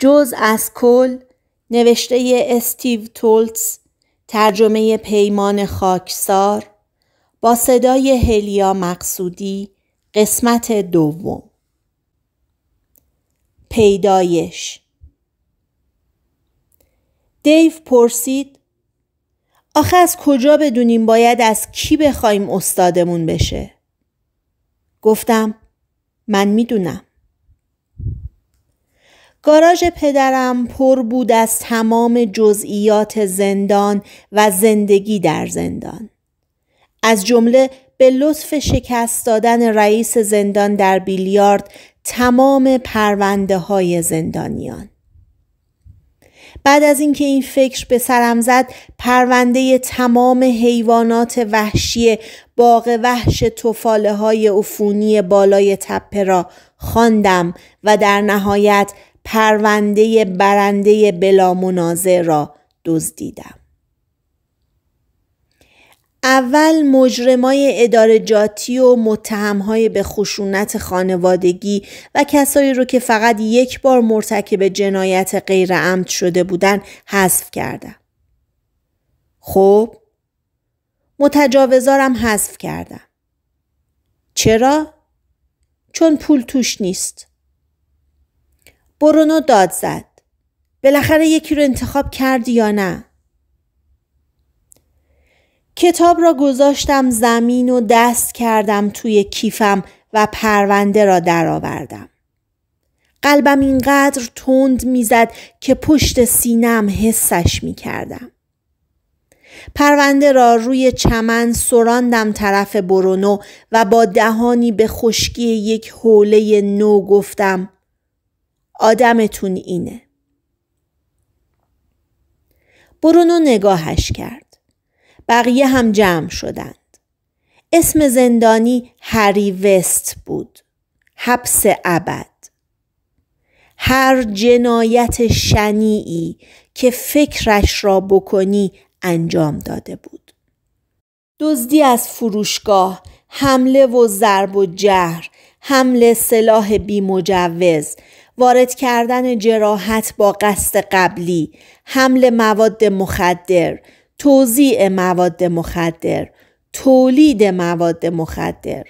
جز از کل نوشته استیو تولتس ترجمه پیمان خاکسار با صدای هلیا مقصودی قسمت دوم پیدایش دیو پرسید آخه از کجا بدونیم باید از کی بخوایم استادمون بشه گفتم من میدونم گاراژ پدرم پر بود از تمام جزئیات زندان و زندگی در زندان. از جمله به لطف شکست دادن رئیس زندان در بیلیارد تمام پرونده های زندانیان. بعد از اینکه این فکر به سرم زد پرونده تمام حیوانات وحشی باغ وحش توفاله های افونی بالای تپه را خواندم و در نهایت پرونده برنده بلا منازع را دزدیدم. اول مجرمای جاتی و متهمهای به خشونت خانوادگی و کسایی رو که فقط یک بار مرتکب جنایت غیر عمد شده بودن حذف کردم. خب متجاوزارم حذف کردم. چرا؟ چون پول توش نیست. برونو داد زد. بالاخره یکی رو انتخاب کردی یا نه؟ کتاب را گذاشتم زمین و دست کردم توی کیفم و پرونده را درآوردم. قلبم اینقدر تند میزد که پشت سینم حسش کردم. پرونده را روی چمن سراندم طرف برونو و با دهانی به خشکی یک حوله نو گفتم آدمتون اینه. برونو نگاهش کرد. بقیه هم جمع شدند. اسم زندانی هری وست بود. حبس ابد. هر جنایت شنیعی که فکرش را بکنی انجام داده بود. دزدی از فروشگاه، حمله و ضرب و جهر، حمل سلاح بی مجوز، وارد کردن جراحت با قصد قبلی، حمل مواد مخدر، توضیع مواد مخدر، تولید مواد مخدر،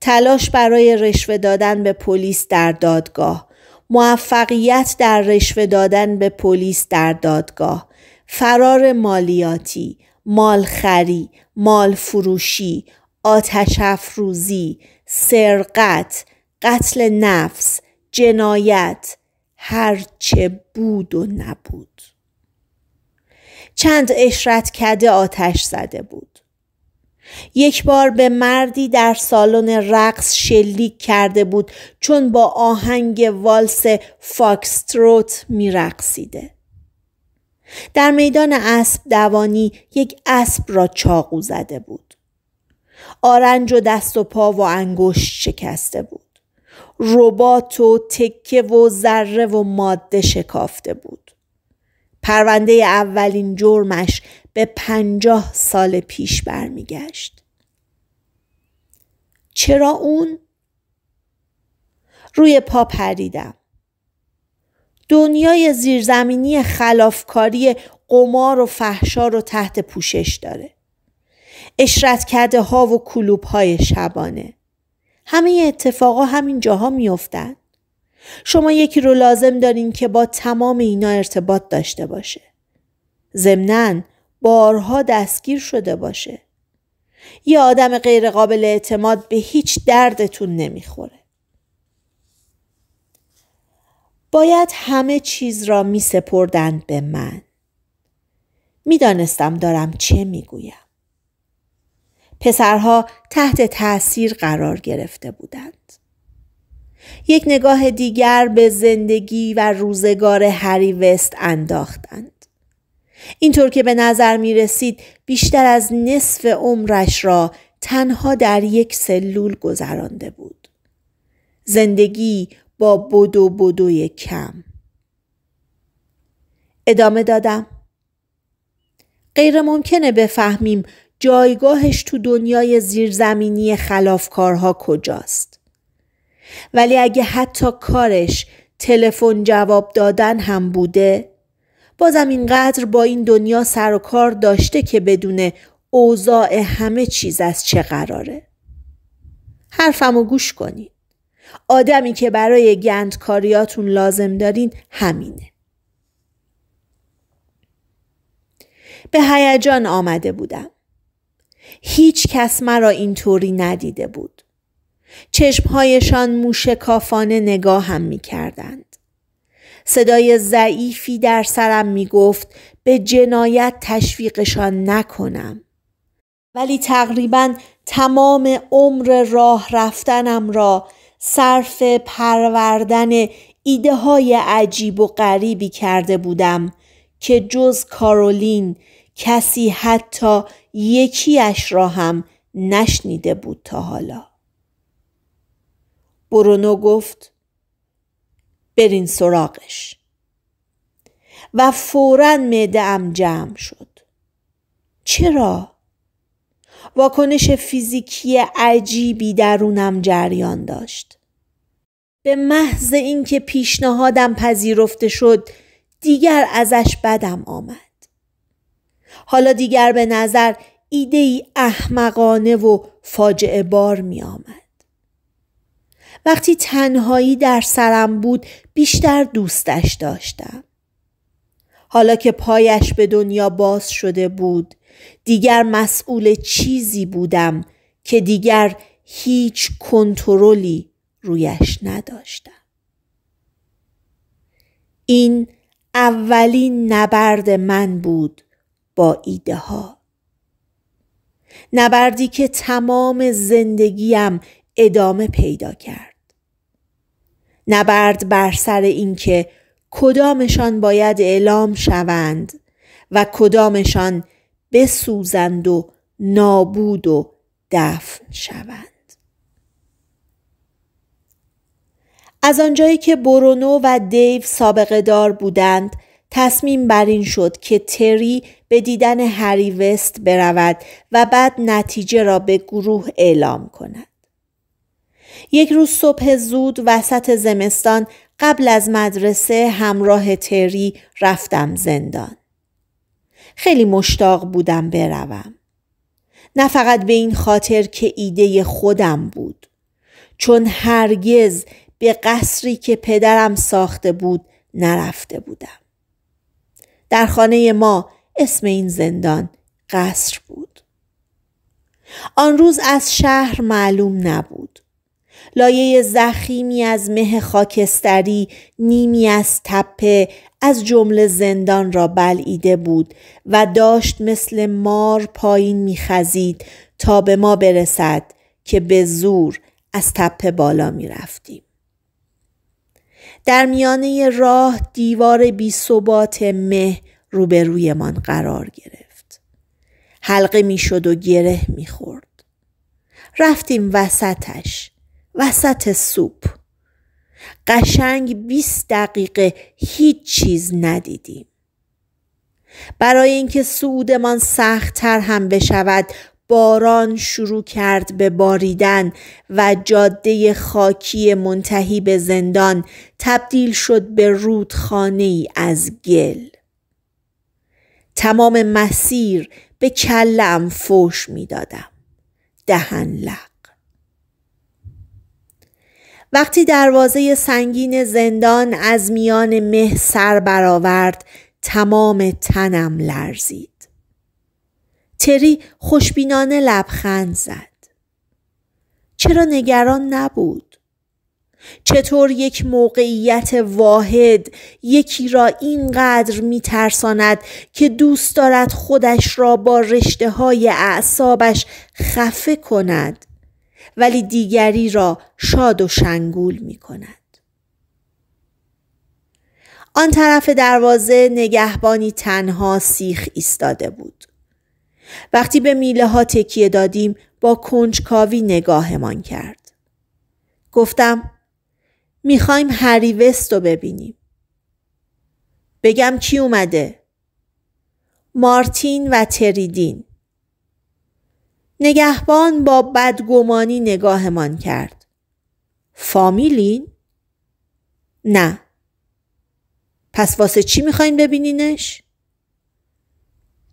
تلاش برای رشوه دادن به پلیس در دادگاه، موفقیت در رشوه دادن به پلیس در دادگاه، فرار مالیاتی، مالخری، مالفروشی، آتش افروزی، سرقت، قتل نفس، جنایت هرچه بود و نبود چند اشرت کده آتش زده بود یک بار به مردی در سالن رقص شلیک کرده بود چون با آهنگ والس فاکستروت میرقصیده در میدان اسب دوانی یک اسب را چاقو زده بود آرنج و دست و پا و انگشت شکسته بود ربات و تکه و ذره و ماده شکافته بود پرونده اولین جرمش به پنجاه سال پیش برمیگشت چرا اون روی پا پریدم دنیای زیرزمینی خلافکاری قمار و فحشا رو تحت پوشش داره اشرت کرده ها و کلوب های شبانه همه اتفاقا همین جاها میافتند شما یکی رو لازم دارین که با تمام اینا ارتباط داشته باشه ضمنا بارها دستگیر شده باشه یه آدم غیرقابل اعتماد به هیچ دردتون نمیخوره باید همه چیز را می سپردند به من. میدانستم دارم چه میگویم. پسرها تحت تأثیر قرار گرفته بودند. یک نگاه دیگر به زندگی و روزگار هری وست انداختند. اینطور که به نظر می رسید بیشتر از نصف عمرش را تنها در یک سلول گذرانده بود. زندگی با بدو بدوی کم. ادامه دادم. غیر ممکنه بفهمیم جایگاهش تو دنیای زیرزمینی خلافکارها کجاست ولی اگه حتی کارش تلفن جواب دادن هم بوده بازم اینقدر با این دنیا سر و کار داشته که بدون اوضاع همه چیز از چه قراره حرفمو گوش کنید آدمی که برای گندکاریاتون لازم دارین همینه به هیجان آمده بودم هیچ کس مرا اینطوری ندیده بود. چشمهایشان موشکافانه نگاهم می کردند. صدای ضعیفی در سرم می گفت به جنایت تشویقشان نکنم. ولی تقریبا تمام عمر راه رفتنم را صرف پروردن ایده های عجیب و غریبی کرده بودم که جز کارولین کسی حتی یکیش را هم نشنیده بود تا حالا برونو گفت برین سراغش و فورا معده ام جمع شد چرا؟ واکنش فیزیکی عجیبی درونم جریان داشت به محض اینکه پیشنهادم پذیرفته شد دیگر ازش بدم آمد حالا دیگر به نظر ایده ای احمقانه و فاجعه بار می آمد. وقتی تنهایی در سرم بود بیشتر دوستش داشتم. حالا که پایش به دنیا باز شده بود دیگر مسئول چیزی بودم که دیگر هیچ کنترلی رویش نداشتم. این اولین نبرد من بود با ایده ها نبردی که تمام زندگیم ادامه پیدا کرد نبرد بر سر اینکه کدامشان باید اعلام شوند و کدامشان بسوزند و نابود و دفن شوند از آنجایی که برونو و دیو سابقه دار بودند تصمیم بر این شد که تری به دیدن هری وست برود و بعد نتیجه را به گروه اعلام کند. یک روز صبح زود وسط زمستان قبل از مدرسه همراه تری رفتم زندان. خیلی مشتاق بودم بروم. نه فقط به این خاطر که ایده خودم بود. چون هرگز به قصری که پدرم ساخته بود نرفته بودم. در خانه ما اسم این زندان قصر بود. آن روز از شهر معلوم نبود. لایه زخیمی از مه خاکستری نیمی از تپه از جمله زندان را بلعیده بود و داشت مثل مار پایین میخزید تا به ما برسد که به زور از تپه بالا میرفتیم. در میانه راه دیوار بی مه روبرویمان قرار گرفت. حلقه میشد و گره میخورد. رفتیم وسطش وسط سوپ قشنگ 20 دقیقه هیچ چیز ندیدیم برای اینکه سودمان سختتر هم بشود باران شروع کرد به باریدن و جاده خاکی منتهی به زندان تبدیل شد به رودخانه ای از گل تمام مسیر به کلم فوش میدادم دهن لق وقتی دروازه سنگین زندان از میان مه سر برآورد تمام تنم لرزید تری خوشبینانه لبخند زد چرا نگران نبود چطور یک موقعیت واحد یکی را اینقدر میترساند که دوست دارد خودش را با رشته های اعصابش خفه کند ولی دیگری را شاد و شنگول می کند. آن طرف دروازه نگهبانی تنها سیخ ایستاده بود. وقتی به میله ها تکیه دادیم با کنجکاوی نگاهمان کرد. گفتم میخوایم هری وست رو ببینیم. بگم کی اومده؟ مارتین و تریدین. نگهبان با بدگمانی نگاهمان کرد. فامیلین؟ نه. پس واسه چی میخوایم ببینینش؟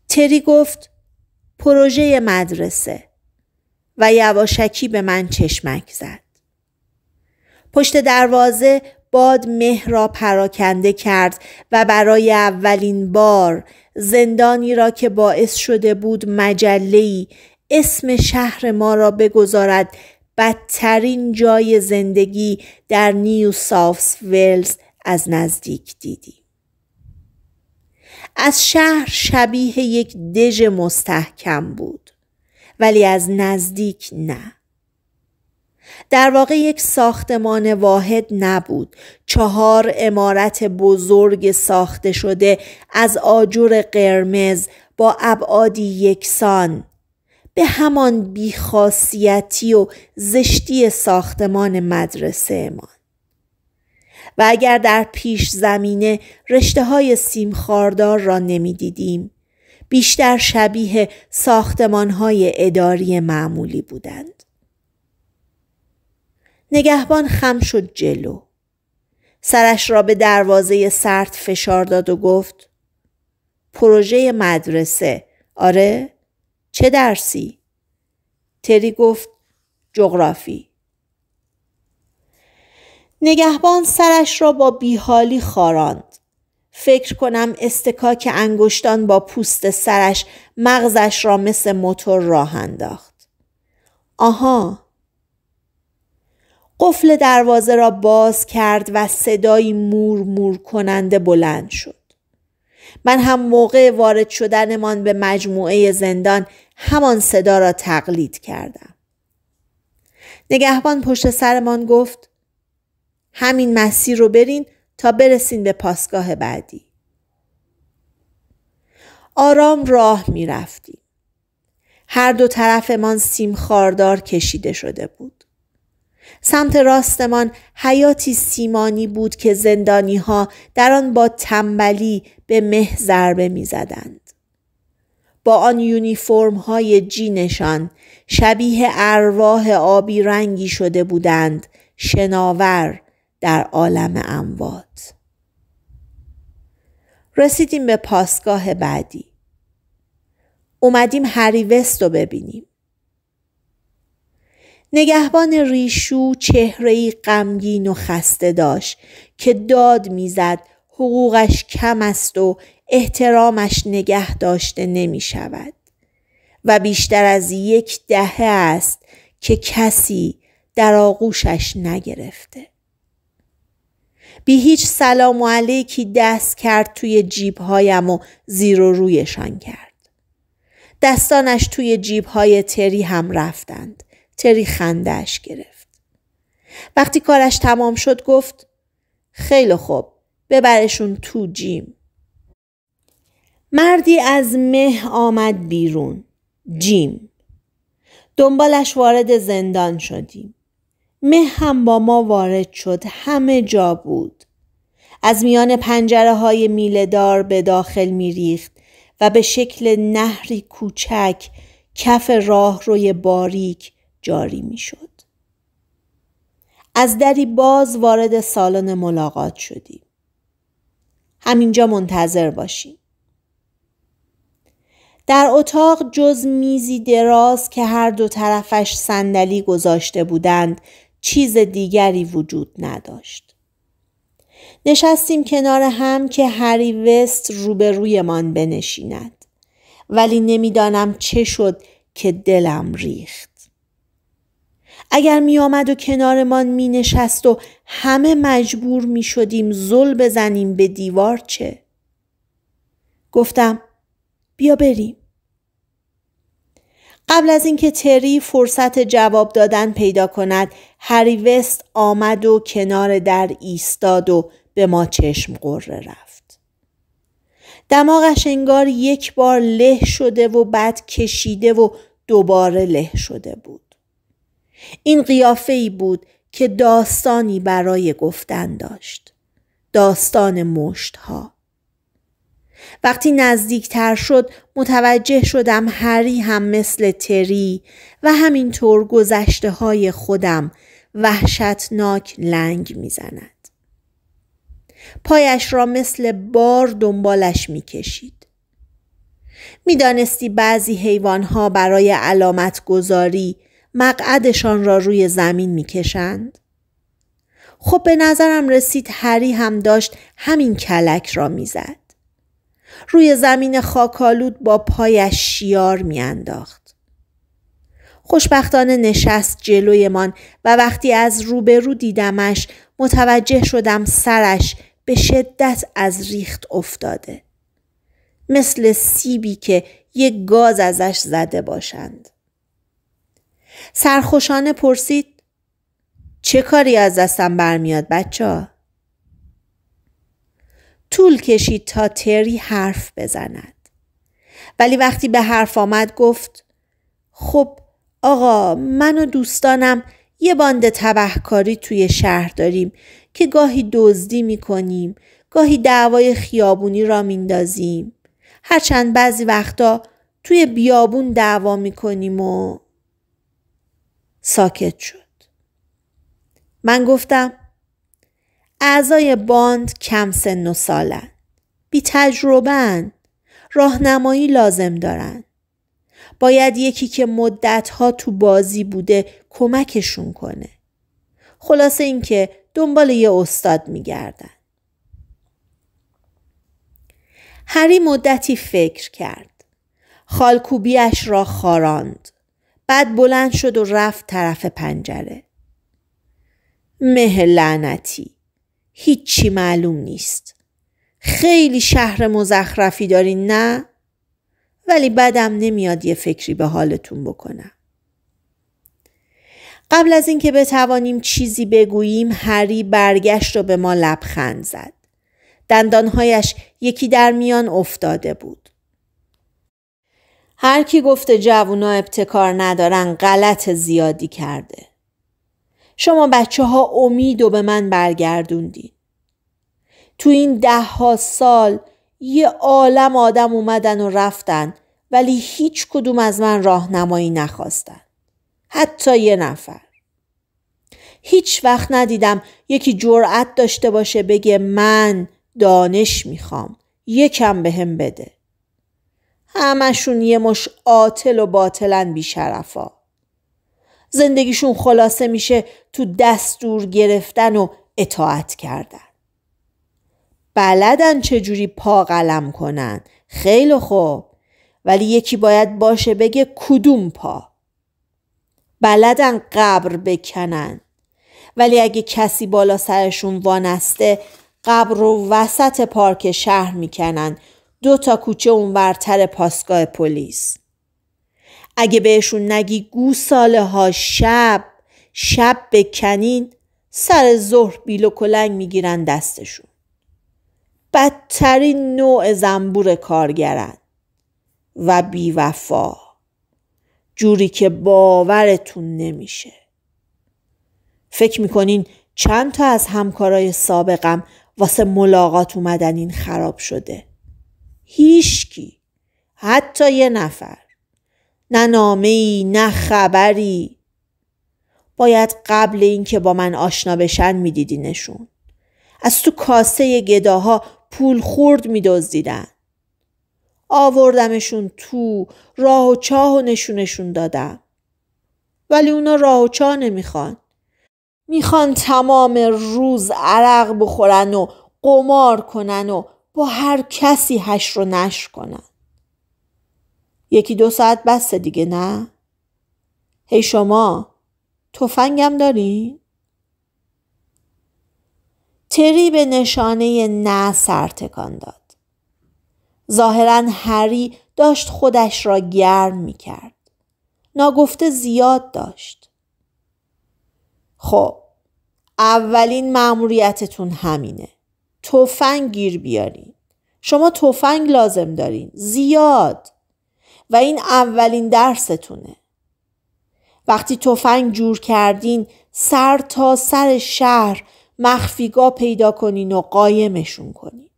تری گفت پروژه مدرسه و یواشکی به من چشمک زد. پشت دروازه باد مه را پراکنده کرد و برای اولین بار زندانی را که باعث شده بود مجله‌ای اسم شهر ما را بگذارد بدترین جای زندگی در نیو سافس ولز از نزدیک دیدی از شهر شبیه یک دژ مستحکم بود ولی از نزدیک نه در واقع یک ساختمان واحد نبود چهار عمارت بزرگ ساخته شده از آجر قرمز با ابعادی یکسان به همان بیخاصیتی و زشتی ساختمان مدرسه ما. و اگر در پیش زمینه رشته های سیمخاردار را نمیدیدیم بیشتر شبیه ساختمان های اداری معمولی بودند. نگهبان خم شد جلو. سرش را به دروازه سرد فشار داد و گفت پروژه مدرسه آره؟ چه درسی؟ تری گفت جغرافی نگهبان سرش را با بیحالی خاراند فکر کنم استکاک انگشتان با پوست سرش مغزش را مثل موتور راه انداخت آها قفل دروازه را باز کرد و صدایی مور مور کننده بلند شد. من هم موقع وارد شدنمان به مجموعه زندان همان صدا را تقلید کردم. نگهبان پشت سرمان گفت همین مسیر رو برین تا برسین به پاسگاه بعدی. آرام راه می رفتیم. هر دو طرفمان سیم خاردار کشیده شده بود. سمت راستمان حیاتی سیمانی بود که زندانی ها در آن با تنبلی به مه ضربه می زدند. با آن یونیفرم های جینشان شبیه ارواح آبی رنگی شده بودند شناور در عالم اموات. رسیدیم به پاسگاه بعدی. اومدیم هری وست رو ببینیم. نگهبان ریشو ای غمگین و خسته داشت که داد میزد حقوقش کم است و احترامش نگه داشته نمی شود و بیشتر از یک دهه است که کسی در آغوشش نگرفته. بی هیچ سلام و علیکی دست کرد توی جیبهایم و زیر و رویشان کرد. دستانش توی جیبهای تری هم رفتند. تری خندهش گرفت. وقتی کارش تمام شد گفت خیلی خوب ببرشون تو جیم. مردی از مه آمد بیرون. جیم. دنبالش وارد زندان شدیم. مه هم با ما وارد شد. همه جا بود. از میان پنجره های دار به داخل میریخت و به شکل نهری کوچک کف راه روی باریک جاری می از دری باز وارد سالن ملاقات شدیم. همینجا منتظر باشیم. در اتاق جز میزی دراز که هر دو طرفش صندلی گذاشته بودند چیز دیگری وجود نداشت. نشستیم کنار هم که هری وست من بنشیند ولی نمیدانم چه شد که دلم ریخت. اگر می آمد و کنارمان می نشست و همه مجبور می شدیم زل بزنیم به دیوار چه؟ گفتم بیا بریم. قبل از اینکه تری فرصت جواب دادن پیدا کند هری وست آمد و کنار در ایستاد و به ما چشم قره رفت. دماغش انگار یک بار له شده و بعد کشیده و دوباره له شده بود. این قیافه ای بود که داستانی برای گفتن داشت. داستان مشت ها. وقتی نزدیکتر شد متوجه شدم هری هم مثل تری و همینطور گذشته های خودم وحشتناک لنگ میزند. پایش را مثل بار دنبالش میکشید. میدانستی بعضی حیوانها برای علامت گذاری مقعدشان را روی زمین میکشند خب به نظرم رسید هری هم داشت همین کلک را میزد روی زمین خاکالود با پایش شیار میانداخت خوشبختانه نشست جلوی من و وقتی از روبرو دیدمش متوجه شدم سرش به شدت از ریخت افتاده مثل سیبی که یک گاز ازش زده باشند سرخوشانه پرسید چه کاری از دستم برمیاد بچه ها؟ طول کشید تا تری حرف بزند. ولی وقتی به حرف آمد گفت خب آقا من و دوستانم یه باند تبهکاری توی شهر داریم که گاهی دزدی میکنیم گاهی دعوای خیابونی را میندازیم هرچند بعضی وقتا توی بیابون دعوا میکنیم و ساکت شد. من گفتم اعضای باند کم سن و سالن. بی راهنمایی لازم دارن. باید یکی که مدت ها تو بازی بوده کمکشون کنه. خلاصه اینکه دنبال یه استاد گردن. هری مدتی فکر کرد. خالکوبیش را خاراند. بعد بلند شد و رفت طرف پنجره. مه لعنتی هیچی معلوم نیست. خیلی شهر مزخرفی دارین نه؟ ولی بدم نمیاد یه فکری به حالتون بکنم. قبل از اینکه بتوانیم چیزی بگوییم هری برگشت و به ما لبخند زد. دندانهایش یکی در میان افتاده بود. هر کی گفته جوونا ابتکار ندارن غلط زیادی کرده. شما بچه ها امید و به من برگردوندی. تو این ده ها سال یه عالم آدم اومدن و رفتن ولی هیچ کدوم از من راهنمایی نخواستن. حتی یه نفر. هیچ وقت ندیدم یکی جرأت داشته باشه بگه من دانش میخوام. یکم بهم هم بده. همشون یه مش آتل و باطلن بیشرفا زندگیشون خلاصه میشه تو دستور گرفتن و اطاعت کردن بلدن چجوری پا قلم کنن خیلی خوب ولی یکی باید باشه بگه کدوم پا بلدن قبر بکنن ولی اگه کسی بالا سرشون وانسته قبر رو وسط پارک شهر میکنن دو تا کوچه اون برتر پاسگاه پلیس. اگه بهشون نگی گو ساله ها شب شب بکنین سر ظهر بیل و کلنگ میگیرن دستشون. بدترین نوع زنبور کارگرن و بیوفا جوری که باورتون نمیشه. فکر میکنین چند تا از همکارای سابقم واسه ملاقات اومدن این خراب شده. هیشکی حتی یه نفر نه نامه ای نه خبری باید قبل اینکه با من آشنا بشن میدیدینشون از تو کاسه گداها پول خورد میدزدیدن آوردمشون تو راه و چاه و نشونشون دادم ولی اونا راه و چاه نمیخوان میخوان تمام روز عرق بخورن و قمار کنن و با هر کسی هش رو نشر کنن. یکی دو ساعت بسته دیگه نه؟ هی hey شما تفنگم داری؟ تری به نشانه نه سرتکان داد. ظاهرا هری داشت خودش را گرم می کرد. ناگفته زیاد داشت. خب اولین مأموریتتون همینه. تفنگ گیر بیارین شما تفنگ لازم دارین زیاد و این اولین درستونه وقتی تفنگ جور کردین سر تا سر شهر مخفیگاه پیدا کنین و قایمشون کنین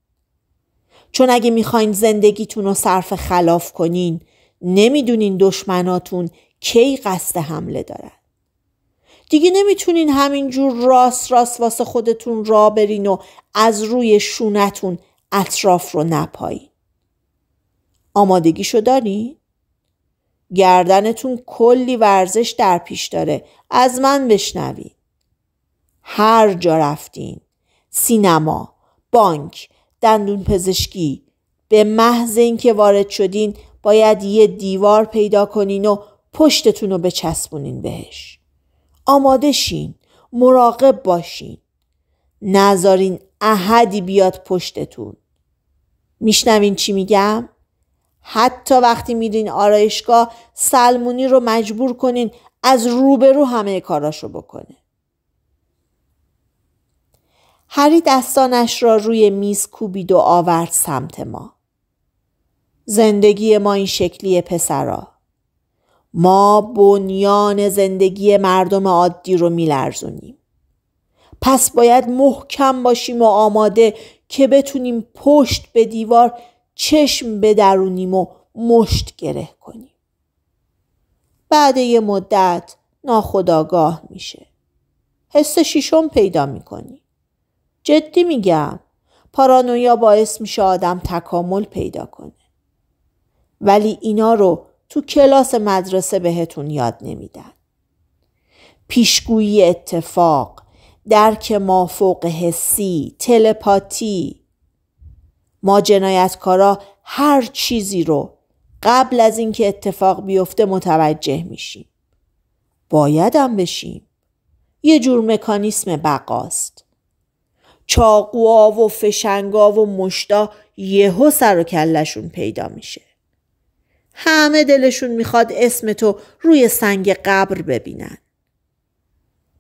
چون اگه میخواین زندگیتون رو صرف خلاف کنین نمیدونین دشمناتون کی قصد حمله دارن دیگه نمیتونین همینجور راست راست واسه خودتون را برین و از روی شونتون اطراف رو نپایین. آمادگیشو دارین؟ گردنتون کلی ورزش در پیش داره از من بشنوید. هر جا رفتین سینما بانک دندون پزشکی به محض اینکه وارد شدین باید یه دیوار پیدا کنین و پشتتون رو بچسبونین بهش آماده شین مراقب باشین نذارین احدی بیاد پشتتون میشنوین چی میگم؟ حتی وقتی میرین آرایشگاه سلمونی رو مجبور کنین از روبرو همه کاراشو بکنه هری دستانش را روی میز کوبید و آورد سمت ما زندگی ما این شکلی پسرا ما بنیان زندگی مردم عادی رو میلرزونیم پس باید محکم باشیم و آماده که بتونیم پشت به دیوار چشم بدرونیم و مشت گره کنیم بعد یه مدت ناخداگاه میشه حس شیشم پیدا میکنی جدی میگم پارانویا باعث میشه آدم تکامل پیدا کنه ولی اینا رو تو کلاس مدرسه بهتون یاد نمیدن. پیشگویی اتفاق، درک مافوق حسی، تلپاتی. ما جنایتکارا هر چیزی رو قبل از اینکه اتفاق بیفته متوجه میشیم. بایدم بشیم. یه جور مکانیسم بقاست. چاقوها و فشنگا و مشتا یهو سر و کلشون پیدا میشه. همه دلشون میخواد اسم تو روی سنگ قبر ببینن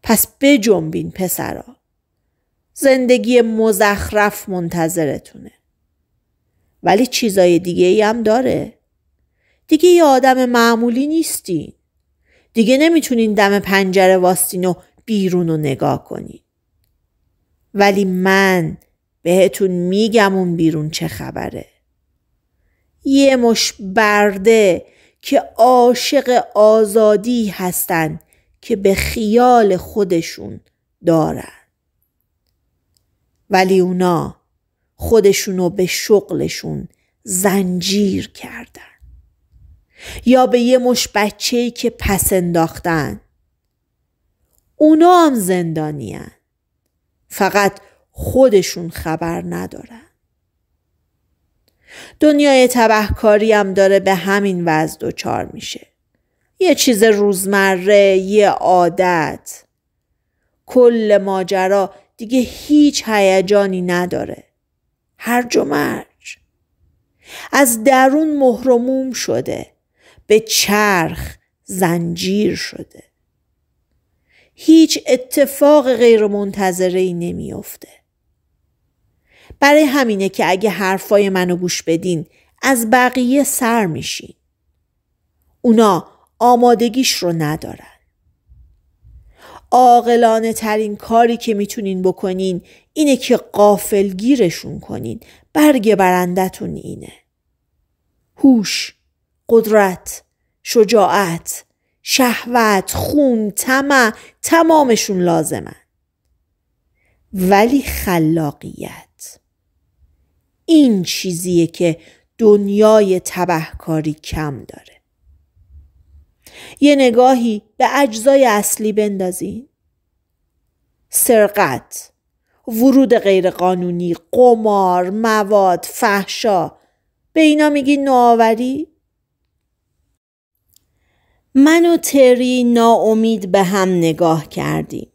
پس بجنبین پسرا زندگی مزخرف منتظرتونه ولی چیزای دیگه ای هم داره دیگه یه آدم معمولی نیستین دیگه نمیتونین دم پنجره واستین و بیرون رو نگاه کنین ولی من بهتون میگم اون بیرون چه خبره یه مش برده که عاشق آزادی هستند که به خیال خودشون دارن ولی اونا خودشونو به شغلشون زنجیر کردن یا به یه مش بچه که پس انداختن اونا هم زندانیان فقط خودشون خبر ندارن دنیای تبهکاری هم داره به همین وضع دچار میشه. یه چیز روزمره، یه عادت. کل ماجرا دیگه هیچ هیجانی نداره. هر و مرج. از درون مهرموم شده. به چرخ زنجیر شده. هیچ اتفاق غیرمنتظره ای نمیافته. برای همینه که اگه حرفای منو گوش بدین از بقیه سر میشین. اونا آمادگیش رو ندارن. عاقلانه ترین کاری که میتونین بکنین اینه که قافلگیرشون کنین. برگ برندتون اینه. هوش، قدرت، شجاعت، شهوت، خون، طمع تمامشون لازمن. ولی خلاقیت این چیزیه که دنیای تبهکاری کم داره یه نگاهی به اجزای اصلی بندازین سرقت ورود غیرقانونی قمار مواد فحشا به اینا میگی نوآوری من و تری ناامید به هم نگاه کردیم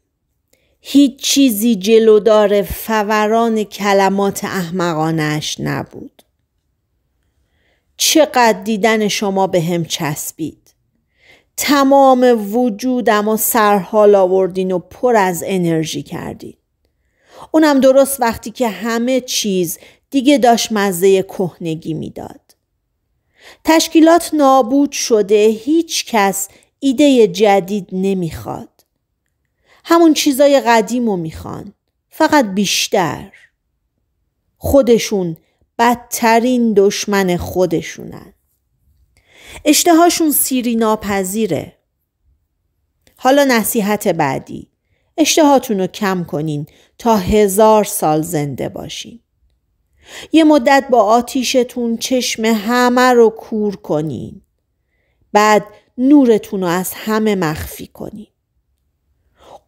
هیچ چیزی جلودار فوران کلمات احمقانش نبود. چقدر دیدن شما به هم چسبید. تمام وجودم و سرحال آوردین و پر از انرژی کردید. اونم درست وقتی که همه چیز دیگه داشت مزه کهنگی میداد. تشکیلات نابود شده هیچ کس ایده جدید نمیخواد. همون چیزای قدیم رو میخوان فقط بیشتر خودشون بدترین دشمن خودشونن اشتهاشون سیری ناپذیره حالا نصیحت بعدی اشتهاتون رو کم کنین تا هزار سال زنده باشین یه مدت با آتیشتون چشم همه رو کور کنین بعد نورتون رو از همه مخفی کنین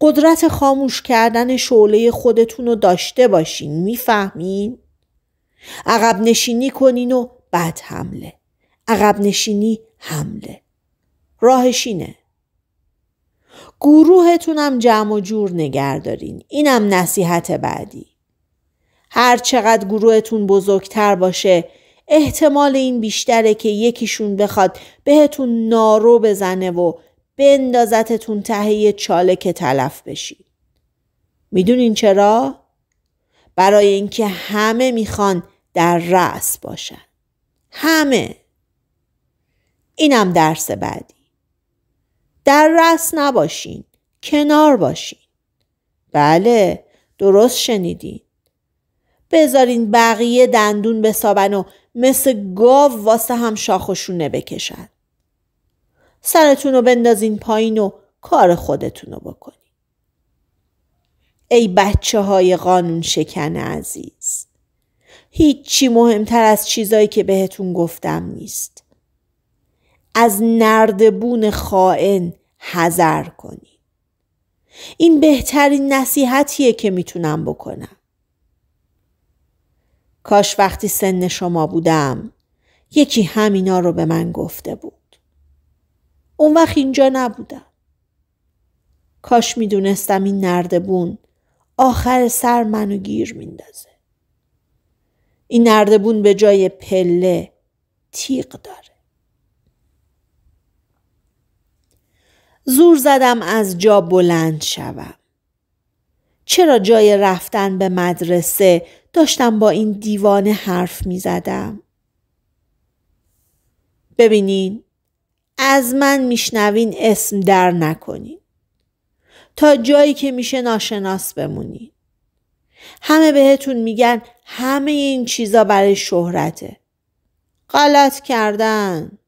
قدرت خاموش کردن شعله خودتون رو داشته باشین میفهمین؟ عقب نشینی کنین و بعد حمله عقب نشینی حمله راهش اینه گروهتونم جمع و جور نگردارین اینم نصیحت بعدی هر چقدر گروهتون بزرگتر باشه احتمال این بیشتره که یکیشون بخواد بهتون نارو بزنه و بندازتتون تهیه چاله که تلف بشید. میدونین چرا؟ برای اینکه همه میخوان در رأس باشن. همه. اینم درس بعدی. در رأس نباشین. کنار باشین. بله درست شنیدین. بذارین بقیه دندون بسابن و مثل گاو واسه هم شاخشونه بکشن. سرتون رو بندازین پایین و کار خودتون رو بکنین. ای بچه های قانون شکن عزیز. هیچی مهمتر از چیزایی که بهتون گفتم نیست. از نردبون خائن حذر کنید. این بهترین نصیحتیه که میتونم بکنم. کاش وقتی سن شما بودم یکی همینا رو به من گفته بود. اون وقت اینجا نبودم. کاش میدونستم این نردبون آخر سر منو گیر میندازه. این نردبون به جای پله تیغ داره. زور زدم از جا بلند شوم. چرا جای رفتن به مدرسه داشتم با این دیوانه حرف می زدم؟ ببینین از من میشنوین اسم در نکنین تا جایی که میشه ناشناس بمونین همه بهتون میگن همه این چیزا برای شهرته غلط کردن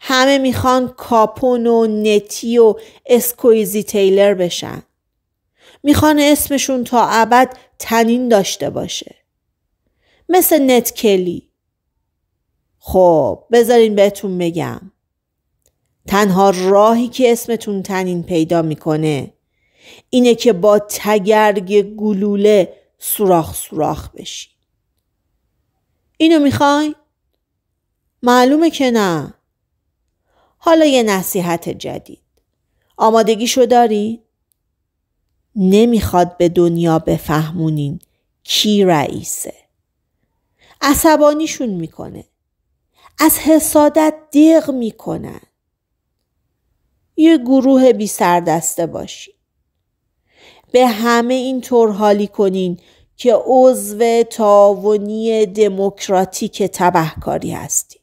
همه میخوان کاپون و نتی و اسکویزی تیلر بشن میخوان اسمشون تا ابد تنین داشته باشه مثل نت کلی خب بذارین بهتون بگم تنها راهی که اسمتون تنین پیدا میکنه اینه که با تگرگ گلوله سوراخ سوراخ بشی اینو میخوای؟ معلومه که نه حالا یه نصیحت جدید آمادگیشو داری؟ نمیخواد به دنیا بفهمونین کی رئیسه عصبانیشون میکنه از حسادت دق میکنن یه گروه بی سردسته باشی به همه این طور حالی کنین که عضو تعاونی دموکراتیک تبهکاری هستی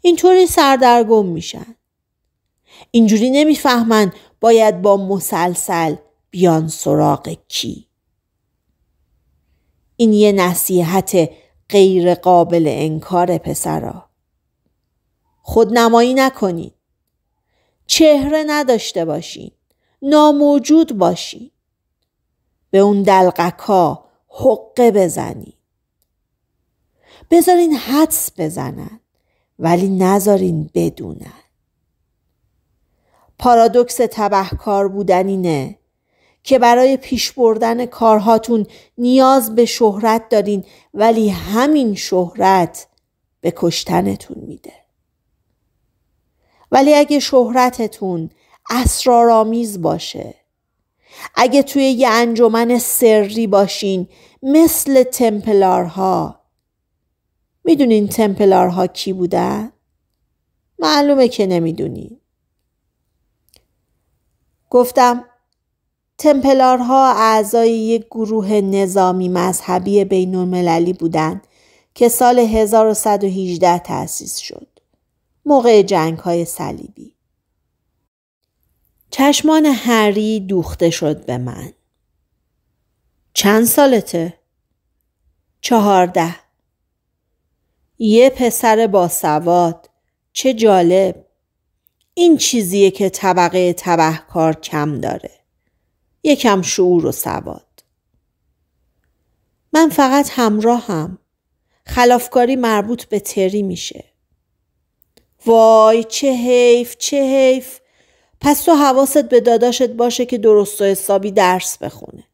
اینطوری سردرگم میشن. اینجوری نمیفهمن باید با مسلسل بیان سراغ کی. این یه نصیحت غیر قابل انکار پسرا. خودنمایی نکنید. چهره نداشته باشین ناموجود باشین به اون دلقکا حقه بزنین بذارین حدس بزنن ولی نذارین بدونن پارادوکس تبهکار بودن اینه که برای پیش بردن کارهاتون نیاز به شهرت دارین ولی همین شهرت به کشتنتون میده ولی اگه شهرتتون اسرارآمیز باشه اگه توی یه انجمن سری باشین مثل تمپلارها میدونین تمپلارها کی بودن؟ معلومه که نمیدونی گفتم تمپلارها اعضای یک گروه نظامی مذهبی بین المللی بودند که سال 1118 تأسیس شد. موقع جنگ های صلیبی. چشمان هری دوخته شد به من. چند سالته؟ چهارده. یه پسر با سواد چه جالب. این چیزیه که طبقه تبهکار کم داره. یکم شعور و سواد. من فقط همراهم. هم. خلافکاری مربوط به تری میشه. وای چه حیف چه حیف پس تو حواست به داداشت باشه که درست و حسابی درس بخونه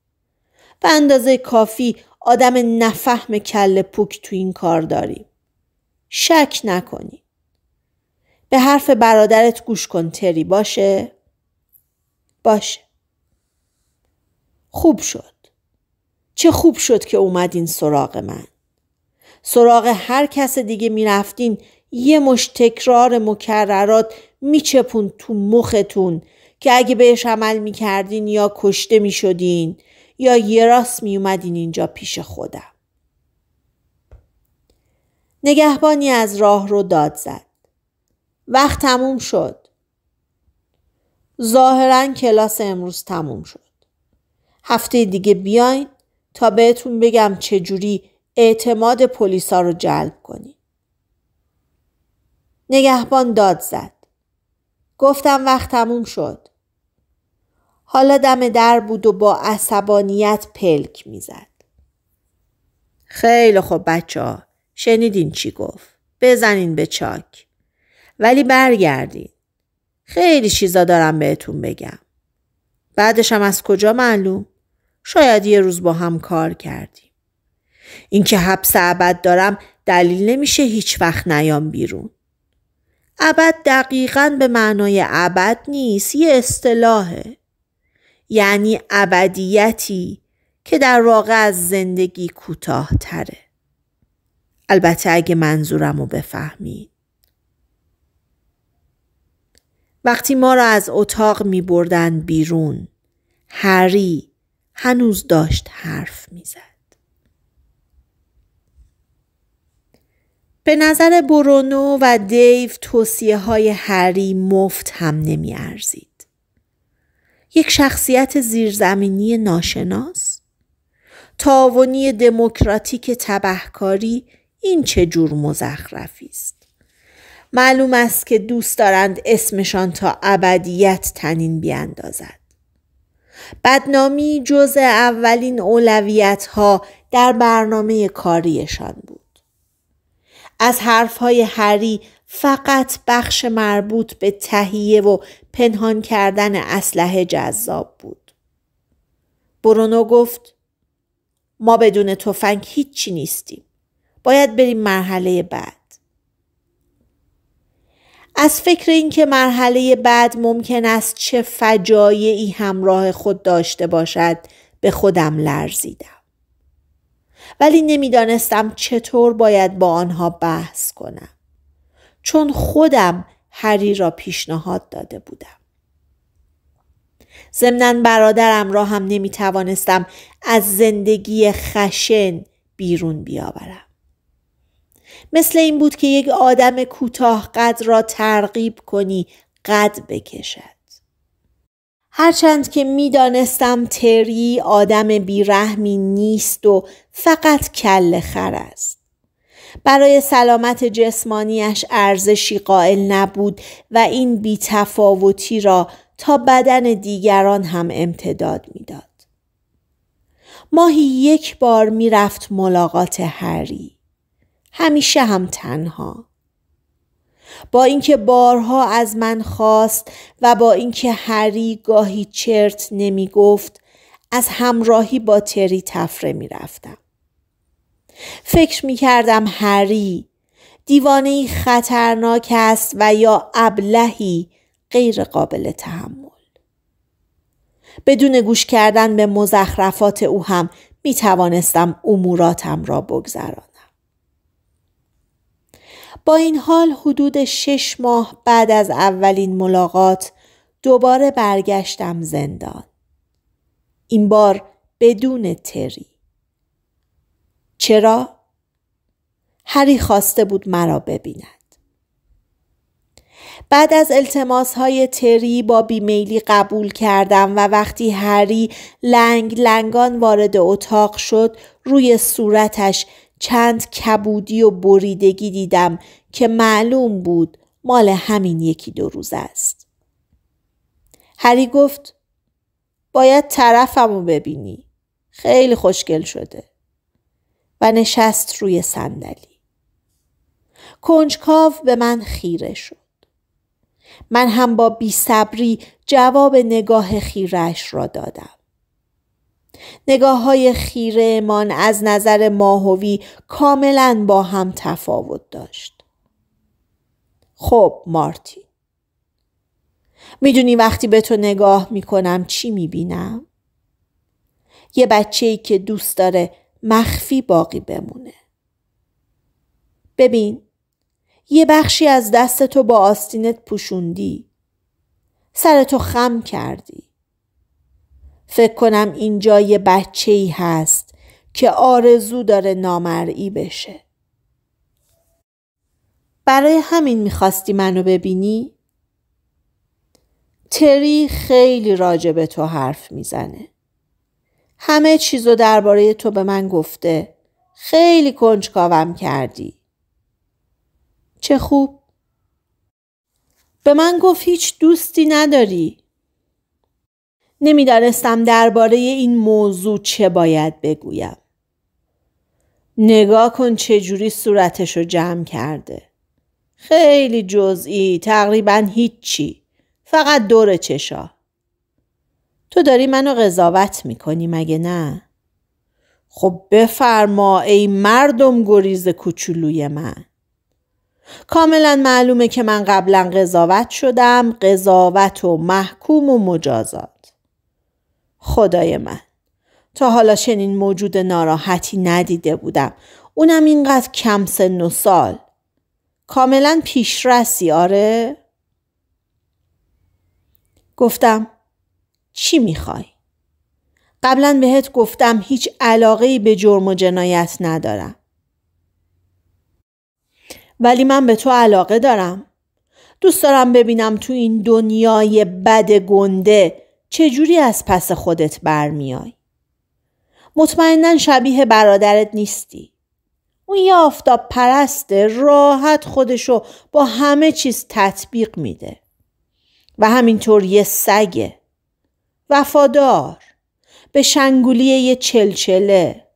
و اندازه کافی آدم نفهم کل پوک تو این کار داری شک نکنی به حرف برادرت گوش کن تری باشه باشه خوب شد چه خوب شد که اومدین سراغ من سراغ هر کس دیگه میرفتین یه مش تکرار مکررات میچپون تو مختون که اگه بهش عمل میکردین یا کشته میشدین یا یه راست میومدین اینجا پیش خودم. نگهبانی از راه رو داد زد. وقت تموم شد. ظاهرا کلاس امروز تموم شد. هفته دیگه بیاین تا بهتون بگم چجوری اعتماد پلیسا رو جلب کنید. نگهبان داد زد. گفتم وقت تموم شد. حالا دم در بود و با عصبانیت پلک میزد. خیلی خوب بچه ها. شنیدین چی گفت. بزنین به چاک. ولی برگردین. خیلی چیزا دارم بهتون بگم. بعدشم از کجا معلوم؟ شاید یه روز با هم کار کردیم. اینکه حبس ابد دارم دلیل نمیشه هیچ وقت نیام بیرون. ابد دقیقا به معنای ابد نیست یه اصطلاحه یعنی ابدیتی که در واقع از زندگی کوتاهتره. البته اگه منظورم رو بفهمید وقتی ما را از اتاق می بردن بیرون هری هنوز داشت حرف میزد به نظر برونو و دیو توصیه های هری مفت هم نمی ارزید. یک شخصیت زیرزمینی ناشناس؟ تاوانی دموکراتیک تبهکاری این چه جور مزخرفی است؟ معلوم است که دوست دارند اسمشان تا ابدیت تنین بیاندازد. بدنامی جزء اولین اولویت ها در برنامه کاریشان بود. از حرفهای هری فقط بخش مربوط به تهیه و پنهان کردن اسلحه جذاب بود. برونو گفت ما بدون تفنگ هیچی نیستیم. باید بریم مرحله بعد. از فکر اینکه مرحله بعد ممکن است چه فجایعی همراه خود داشته باشد به خودم لرزیدم. ولی نمیدانستم چطور باید با آنها بحث کنم چون خودم هری را پیشنهاد داده بودم ضمنا برادرم را هم نمی توانستم از زندگی خشن بیرون بیاورم مثل این بود که یک آدم کوتاه قد را ترغیب کنی قد بکشد هرچند که میدانستم تری آدم بیرحمی نیست و فقط کل خر است. برای سلامت جسمانیش ارزشی قائل نبود و این بیتفاوتی را تا بدن دیگران هم امتداد میداد. ماهی یک بار میرفت ملاقات هری. همیشه هم تنها. با اینکه بارها از من خواست و با اینکه هری گاهی چرت نمی گفت از همراهی با تری تفره می رفتم. فکر می کردم هری دیوانه خطرناک است و یا ابلهی غیر قابل تحمل. بدون گوش کردن به مزخرفات او هم می توانستم اموراتم را بگذرانم. با این حال حدود شش ماه بعد از اولین ملاقات دوباره برگشتم زندان. این بار بدون تری. چرا؟ هری خواسته بود مرا ببیند. بعد از التماس های تری با بیمیلی قبول کردم و وقتی هری لنگ لنگان وارد اتاق شد روی صورتش چند کبودی و بریدگی دیدم که معلوم بود مال همین یکی دو روز است. هری گفت باید طرفم رو ببینی. خیلی خوشگل شده. و نشست روی صندلی. کنجکاو به من خیره شد. من هم با بیصبری جواب نگاه خیرش را دادم. نگاه های خیره من از نظر ماهوی کاملا با هم تفاوت داشت. خب مارتی میدونی وقتی به تو نگاه میکنم چی میبینم؟ یه بچه ای که دوست داره مخفی باقی بمونه. ببین یه بخشی از دست تو با آستینت پوشوندی. سر تو خم کردی. فکر کنم اینجا یه بچه ای هست که آرزو داره نامرئی بشه. برای همین میخواستی منو ببینی؟ تری خیلی راجع به تو حرف میزنه. همه چیزو درباره تو به من گفته. خیلی کنجکاوم کردی. چه خوب. به من گفت هیچ دوستی نداری. نمیدانستم درباره این موضوع چه باید بگویم. نگاه کن چه جوری صورتش رو جمع کرده. خیلی جزئی تقریبا هیچی. فقط دور چشا. تو داری منو قضاوت میکنی مگه نه؟ خب بفرما ای مردم گریز کوچولوی من. کاملا معلومه که من قبلا قضاوت شدم قضاوت و محکوم و مجازات. خدای من تا حالا چنین موجود ناراحتی ندیده بودم اونم اینقدر کم سن و سال کاملا پیشرسی آره گفتم چی میخوای قبلا بهت گفتم هیچ علاقه به جرم و جنایت ندارم ولی من به تو علاقه دارم دوست دارم ببینم تو این دنیای بد گنده چجوری از پس خودت برمیای؟ مطمئنا شبیه برادرت نیستی. اون یه آفتاب پرسته راحت خودشو با همه چیز تطبیق میده. و همینطور یه سگه. وفادار. به شنگولی یه چلچله.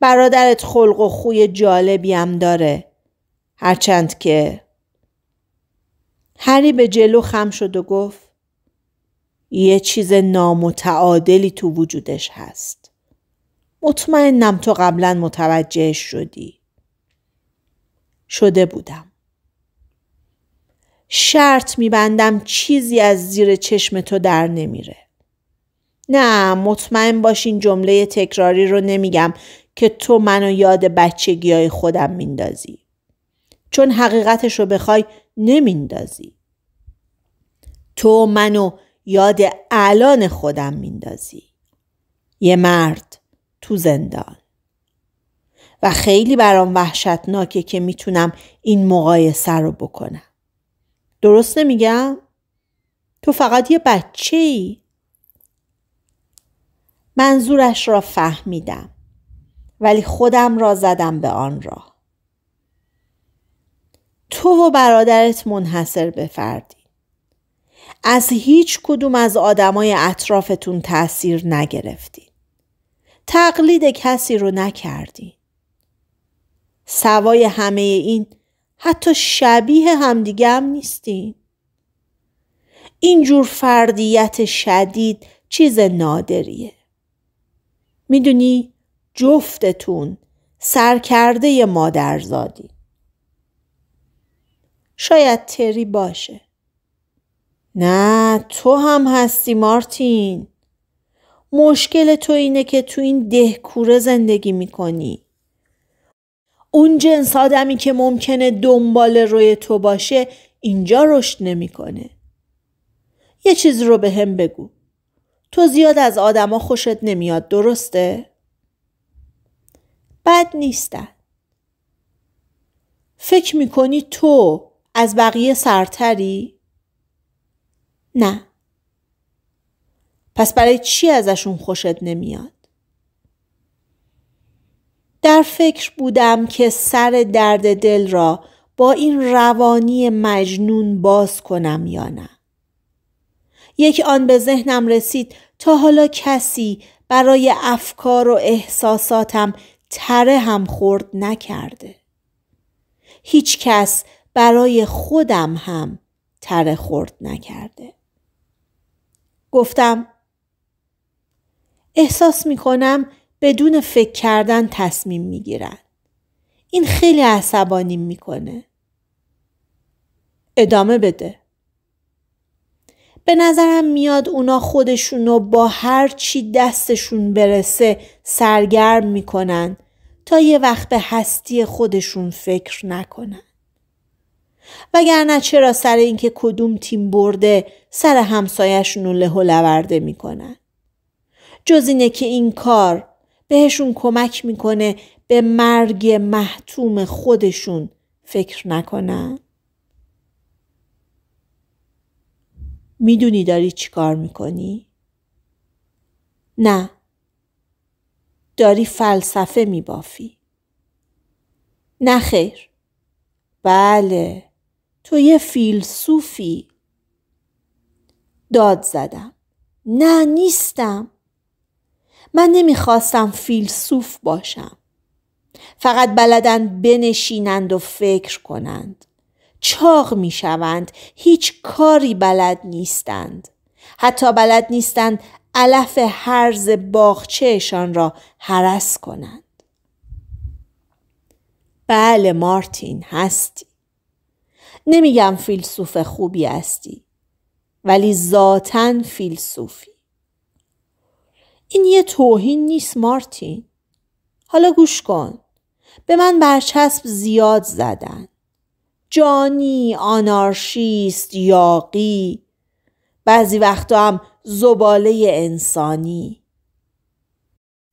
برادرت خلق و خوی جالبی هم داره. هرچند که هری به جلو خم شد و گفت یه چیز نامتعادلی تو وجودش هست. مطمئنم تو قبلا متوجه شدی. شده بودم. شرط میبندم چیزی از زیر چشم تو در نمیره. نه مطمئن باش این جمله تکراری رو نمیگم که تو منو یاد بچگی های خودم میندازی. چون حقیقتش رو بخوای نمیندازی. تو منو یاد الان خودم میندازی یه مرد تو زندان و خیلی برام وحشتناکه که میتونم این مقایسه رو بکنم درست نمیگم؟ تو فقط یه بچه ای؟ منظورش را فهمیدم ولی خودم را زدم به آن را تو و برادرت منحصر به فردی از هیچ کدوم از آدمای اطرافتون تأثیر نگرفتید. تقلید کسی رو نکردی، سوای همه این حتی شبیه همدیگه هم نیستین. اینجور فردیت شدید چیز نادریه. میدونی جفتتون سرکرده مادرزادی. شاید تری باشه. نه تو هم هستی مارتین مشکل تو اینه که تو این دهکوره زندگی میکنی اون جنس آدمی که ممکنه دنبال روی تو باشه اینجا رشد نمیکنه یه چیز رو به هم بگو تو زیاد از آدما خوشت نمیاد درسته؟ بد نیستن فکر میکنی تو از بقیه سرتری؟ نه. پس برای چی ازشون خوشت نمیاد؟ در فکر بودم که سر درد دل را با این روانی مجنون باز کنم یا نه. یک آن به ذهنم رسید تا حالا کسی برای افکار و احساساتم تره هم خورد نکرده. هیچ کس برای خودم هم تره خورد نکرده. گفتم احساس می کنم بدون فکر کردن تصمیم می گیرن. این خیلی می میکنه. ادامه بده. به نظرم میاد اونا خودشونو با هر چی دستشون برسه سرگرم میکنن تا یه وقت به هستی خودشون فکر نکنن. وگرنه چرا سر اینکه کدوم تیم برده سر همسایشون نوله له و لورده میکنن جز اینه که این کار بهشون کمک میکنه به مرگ محتوم خودشون فکر نکنن میدونی داری چی کار میکنی؟ نه داری فلسفه میبافی نه خیر بله تو یه فیلسوفی داد زدم نه نیستم من نمیخواستم فیلسوف باشم فقط بلدن بنشینند و فکر کنند چاق میشوند هیچ کاری بلد نیستند حتی بلد نیستند علف حرز باغچهشان را حرس کنند بله مارتین هستی نمیگم فیلسوف خوبی هستی ولی ذاتا فیلسوفی این یه توهین نیست مارتین حالا گوش کن به من برچسب زیاد زدن جانی آنارشیست یاقی بعضی وقتا هم زباله انسانی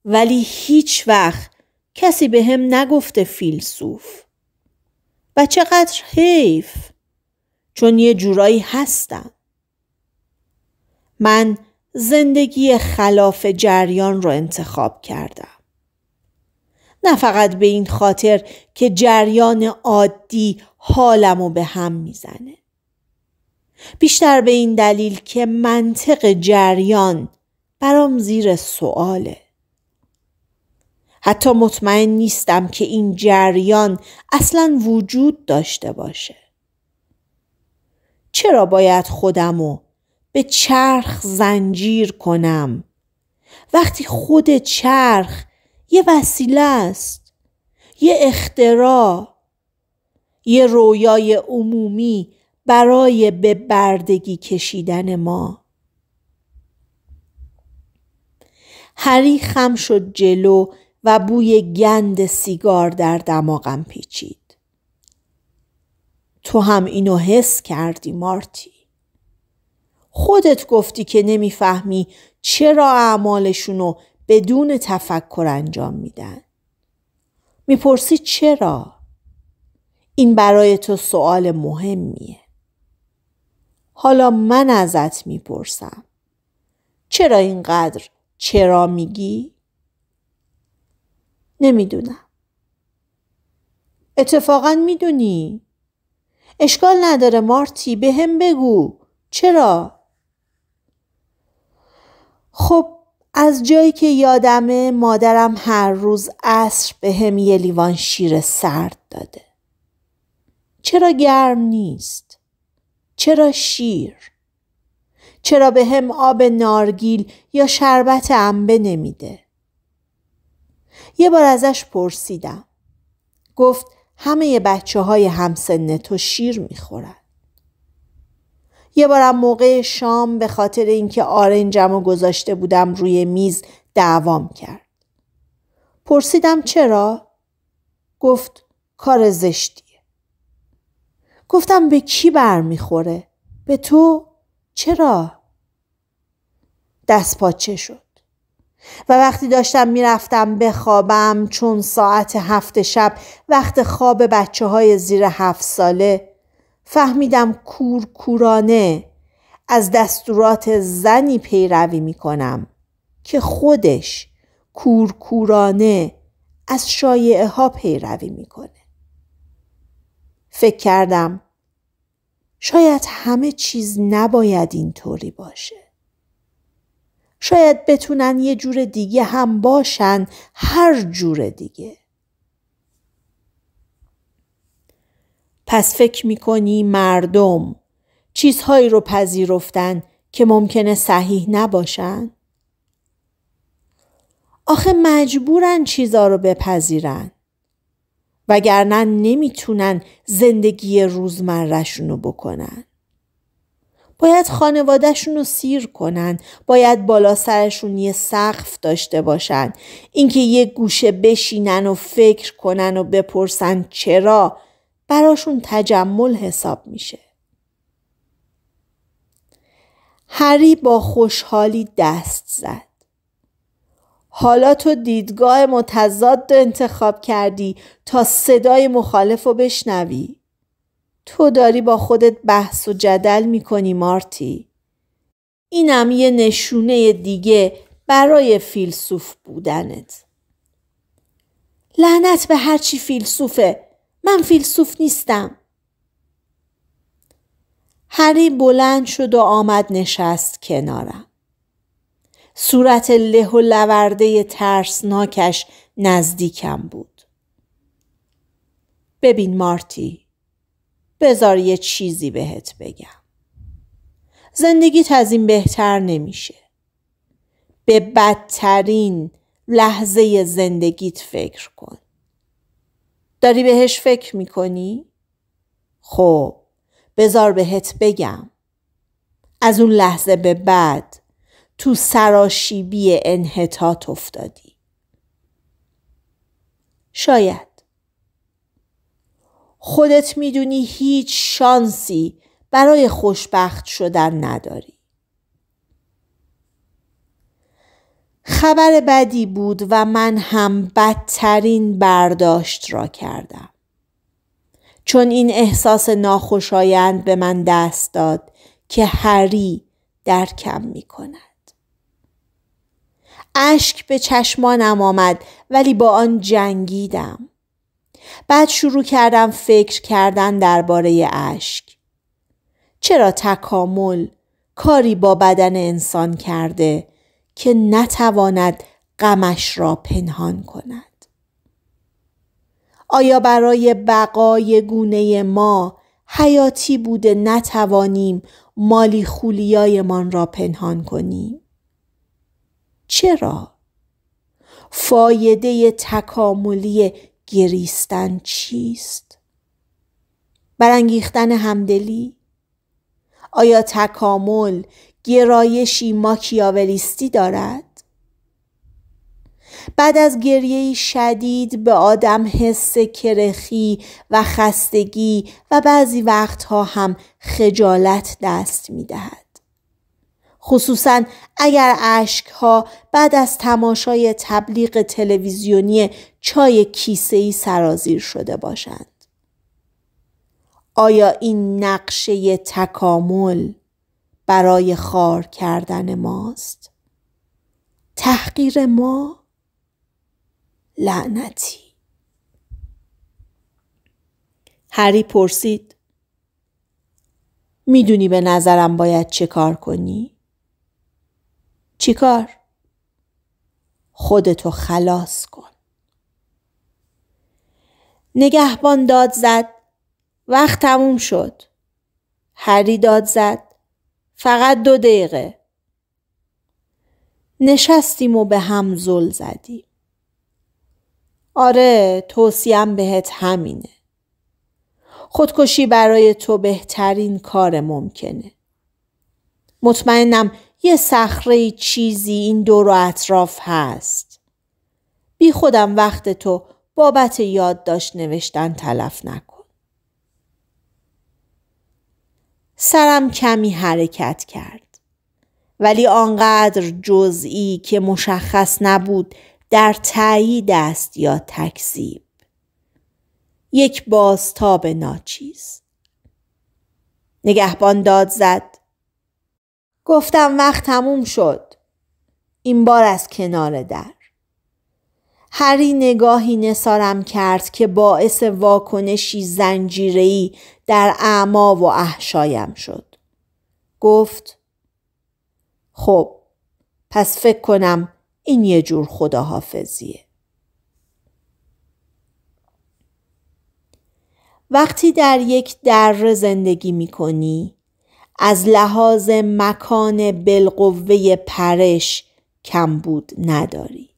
ولی هیچ وقت کسی به هم نگفته فیلسوف و چقدر حیف چون یه جورایی هستم من زندگی خلاف جریان رو انتخاب کردم نه فقط به این خاطر که جریان عادی حالم به هم میزنه بیشتر به این دلیل که منطق جریان برام زیر سواله حتی مطمئن نیستم که این جریان اصلا وجود داشته باشه. چرا باید خودمو به چرخ زنجیر کنم وقتی خود چرخ یه وسیله است یه اختراع یه رویای عمومی برای به بردگی کشیدن ما هری خم شد جلو و بوی گند سیگار در دماغم پیچید. تو هم اینو حس کردی مارتی. خودت گفتی که نمیفهمی چرا رو بدون تفکر انجام میدن. میپرسی چرا؟ این برای تو سوال مهمیه. حالا من ازت میپرسم. چرا اینقدر چرا میگی؟ نمیدونم اتفاقا میدونی اشکال نداره مارتی به هم بگو چرا؟ خب از جایی که یادمه مادرم هر روز عصر به هم یه لیوان شیر سرد داده چرا گرم نیست؟ چرا شیر؟ چرا به هم آب نارگیل یا شربت انبه نمیده؟ یه بار ازش پرسیدم. گفت همه بچه های همسن تو شیر میخورن. یه بارم موقع شام به خاطر اینکه آرنجم رو گذاشته بودم روی میز دعوام کرد. پرسیدم چرا؟ گفت کار زشتیه. گفتم به کی بر میخوره؟ به تو؟ چرا؟ دست پاچه شد. و وقتی داشتم میرفتم بخوابم چون ساعت هفت شب وقت خواب بچه های زیر هفت ساله فهمیدم کورکورانه از دستورات زنی پیروی میکنم که خودش کورکورانه از شایعه ها پیروی میکنه فکر کردم شاید همه چیز نباید اینطوری باشه شاید بتونن یه جور دیگه هم باشن هر جور دیگه پس فکر میکنی مردم چیزهایی رو پذیرفتن که ممکنه صحیح نباشن؟ آخه مجبورن چیزها رو بپذیرن وگرنه نمیتونن زندگی روزمرهشون رو بکنن باید خانوادهشون رو سیر کنن باید بالا سرشون یه سقف داشته باشن اینکه یه گوشه بشینن و فکر کنن و بپرسن چرا براشون تجمل حساب میشه هری با خوشحالی دست زد حالا تو دیدگاه متضاد انتخاب کردی تا صدای مخالف رو بشنوی تو داری با خودت بحث و جدل میکنی مارتی اینم یه نشونه دیگه برای فیلسوف بودنت لعنت به هرچی فیلسوفه من فیلسوف نیستم هری بلند شد و آمد نشست کنارم صورت له و لورده ترسناکش نزدیکم بود ببین مارتی بذار یه چیزی بهت بگم. زندگیت از این بهتر نمیشه. به بدترین لحظه زندگیت فکر کن. داری بهش فکر میکنی؟ خب بذار بهت بگم. از اون لحظه به بعد تو سراشیبی انحطاط افتادی. شاید خودت میدونی هیچ شانسی برای خوشبخت شدن نداری. خبر بدی بود و من هم بدترین برداشت را کردم. چون این احساس ناخوشایند به من دست داد که هری درکم می کند. اشک به چشمانم آمد ولی با آن جنگیدم. بعد شروع کردم فکر کردن درباره اشک چرا تکامل کاری با بدن انسان کرده که نتواند غمش را پنهان کند آیا برای بقای گونه ما حیاتی بوده نتوانیم مالی خولیایمان را پنهان کنیم چرا فایده تکاملی گریستن چیست؟ برانگیختن همدلی؟ آیا تکامل گرایشی ماکیاولیستی دارد؟ بعد از گریه شدید به آدم حس کرخی و خستگی و بعضی وقتها هم خجالت دست می خصوصا اگر اشکها بعد از تماشای تبلیغ تلویزیونی چای کیسه سرازیر شده باشند. آیا این نقشه تکامل برای خار کردن ماست؟ تحقیر ما؟ لعنتی هری پرسید میدونی به نظرم باید چه کار کنی؟ چیکار؟ خودتو خلاص کن. نگهبان داد زد. وقت تموم شد. هری داد زد. فقط دو دقیقه. نشستیم و به هم زل زدیم. آره توصیم بهت همینه. خودکشی برای تو بهترین کار ممکنه. مطمئنم یه صخره چیزی این دور و اطراف هست بی خودم وقت تو بابت یادداشت نوشتن تلف نکن سرم کمی حرکت کرد ولی آنقدر جزئی که مشخص نبود در تایید است یا تکذیب یک بازتاب ناچیز نگهبان داد زد گفتم وقت تموم شد. این بار از کنار در. هری نگاهی نسارم کرد که باعث واکنشی زنجیری در اعما و احشایم شد. گفت خب پس فکر کنم این یه جور خداحافظیه. وقتی در یک در زندگی می کنی از لحاظ مکان بالقوه پرش بود نداری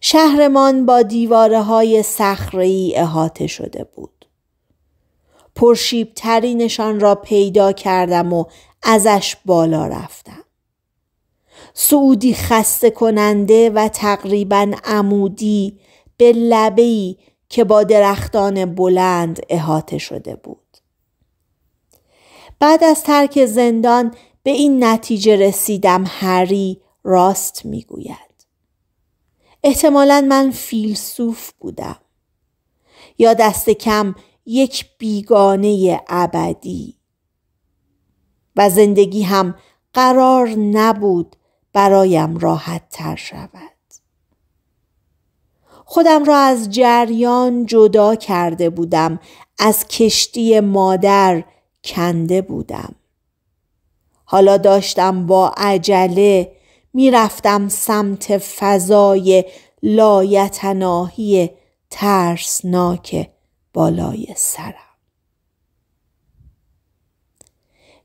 شهرمان با دیواره های سخری احاطه شده بود پرشیبترینشان را پیدا کردم و ازش بالا رفتم سعودی خسته کننده و تقریبا عمودی به لبهی که با درختان بلند احاطه شده بود بعد از ترک زندان به این نتیجه رسیدم هری راست میگوید احتمالا من فیلسوف بودم یا دست کم یک بیگانه ابدی و زندگی هم قرار نبود برایم راحت تر شود خودم را از جریان جدا کرده بودم از کشتی مادر کنده بودم حالا داشتم با عجله میرفتم سمت فضای لایتناهی ترسناک بالای سرم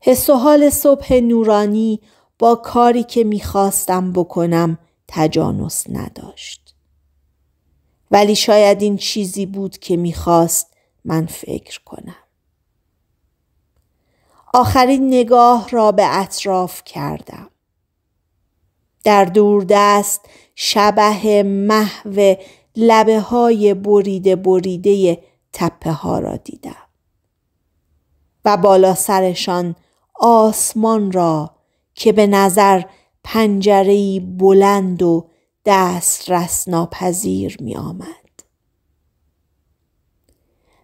حس و حال صبح نورانی با کاری که میخواستم بکنم تجانس نداشت ولی شاید این چیزی بود که میخواست من فکر کنم آخرین نگاه را به اطراف کردم در دست شبه محو لبه های بریده بریده تپه ها را دیدم و بالا سرشان آسمان را که به نظر پنجرهی بلند و دست ناپذیر می آمد.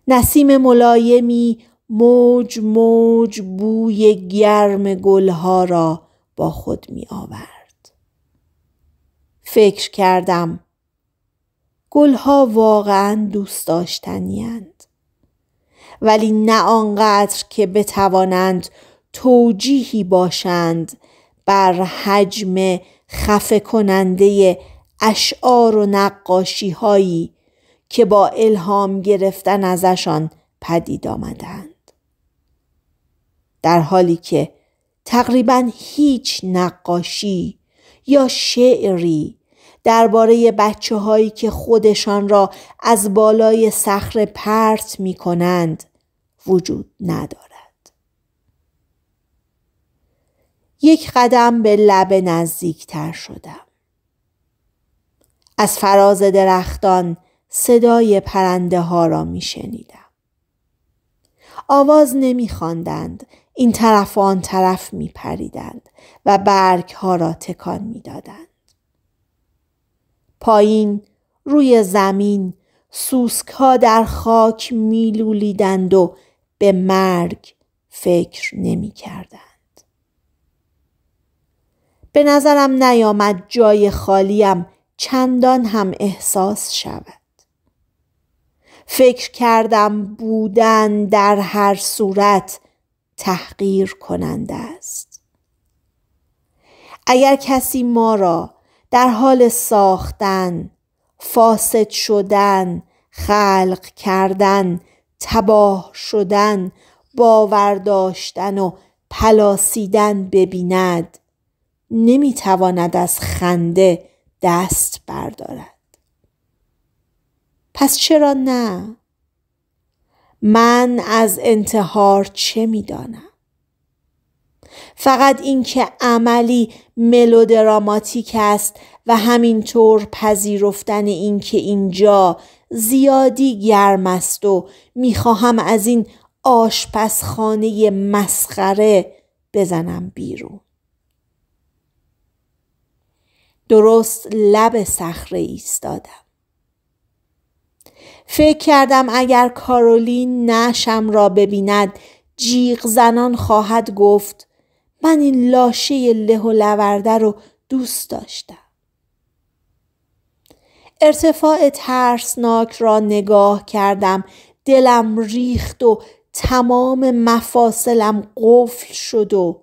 نسیم ملایمی موج موج بوی گرم گلها را با خود می آورد. فکر کردم گلها واقعا دوست داشتنیند ولی نه آنقدر که بتوانند توجیهی باشند بر حجم خفه کننده اشعار و نقاشی هایی که با الهام گرفتن ازشان پدید آمدند. در حالی که تقریبا هیچ نقاشی یا شعری درباره بچه هایی که خودشان را از بالای صخره پرت می کنند وجود ندارد. یک قدم به نزدیک تر شدم. از فراز درختان صدای پرنده ها را می شنیدم. آواز نمی خواندند این طرف و آن طرف می پریدند و برگ ها را تکان می دادند. پایین روی زمین سوسک ها در خاک میلولیدند و به مرگ فکر نمی کردند. به نظرم نیامد جای خالیم چندان هم احساس شود. فکر کردم بودن در هر صورت تحقیر کننده است اگر کسی ما را در حال ساختن فاسد شدن خلق کردن تباه شدن باور داشتن و پلاسیدن ببیند نمیتواند از خنده دست بردارد پس چرا نه من از انتحار چه میدانم فقط اینکه عملی ملودراماتیک است و همینطور پذیرفتن اینکه اینجا زیادی گرم است و میخواهم از این آشپزخانه مسخره بزنم بیرون درست لب صخره ایستادم فکر کردم اگر کارولین نشم را ببیند جیغ زنان خواهد گفت من این لاشه له و لورده رو دوست داشتم. ارتفاع ترسناک را نگاه کردم دلم ریخت و تمام مفاصلم قفل شد و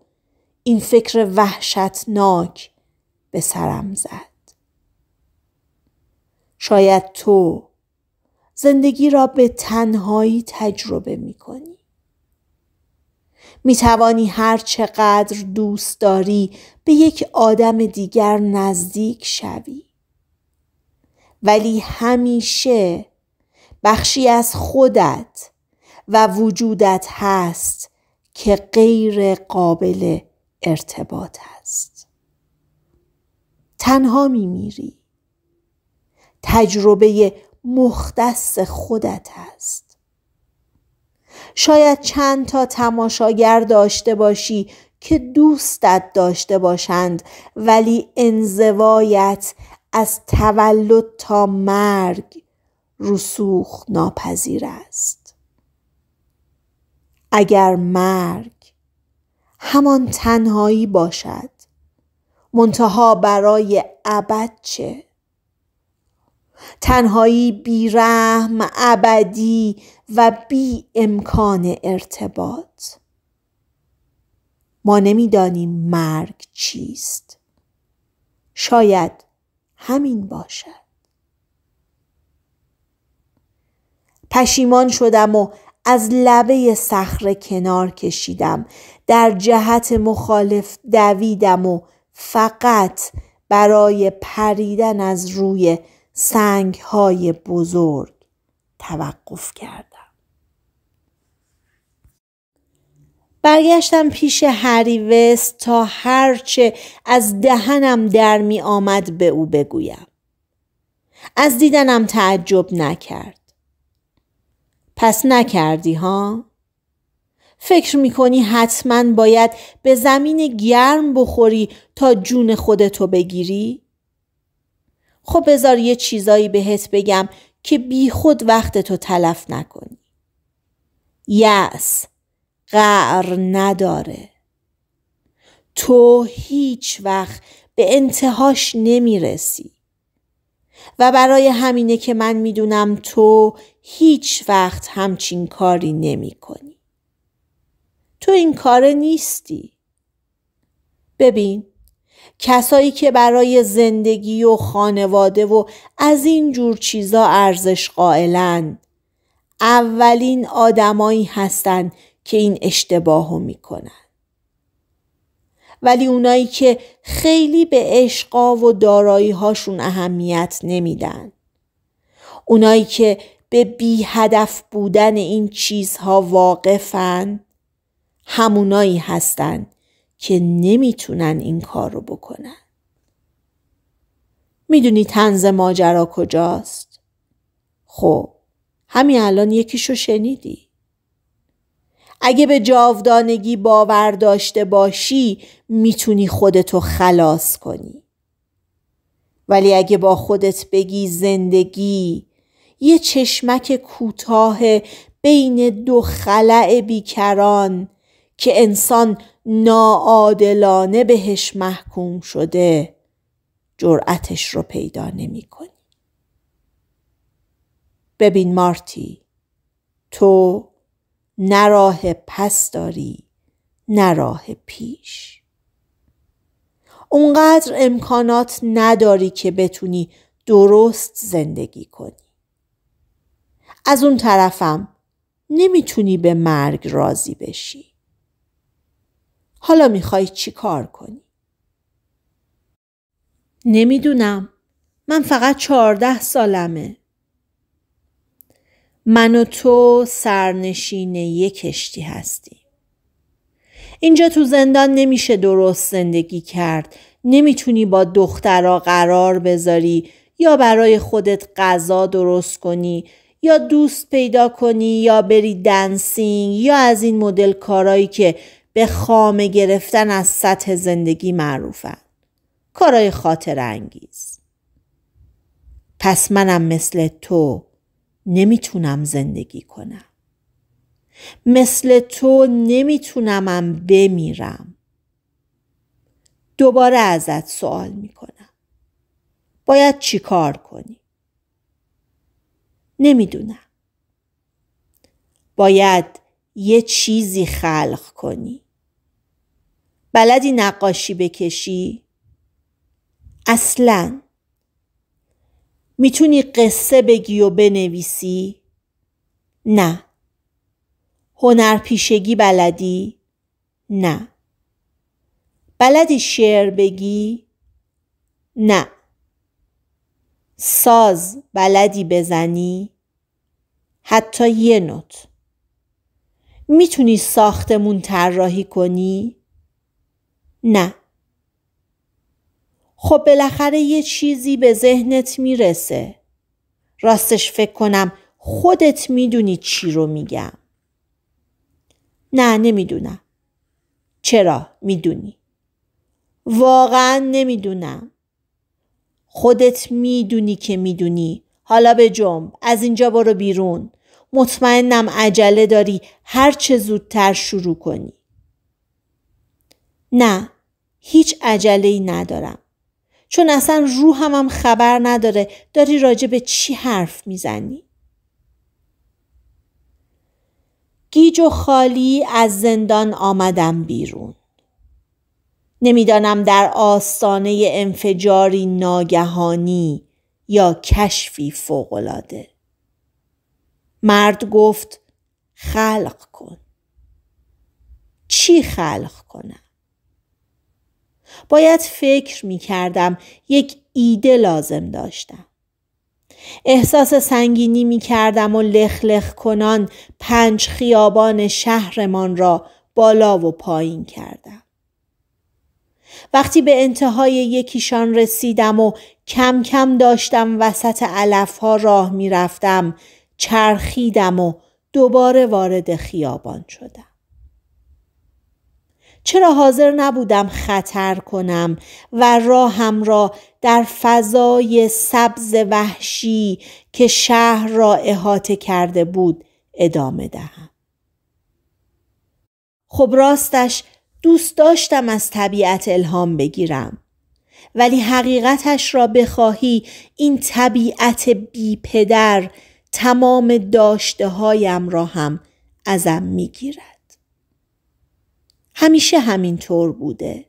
این فکر وحشتناک به سرم زد شاید تو زندگی را به تنهایی تجربه می کنی. می توانی هر چقدر دوست داری به یک آدم دیگر نزدیک شوی. ولی همیشه بخشی از خودت و وجودت هست که غیر قابل ارتباط است. تنها می میری. تجربه مختص خودت است شاید چند تا تماشاگر داشته باشی که دوستت داشته باشند ولی انزوایت از تولد تا مرگ رسوخ ناپذیر است اگر مرگ همان تنهایی باشد منتها برای ابد چه تنهایی بیرحم ابدی و بی امکان ارتباط ما نمیدانیم مرگ چیست شاید همین باشد پشیمان شدم و از لبه صخره کنار کشیدم در جهت مخالف دویدم و فقط برای پریدن از روی سنگ های بزرگ توقف کردم. برگشتم پیش هری وست تا هرچه از دهنم در می آمد به او بگویم. از دیدنم تعجب نکرد. پس نکردی ها؟ فکر میکنی حتما باید به زمین گرم بخوری تا جون خودتو بگیری؟ خب بذار یه چیزایی بهت بگم که بی خود وقت تو تلف نکنی. یس قعر نداره. تو هیچ وقت به انتهاش نمیرسی. و برای همینه که من میدونم تو هیچ وقت همچین کاری نمی کنی. تو این کار نیستی. ببین کسایی که برای زندگی و خانواده و از این جور چیزا ارزش قائلند اولین آدمایی هستند که این اشتباهو میکنن ولی اونایی که خیلی به عشقا و دارایی هاشون اهمیت نمیدن اونایی که به بی هدف بودن این چیزها واقفن همونایی هستند که نمیتونن این کار رو بکنن. میدونی تنز ماجرا کجاست؟ خب همین الان یکیشو شنیدی. اگه به جاودانگی باور داشته باشی میتونی خودتو خلاص کنی. ولی اگه با خودت بگی زندگی یه چشمک کوتاه بین دو خلع بیکران که انسان ناعادلانه بهش محکوم شده جرأتش رو پیدا نمی کنی. ببین مارتی تو نراه پس داری نراه پیش اونقدر امکانات نداری که بتونی درست زندگی کنی از اون طرفم نمیتونی به مرگ راضی بشی حالا میخوای چی کار کنی؟ نمیدونم. من فقط چهارده سالمه. من و تو سرنشین یک کشتی هستی. اینجا تو زندان نمیشه درست زندگی کرد. نمیتونی با دخترا قرار بذاری یا برای خودت غذا درست کنی یا دوست پیدا کنی یا بری دنسینگ یا از این مدل کارایی که به خامه گرفتن از سطح زندگی معروفن. کارای خاطر انگیز. پس منم مثل تو نمیتونم زندگی کنم. مثل تو نمیتونمم بمیرم. دوباره ازت سوال میکنم. باید چی کار کنی؟ نمیدونم. باید یه چیزی خلق کنی. بلدی نقاشی بکشی؟ اصلا میتونی قصه بگی و بنویسی؟ نه هنرپیشگی بلدی؟ نه بلدی شعر بگی؟ نه ساز بلدی بزنی؟ حتی یه نوت میتونی ساختمون طراحی کنی؟ نه خب بالاخره یه چیزی به ذهنت میرسه راستش فکر کنم خودت میدونی چی رو میگم نه نمیدونم چرا میدونی واقعا نمیدونم خودت میدونی که میدونی حالا به جمع از اینجا برو بیرون مطمئنم عجله داری هر چه زودتر شروع کنی نه هیچ عجله ندارم چون اصلا روحم هم خبر نداره داری راجع به چی حرف میزنی گیج و خالی از زندان آمدم بیرون نمیدانم در آستانه انفجاری ناگهانی یا کشفی فوقالعاده مرد گفت خلق کن چی خلق کنم باید فکر می کردم یک ایده لازم داشتم. احساس سنگینی می کردم و لخ کنان پنج خیابان شهرمان را بالا و پایین کردم. وقتی به انتهای یکیشان رسیدم و کم کم داشتم وسط علف ها راه می رفتم چرخیدم و دوباره وارد خیابان شدم. چرا حاضر نبودم خطر کنم و راهم را در فضای سبز وحشی که شهر را احاطه کرده بود ادامه دهم خب راستش دوست داشتم از طبیعت الهام بگیرم ولی حقیقتش را بخواهی این طبیعت بی پدر تمام داشته هایم را هم ازم میگیرد همیشه همینطور بوده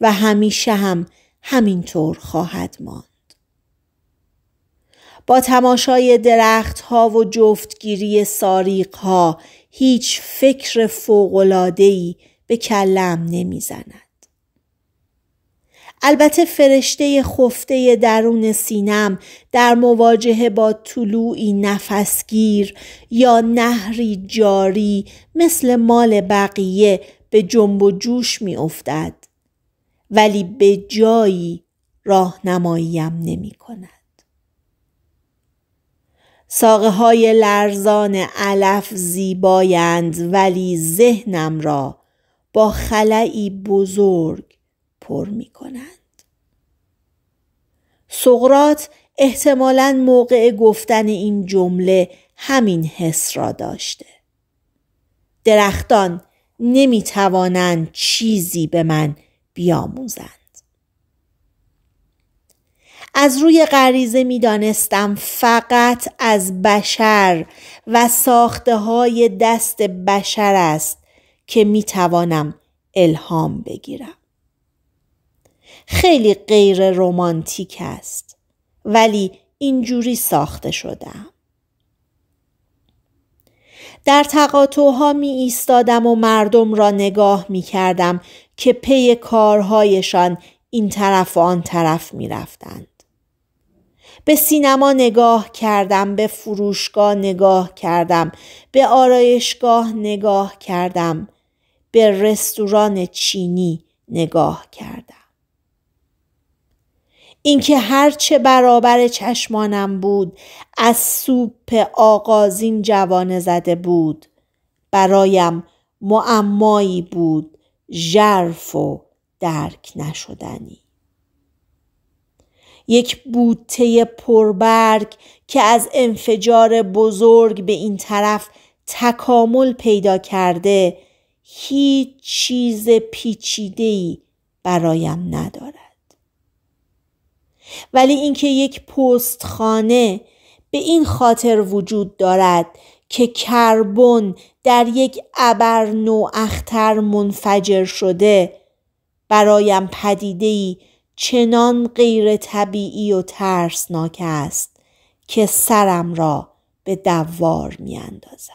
و همیشه هم همینطور خواهد ماند. با تماشای درخت ها و جفتگیری ساریق ها هیچ فکر فوقلادهی به کلم نمیزند. البته فرشته خفته درون سینم در مواجهه با طلوعی نفسگیر یا نهری جاری مثل مال بقیه به جنب و جوش می افتد ولی به جایی راهنماییم نمی کند. ساقه های لرزان علف زیبایند ولی ذهنم را با خلعی بزرگ پر می کند سقرات احتمالا موقع گفتن این جمله همین حس را داشته. درختان نمی چیزی به من بیاموزند. از روی غریزه میدانستم فقط از بشر و ساخته های دست بشر است که میتوانم الهام بگیرم. خیلی غیر رمانتیک است ولی اینجوری ساخته شدم. در تقاطوها می ایستادم و مردم را نگاه می کردم که پی کارهایشان این طرف و آن طرف می رفتند. به سینما نگاه کردم به فروشگاه نگاه کردم به آرایشگاه نگاه کردم به رستوران چینی نگاه کردم اینکه هرچه برابر چشمانم بود از سوپ آغازین جوانه زده بود برایم معمایی بود ژرف و درک نشدنی یک بوته پربرگ که از انفجار بزرگ به این طرف تکامل پیدا کرده هیچ چیز پیچیده‌ای برایم ندارد ولی اینکه یک پستخانه به این خاطر وجود دارد که کربن در یک ابر اختر منفجر شده برایم پدیدهی چنان غیر طبیعی و ترسناک است که سرم را به دوار می اندازد.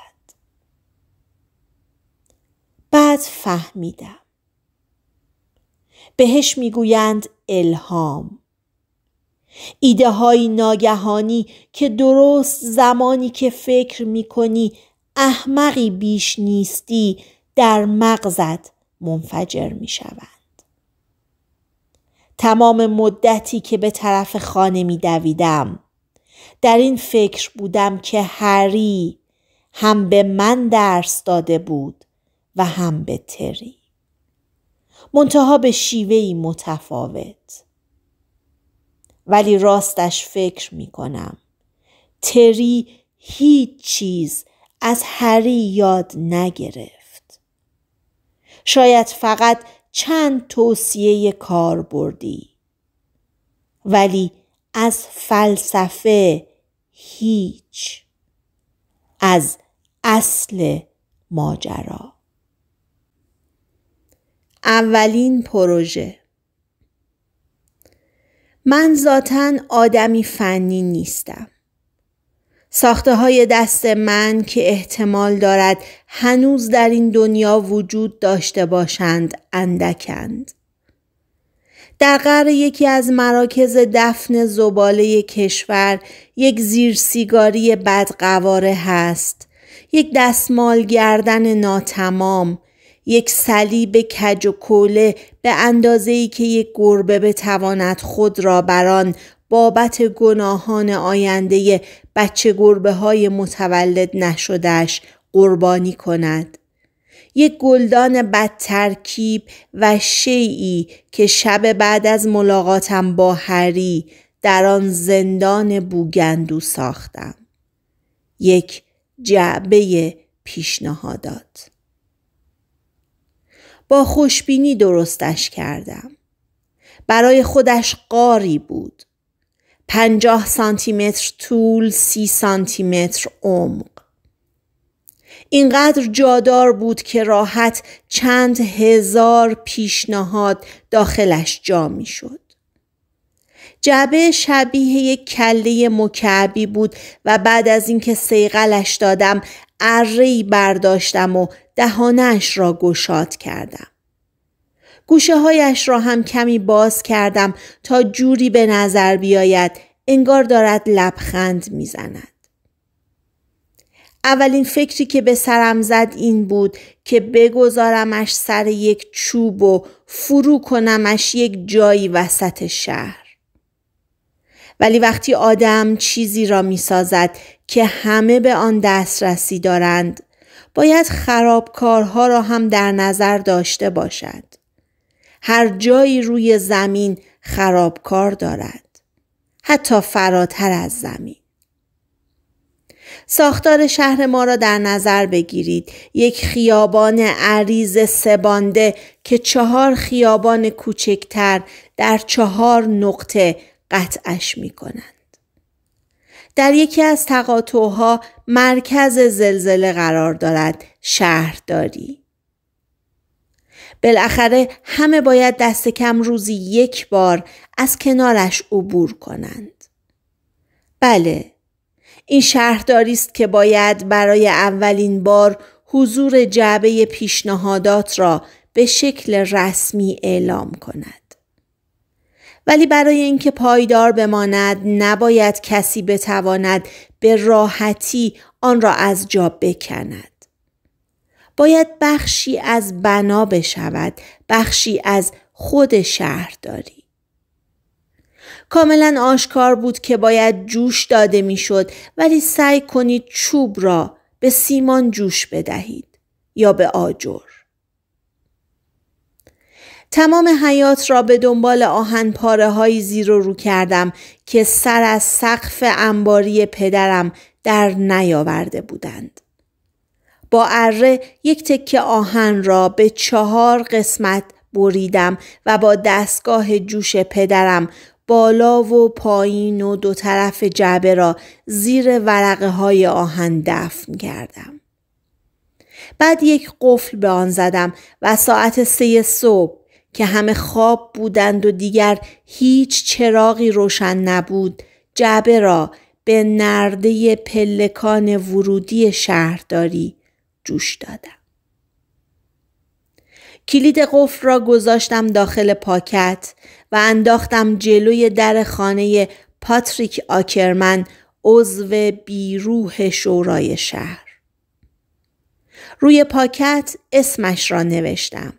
بعد فهمیدم. بهش میگویند الهام. ایده های ناگهانی که درست زمانی که فکر می کنی احمقی بیش نیستی در مغزت منفجر می تمام مدتی که به طرف خانه می دویدم در این فکر بودم که هری هم به من درس داده بود و هم به تری منتها به شیوهی متفاوت ولی راستش فکر می کنم. تری هیچ چیز از هری یاد نگرفت. شاید فقط چند توصیه کار بردی. ولی از فلسفه هیچ. از اصل ماجرا. اولین پروژه من ذاتا آدمی فنی نیستم. ساخته های دست من که احتمال دارد هنوز در این دنیا وجود داشته باشند اندکند. در قرر یکی از مراکز دفن زباله کشور یک زیرسیگاری بدقواره هست، یک دستمال گردن ناتمام، یک صلیب کج و کوله به اندازه ای که یک گربه بتواند خود را بر آن بابت گناهان آینده بچه گربه های متولد نشدهش قربانی کند. یک گلدان بدترکیب و شیعی که شب بعد از ملاقاتم با هری در آن زندان بوگندو ساختم. یک جعبه پیشنهادات با خوشبینی درستش کردم. برای خودش قاری بود. پنجاه سانتیمتر طول سی سانتیمتر عمق. اینقدر جادار بود که راحت چند هزار پیشنهاد داخلش جا شد جبه شبیه یک کله مکعبی بود و بعد از اینکه سیقلش دادم ارهی برداشتم و دهانش را گشاد کردم. گوشه هایش را هم کمی باز کردم تا جوری به نظر بیاید انگار دارد لبخند میزند. اولین فکری که به سرم زد این بود که بگذارمش سر یک چوب و فرو کنمش یک جایی وسط شهر. ولی وقتی آدم چیزی را می سازد که همه به آن دسترسی دارند باید خرابکارها را هم در نظر داشته باشد. هر جایی روی زمین خرابکار دارد. حتی فراتر از زمین. ساختار شهر ما را در نظر بگیرید یک خیابان عریض سبانده که چهار خیابان کوچکتر در چهار نقطه قطعش می کند. در یکی از تقاطعها مرکز زلزله قرار دارد شهرداری بالاخره همه باید دست کم روزی یک بار از کنارش عبور کنند بله این شهرداری است که باید برای اولین بار حضور جعبه پیشنهادات را به شکل رسمی اعلام کند ولی برای اینکه پایدار بماند نباید کسی بتواند به راحتی آن را از جا بکند. باید بخشی از بنا بشود، بخشی از خود شهر داری. کاملا آشکار بود که باید جوش داده میشد ولی سعی کنید چوب را به سیمان جوش بدهید یا به آجر. تمام حیات را به دنبال آهن پاره های زیر و رو کردم که سر از سقف انباری پدرم در نیاورده بودند. با اره یک تکه آهن را به چهار قسمت بریدم و با دستگاه جوش پدرم بالا و پایین و دو طرف جعبه را زیر ورقه های آهن دفن کردم. بعد یک قفل به آن زدم و ساعت سه صبح که همه خواب بودند و دیگر هیچ چراغی روشن نبود جعبه را به نرده پلکان ورودی شهرداری جوش دادم. کلید قفل را گذاشتم داخل پاکت و انداختم جلوی در خانه پاتریک آکرمن عضو بیروح شورای شهر. روی پاکت اسمش را نوشتم.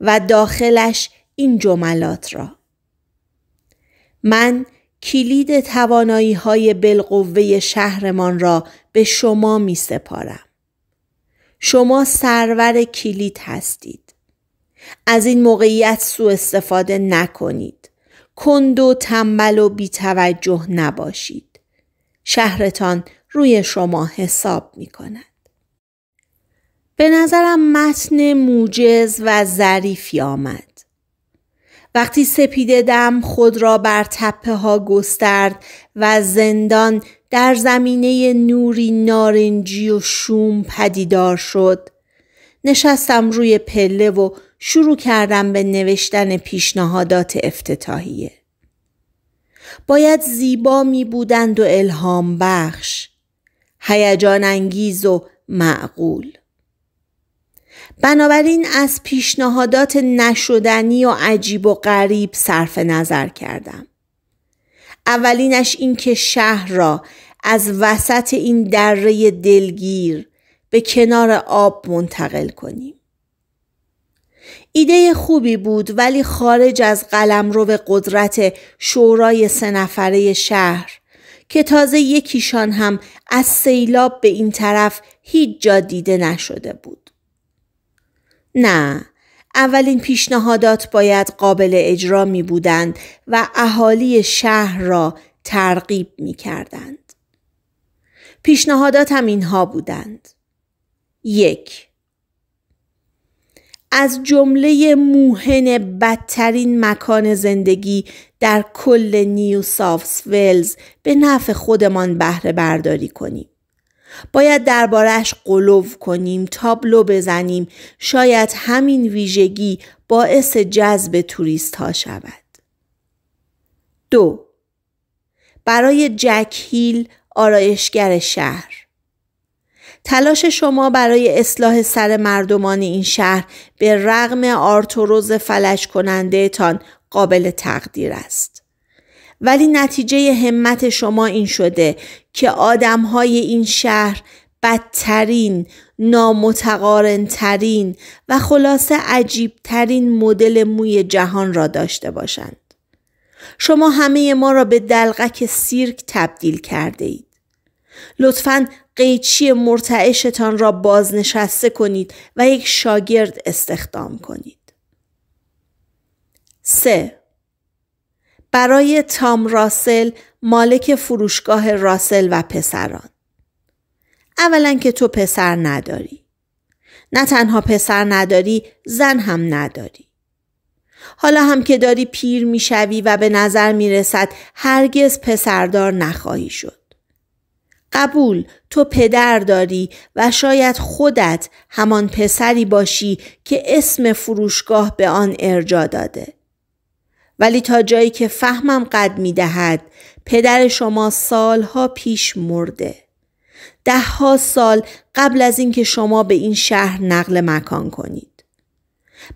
و داخلش این جملات را من کلید توانایی های بلقوه شهرمان را به شما می سپارم. شما سرور کلید هستید. از این موقعیت سوء استفاده نکنید. کند و تنبل و بیتوجه نباشید. شهرتان روی شما حساب می کند. به نظرم متن موجز و ظریفی آمد. وقتی سپیده دم خود را بر تپه ها گسترد و زندان در زمینه نوری نارنجی و شوم پدیدار شد نشستم روی پله و شروع کردم به نوشتن پیشنهادات افتتاحیه باید زیبا می بودند و الهام بخش هیجان انگیز و معقول بنابراین از پیشنهادات نشدنی و عجیب و غریب صرف نظر کردم. اولینش اینکه شهر را از وسط این دره دلگیر به کنار آب منتقل کنیم. ایده خوبی بود ولی خارج از قلم به قدرت شورای سه نفره شهر که تازه یکیشان هم از سیلاب به این طرف هیچ جا دیده نشده بود. نه اولین پیشنهادات باید قابل اجرا می بودند و اهالی شهر را ترغیب می کردند. پیشنهادات هم اینها بودند. یک از جمله موهن بدترین مکان زندگی در کل نیو سافس ولز به نفع خودمان بهره برداری کنیم. باید دربارش قلوب کنیم، تابلو بزنیم، شاید همین ویژگی باعث جذب توریست ها شود. دو برای جک هیل آرایشگر شهر تلاش شما برای اصلاح سر مردمان این شهر به رغم آرتوروز فلش کننده تان قابل تقدیر است. ولی نتیجه همت شما این شده که آدم های این شهر بدترین، نامتقارنترین و خلاصه عجیبترین مدل موی جهان را داشته باشند. شما همه ما را به دلغک سیرک تبدیل کرده اید. لطفا قیچی مرتعشتان را بازنشسته کنید و یک شاگرد استخدام کنید. 3. برای تام راسل مالک فروشگاه راسل و پسران اولا که تو پسر نداری نه تنها پسر نداری زن هم نداری حالا هم که داری پیر میشوی و به نظر رسد هرگز پسردار نخواهی شد قبول تو پدر داری و شاید خودت همان پسری باشی که اسم فروشگاه به آن ارجا داده ولی تا جایی که فهمم قد می دهد پدر شما سالها پیش مرده. ده ها سال قبل از اینکه شما به این شهر نقل مکان کنید.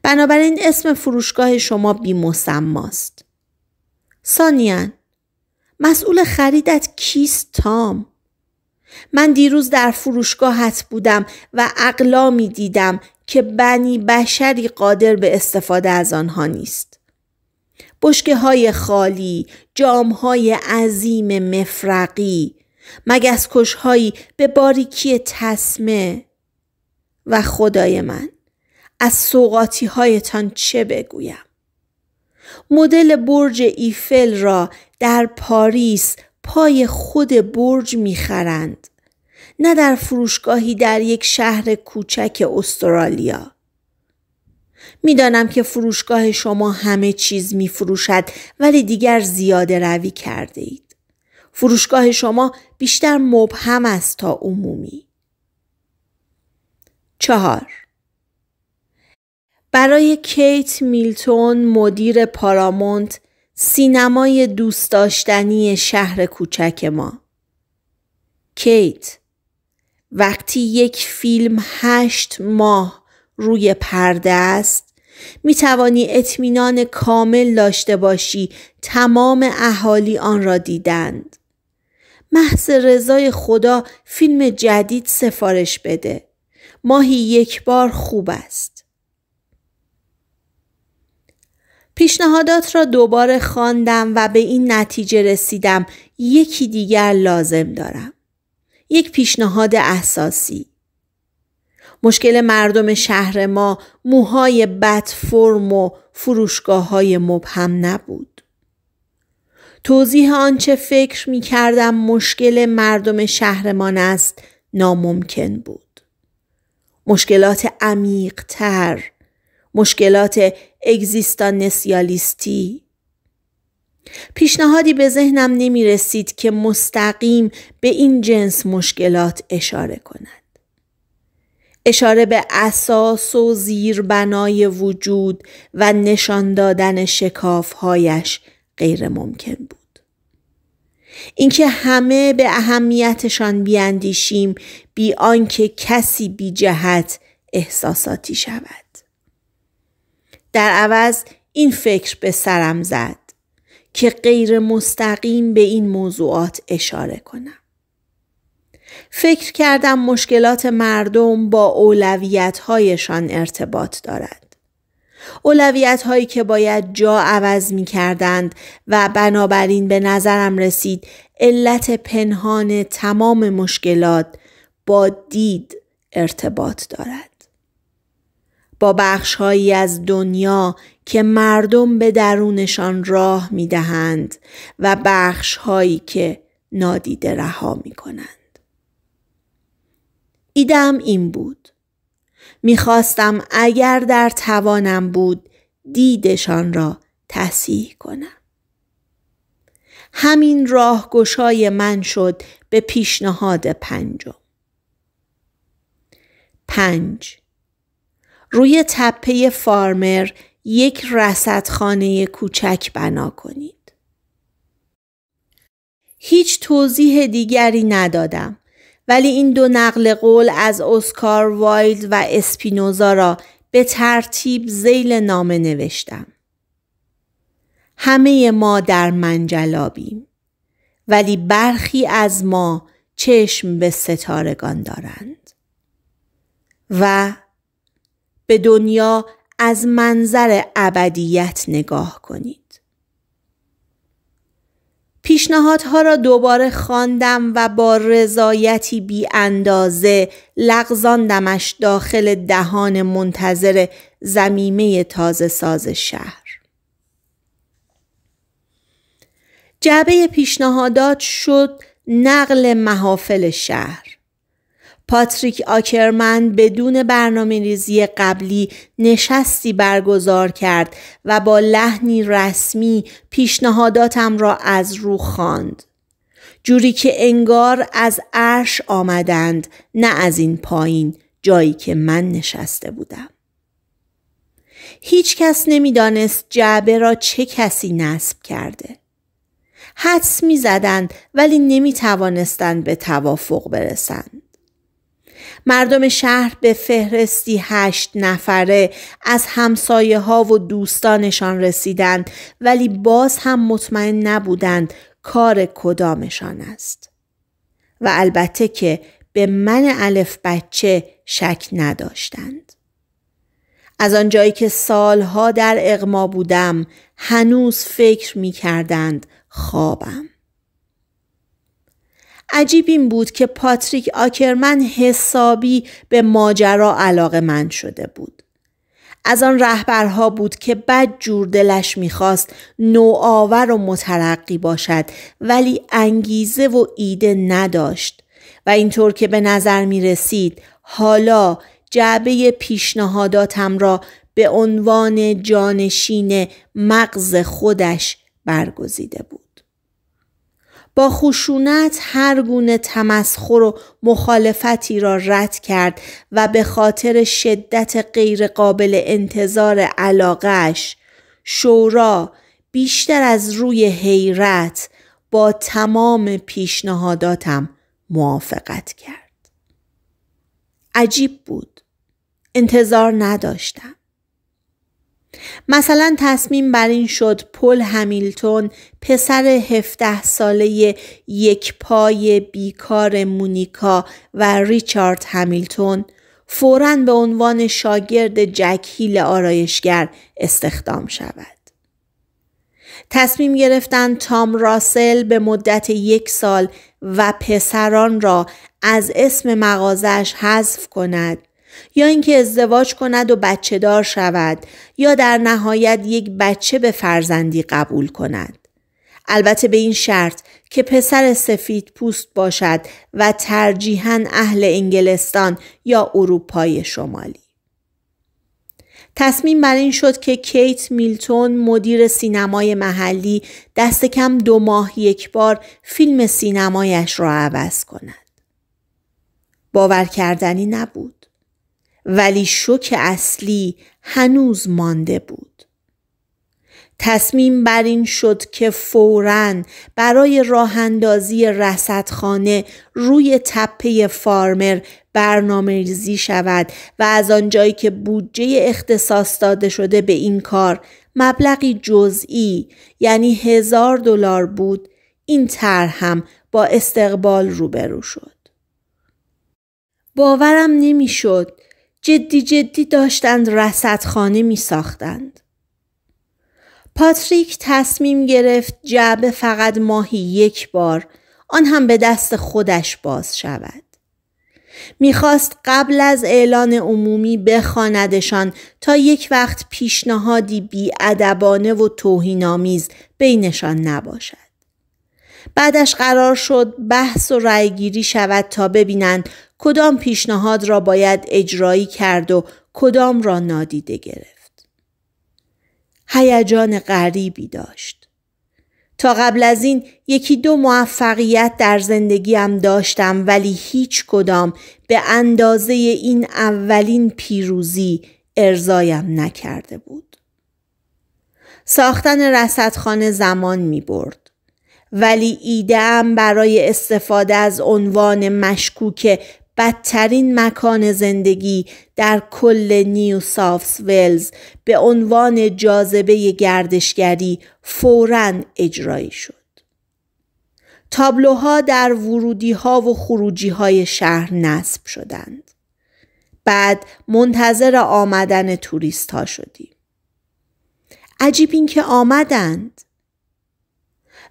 بنابراین اسم فروشگاه شما بی مسماست. سانیان مسئول خریدت کیست تام؟ من دیروز در فروشگاهت بودم و اقلامی دیدم که بنی بشری قادر به استفاده از آنها نیست. بشکه های خالی، جام های عظیم مفرقی، مگسکش هایی به باریکی تسمه و خدای من از سوقاتی هایتان چه بگویم؟ مدل برج ایفل را در پاریس پای خود برج میخرند نه در فروشگاهی در یک شهر کوچک استرالیا میدانم که فروشگاه شما همه چیز فروشد ولی دیگر زیاده روی کرده اید. فروشگاه شما بیشتر مبهم است تا عمومی. چهار برای کیت میلتون مدیر پارامونت سینمای دوست داشتنی شهر کوچک ما کیت وقتی یک فیلم هشت ماه روی پرده است می توانی اطمینان کامل داشته باشی تمام اهالی آن را دیدند محض رضای خدا فیلم جدید سفارش بده ماهی یک بار خوب است پیشنهادات را دوباره خواندم و به این نتیجه رسیدم یکی دیگر لازم دارم یک پیشنهاد اساسی مشکل مردم شهر ما موهای بد فرم و فروشگاه های مبهم نبود. توضیح آنچه فکر می کردم مشکل مردم شهرمان است ناممکن بود. مشکلات عمیق مشکلات اگزیستانسیالیستی پیشنهادی به ذهنم نمی رسید که مستقیم به این جنس مشکلات اشاره کند. اشاره به اساس و زیربنای وجود و نشان دادن شکافهایش غیر ممکن بود. اینکه همه به اهمیتشان بیاندیشیم بی آنکه کسی بی جهت احساساتی شود. در عوض این فکر به سرم زد که غیر مستقیم به این موضوعات اشاره کنم. فکر کردم مشکلات مردم با اولویتهایشان ارتباط دارد. اولویت هایی که باید جا عوض می کردند و بنابراین به نظرم رسید علت پنهان تمام مشکلات با دید ارتباط دارد. با بخشهایی از دنیا که مردم به درونشان راه می دهند و بخشهایی که نادیده رها می کنند. ایدم این بود. میخواستم اگر در توانم بود دیدشان را تصحیح کنم. همین راه گشای من شد به پیشنهاد پنجم. پنج روی تپه فارمر یک رصدخانه کوچک بنا کنید. هیچ توضیح دیگری ندادم. ولی این دو نقل قول از اسکار وایلد و اسپینوزا را به ترتیب زیل نامه نوشتم. همه ما در منجلابیم ولی برخی از ما چشم به ستارگان دارند و به دنیا از منظر ابدیت نگاه کنید. پیشنهادها را دوباره خواندم و با رضایتی بی اندازه لغزاندمش داخل دهان منتظر زمیمه تازه ساز شهر. جعبه پیشنهادات شد نقل محافل شهر. پاتریک آکرمن بدون برنامه ریزی قبلی نشستی برگزار کرد و با لحنی رسمی پیشنهاداتم را از رو خواند. جوری که انگار از عرش آمدند نه از این پایین جایی که من نشسته بودم. هیچ کس نمیدانست جعبه را چه کسی نصب کرده. حدس می ولی نمی توانستند به توافق برسند. مردم شهر به فهرستی هشت نفره از همسایه ها و دوستانشان رسیدند ولی باز هم مطمئن نبودند کار کدامشان است. و البته که به من الف بچه شک نداشتند. از آنجایی که سالها در اغما بودم هنوز فکر می کردند خوابم. عجیب این بود که پاتریک آکرمن حسابی به ماجرا علاقه من شده بود. از آن رهبرها بود که بد جور دلش میخواست نوآور و مترقی باشد ولی انگیزه و ایده نداشت و اینطور که به نظر می رسید حالا جعبه پیشنهاداتم را به عنوان جانشین مغز خودش برگزیده بود. با خشونت هر گونه تمسخر و مخالفتی را رد کرد و به خاطر شدت غیرقابل انتظار علاقش شورا بیشتر از روی حیرت با تمام پیشنهاداتم موافقت کرد. عجیب بود. انتظار نداشتم. مثلا تصمیم بر این شد پل همیلتون پسر 17 ساله یک پای بیکار مونیکا و ریچارد همیلتون فوراً به عنوان شاگرد جکیل آرایشگر استخدام شود. تصمیم گرفتن تام راسل به مدت یک سال و پسران را از اسم مغازش حذف کند یا اینکه ازدواج کند و بچه دار شود یا در نهایت یک بچه به فرزندی قبول کند. البته به این شرط که پسر سفید پوست باشد و ترجیحاً اهل انگلستان یا اروپای شمالی. تصمیم بر این شد که کیت میلتون مدیر سینمای محلی دست کم دو ماه یک بار فیلم سینمایش را عوض کند. باور کردنی نبود. ولی شوک اصلی هنوز مانده بود. تصمیم بر این شد که فوراً برای راه اندازی رصدخانه روی تپه فارمر برنامه ریزی شود و از آنجایی که بودجه اختصاص داده شده به این کار مبلغی جزئی یعنی هزار دلار بود این طرح هم با استقبال روبرو شد. باورم نمیشد جدی جدی داشتند رصدخانه می ساختند. پاتریک تصمیم گرفت جعبه فقط ماهی یک بار آن هم به دست خودش باز شود. میخواست قبل از اعلان عمومی بخواندشان تا یک وقت پیشنهادی ادبانه و توهینآمیز بینشان نباشد. بعدش قرار شد بحث و رأیگیری شود تا ببینند کدام پیشنهاد را باید اجرایی کرد و کدام را نادیده گرفت. هیجان غریبی داشت. تا قبل از این یکی دو موفقیت در زندگیم داشتم ولی هیچ کدام به اندازه این اولین پیروزی ارزایم نکرده بود. ساختن رصدخانه زمان می برد. ولی ایدهام برای استفاده از عنوان مشکوک بدترین مکان زندگی در کل نیو سافس ویلز به عنوان جاذبه گردشگری فوراً اجرایی شد. تابلوها در ورودی ها و خروجی های شهر نصب شدند. بعد منتظر آمدن توریست ها شدیم. عجیب اینکه که آمدند.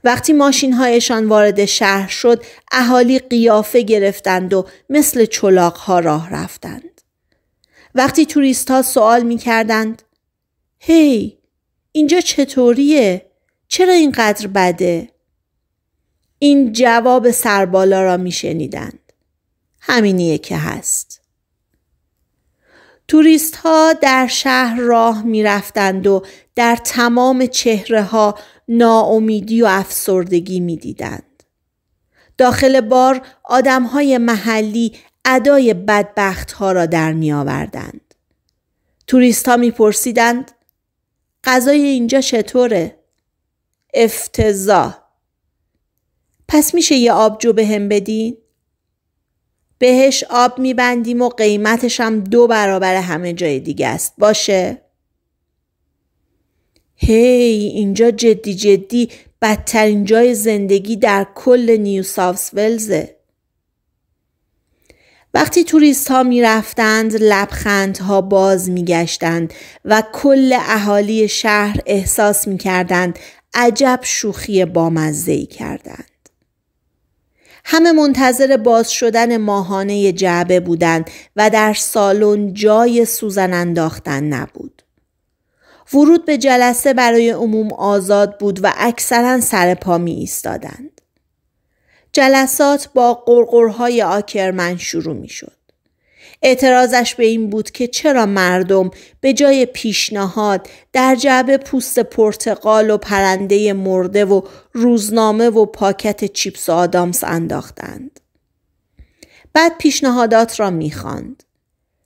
وقتی ماشین هایشان وارد شهر شد اهالی قیافه گرفتند و مثل چلاق ها راه رفتند. وقتی توریست ها سوال می کردند هی اینجا چطوریه؟ چرا اینقدر بده؟ این جواب سربالا را می شنیدند. همینیه که هست. توریست ها در شهر راه می رفتند و در تمام چهره ها ناامیدی و افسردگی می دیدند. داخل بار آدم های محلی ادای بدبخت ها را در می آوردند. توریست ها می پرسیدند غذای اینجا چطوره؟ افتضاح پس میشه یه آبجو به بدین؟ بهش آب میبندیم و قیمتش هم دو برابر همه جای دیگه است باشه؟ هی اینجا جدی جدی بدترین جای زندگی در کل نیو ساوس ولزه. وقتی توریست ها می رفتند لبخند ها باز می گشتند و کل اهالی شهر احساس می کردند عجب شوخی بامزه کردند. همه منتظر باز شدن ماهانه جعبه بودند و در سالن جای سوزن انداختن نبود. ورود به جلسه برای عموم آزاد بود و اکثرا سر پا می ایستادند. جلسات با قرقرهای آکرمن شروع می شد. اعتراضش به این بود که چرا مردم به جای پیشنهاد در جعبه پوست پرتقال و پرنده مرده و روزنامه و پاکت چیپس و آدامس انداختند. بعد پیشنهادات را میخواند.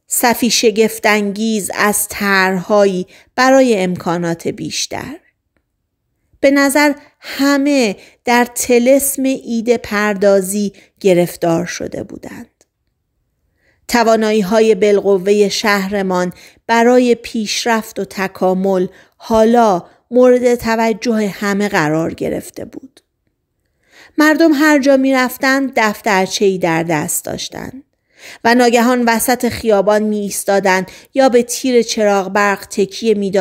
صفی شگفتانگیز از طرحهایی برای امکانات بیشتر. به نظر همه در تلسم ایده پردازی گرفتار شده بودند. توانایی های بالقوه شهرمان برای پیشرفت و تکامل حالا مورد توجه همه قرار گرفته بود. مردم هر جا می رفتند در دست داشتند و ناگهان وسط خیابان می ایستادند یا به تیر چراغ برق تکیه می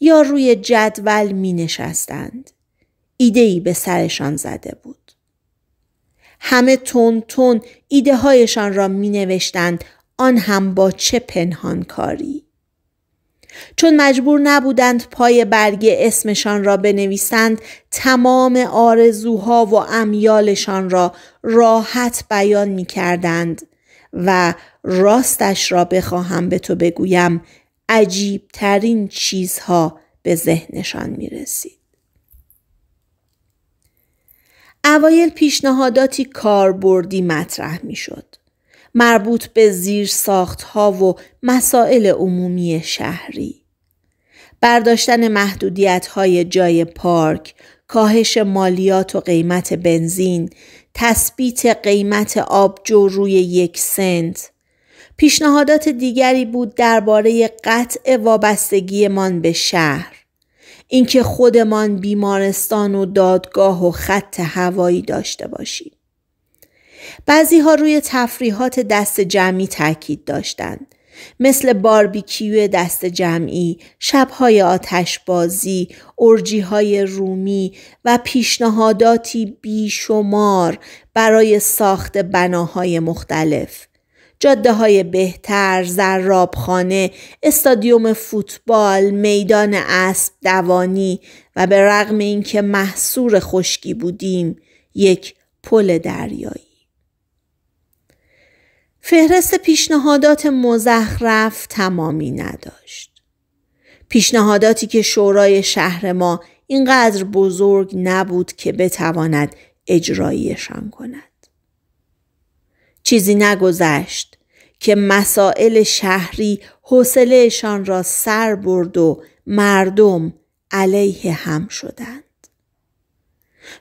یا روی جدول می نشستند. ای به سرشان زده بود. همه تون تون ایده هایشان را می نوشتند آن هم با چه پنهانکاری؟ کاری چون مجبور نبودند پای برگ اسمشان را بنویسند تمام آرزوها و امیالشان را راحت بیان می کردند و راستش را بخواهم به تو بگویم عجیبترین چیزها به ذهنشان می رسید. اوایل پیشنهاداتی کاربردی مطرح میشد، مربوط به زیر ها و مسائل عمومی شهری. برداشتن محدودیت های جای پارک، کاهش مالیات و قیمت بنزین، تثبیت قیمت آبجو روی یک سنت، پیشنهادات دیگری بود درباره قطع وابستگیمان به شهر اینکه خودمان بیمارستان و دادگاه و خط هوایی داشته باشیم. بعضی ها روی تفریحات دست جمعی تاکید داشتند. مثل باربیکیو دست جمعی، شبهای آتشبازی، ارجیهای رومی و پیشنهاداتی بیشمار برای ساخت بناهای مختلف. جاده های بهتر، زرابخانه، استادیوم فوتبال، میدان اسب دوانی و به رغم اینکه محصور خشکی بودیم یک پل دریایی. فهرست پیشنهادات مزخرف تمامی نداشت. پیشنهاداتی که شورای شهر ما اینقدر بزرگ نبود که بتواند اجراییشان کند. چیزی نگذشت که مسائل شهری حوصلهشان را سر برد و مردم علیه هم شدند.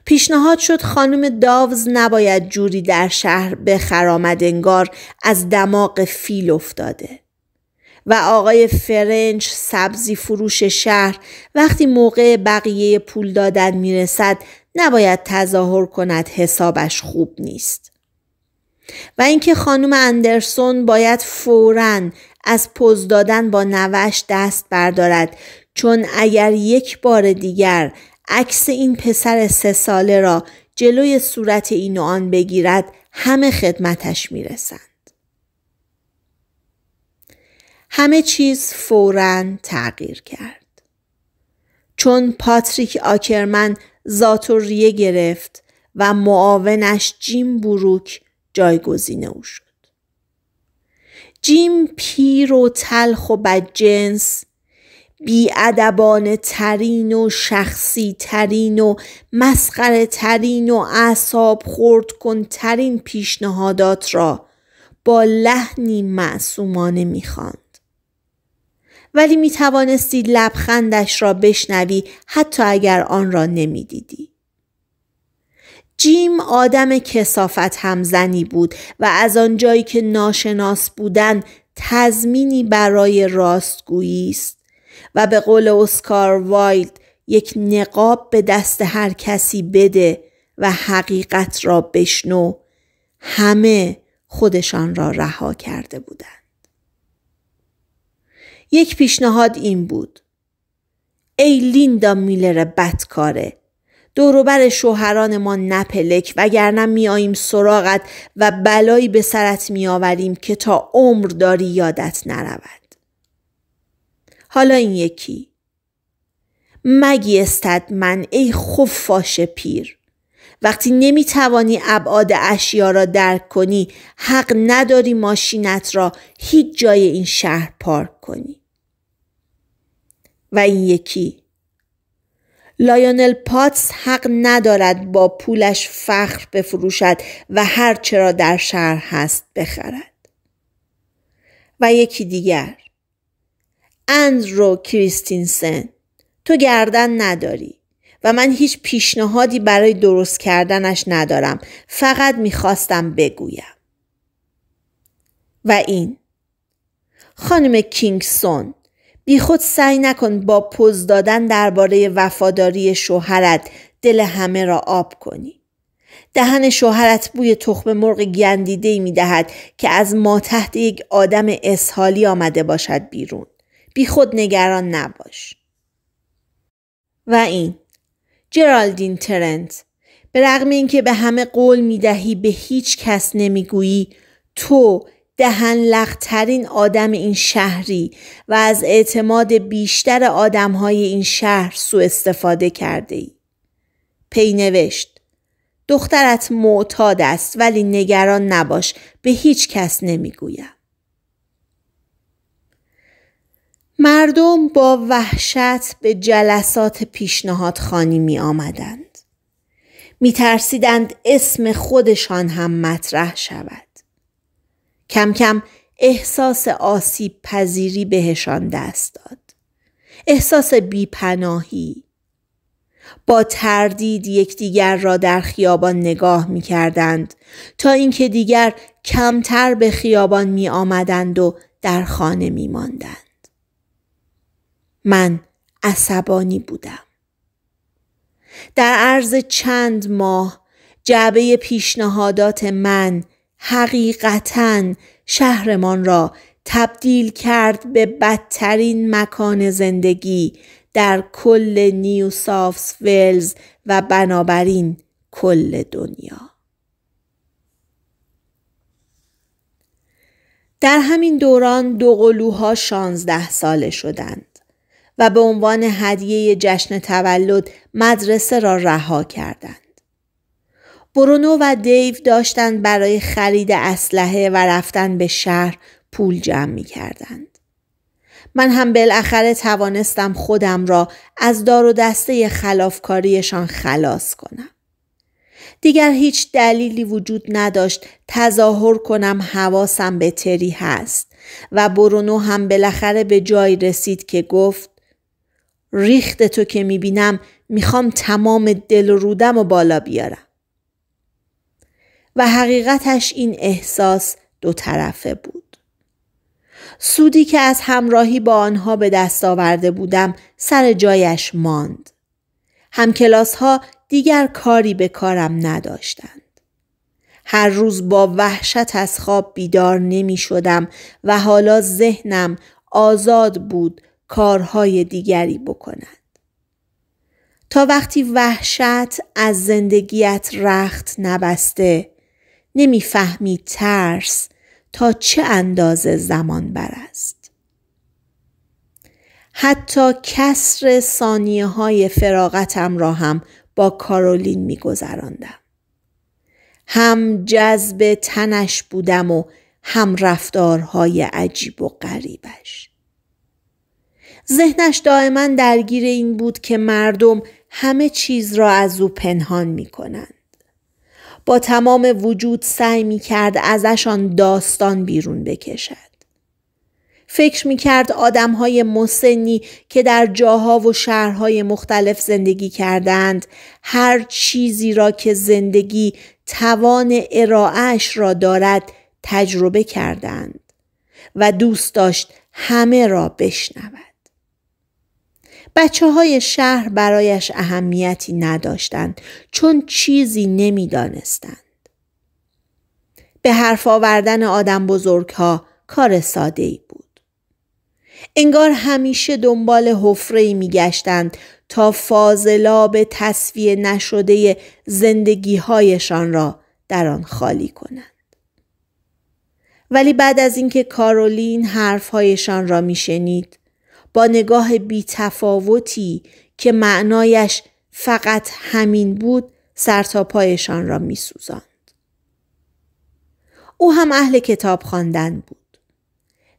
پیشنهاد شد خانم داوز نباید جوری در شهر به خرامد انگار از دماغ فیل افتاده و آقای فرنج سبزی فروش شهر وقتی موقع بقیه پول دادن میرسد نباید تظاهر کند حسابش خوب نیست. و اینکه خانم اندرسون باید فوراً از پوز دادن با نوش دست بردارد چون اگر یک بار دیگر عکس این پسر سه ساله را جلوی صورت این و آن بگیرد همه خدمتش میرسند. همه چیز فورا تغییر کرد. چون پاتریک آکرمن زاتوریه گرفت و معاونش جیم بروک جایگزین او شد جیم پیر و تلخ و بدجنس بی ترین و شخصی ترین و مسخره ترین و اعصاب خورد کن ترین پیشنهادات را با لحنی معصومانه میخواند ولی می توانستی لبخندش را بشنوی حتی اگر آن را نمیدیدی جیم آدم کسافت همزنی بود و از آنجایی که ناشناس بودن تزمینی برای راستگویی است و به قول اسکار وایلد یک نقاب به دست هر کسی بده و حقیقت را بشنو همه خودشان را رها کرده بودند یک پیشنهاد این بود ای لیندا میلر بدکاره دوروبر ما نپلک وگرنه میاییم سراغت و بلایی به سرت میآوریم که تا عمر داری یادت نرود حالا این یکی مگی استد من ای خفاش پیر وقتی نمی توانی ابعاد اشیا را درک کنی حق نداری ماشینت را هیچ جای این شهر پارک کنی و این یکی لایونل پاتس حق ندارد با پولش فخر بفروشد و هر چرا در شهر هست بخرد. و یکی دیگر اندرو کریستینسن تو گردن نداری و من هیچ پیشنهادی برای درست کردنش ندارم فقط میخواستم بگویم و این خانم کینگسون بی خود سعی نکن با پوز دادن درباره وفاداری شوهرت دل همه را آب کنی. دهن شوهرت بوی تخم مرغ گندیده می دهد که از ما تحت یک آدم اسحالی آمده باشد بیرون. بی خود نگران نباش. و این جرالدین ترنت به رغم اینکه به همه قول می دهی به هیچ کس گویی تو لغترین آدم این شهری و از اعتماد بیشتر آدمهای این شهر سوء استفاده کرده ای. پی نوشت دخترت معتاد است ولی نگران نباش به هیچ کس نمیگویم. مردم با وحشت به جلسات پیشنهاد خانی می آمدند. می ترسیدند اسم خودشان هم مطرح شود. کم کم احساس آسیب پذیری بهشان دست داد. احساس بیپناهی. با تردید یکدیگر را در خیابان نگاه می کردند تا اینکه دیگر کمتر به خیابان می آمدند و در خانه می ماندند. من عصبانی بودم. در عرض چند ماه جعبه پیشنهادات من حقیقتا شهرمان را تبدیل کرد به بدترین مکان زندگی در کل نیو سافس ویلز و بنابراین کل دنیا در همین دوران دو قلوها شانزده ساله شدند و به عنوان هدیه جشن تولد مدرسه را رها کردند. برونو و دیو داشتند برای خرید اسلحه و رفتن به شهر پول جمع می کردند. من هم بالاخره توانستم خودم را از دار و دسته خلافکاریشان خلاص کنم. دیگر هیچ دلیلی وجود نداشت تظاهر کنم حواسم به تری هست و برونو هم بالاخره به جایی رسید که گفت ریخت تو که میبینم میخوام تمام دل و رودم و بالا بیارم. و حقیقتش این احساس دو طرفه بود. سودی که از همراهی با آنها به دست آورده بودم سر جایش ماند. همکلاس ها دیگر کاری به کارم نداشتند. هر روز با وحشت از خواب بیدار نمی شدم و حالا ذهنم آزاد بود کارهای دیگری بکند. تا وقتی وحشت از زندگیت رخت نبسته نمیفهمی ترس تا چه اندازه زمان بر است حتی کسر ثانیه های فراغتم را هم با کارولین میگذراندم هم جذب تنش بودم و هم رفتارهای عجیب و غریبش ذهنش دائما درگیر این بود که مردم همه چیز را از او پنهان می با تمام وجود سعی می کرد ازشان داستان بیرون بکشد. فکر می کرد آدم های مسنی که در جاها و شهرهای مختلف زندگی کردند هر چیزی را که زندگی توان ارائهش را دارد تجربه کردند و دوست داشت همه را بشنود. بچه های شهر برایش اهمیتی نداشتند چون چیزی نمیدانستند. به حرف آوردن آدم بزرگ ها کار ساده ای بود. انگار همیشه دنبال حفره ای گشتند تا فاضلاب تصویه نشده زندگی هایشان را در آن خالی کنند. ولی بعد از اینکه کارولین حرفهایشان را میشنید با نگاه تفاوتی که معنایش فقط همین بود تا پایشان را می سوزند. او هم اهل کتاب خواندن بود.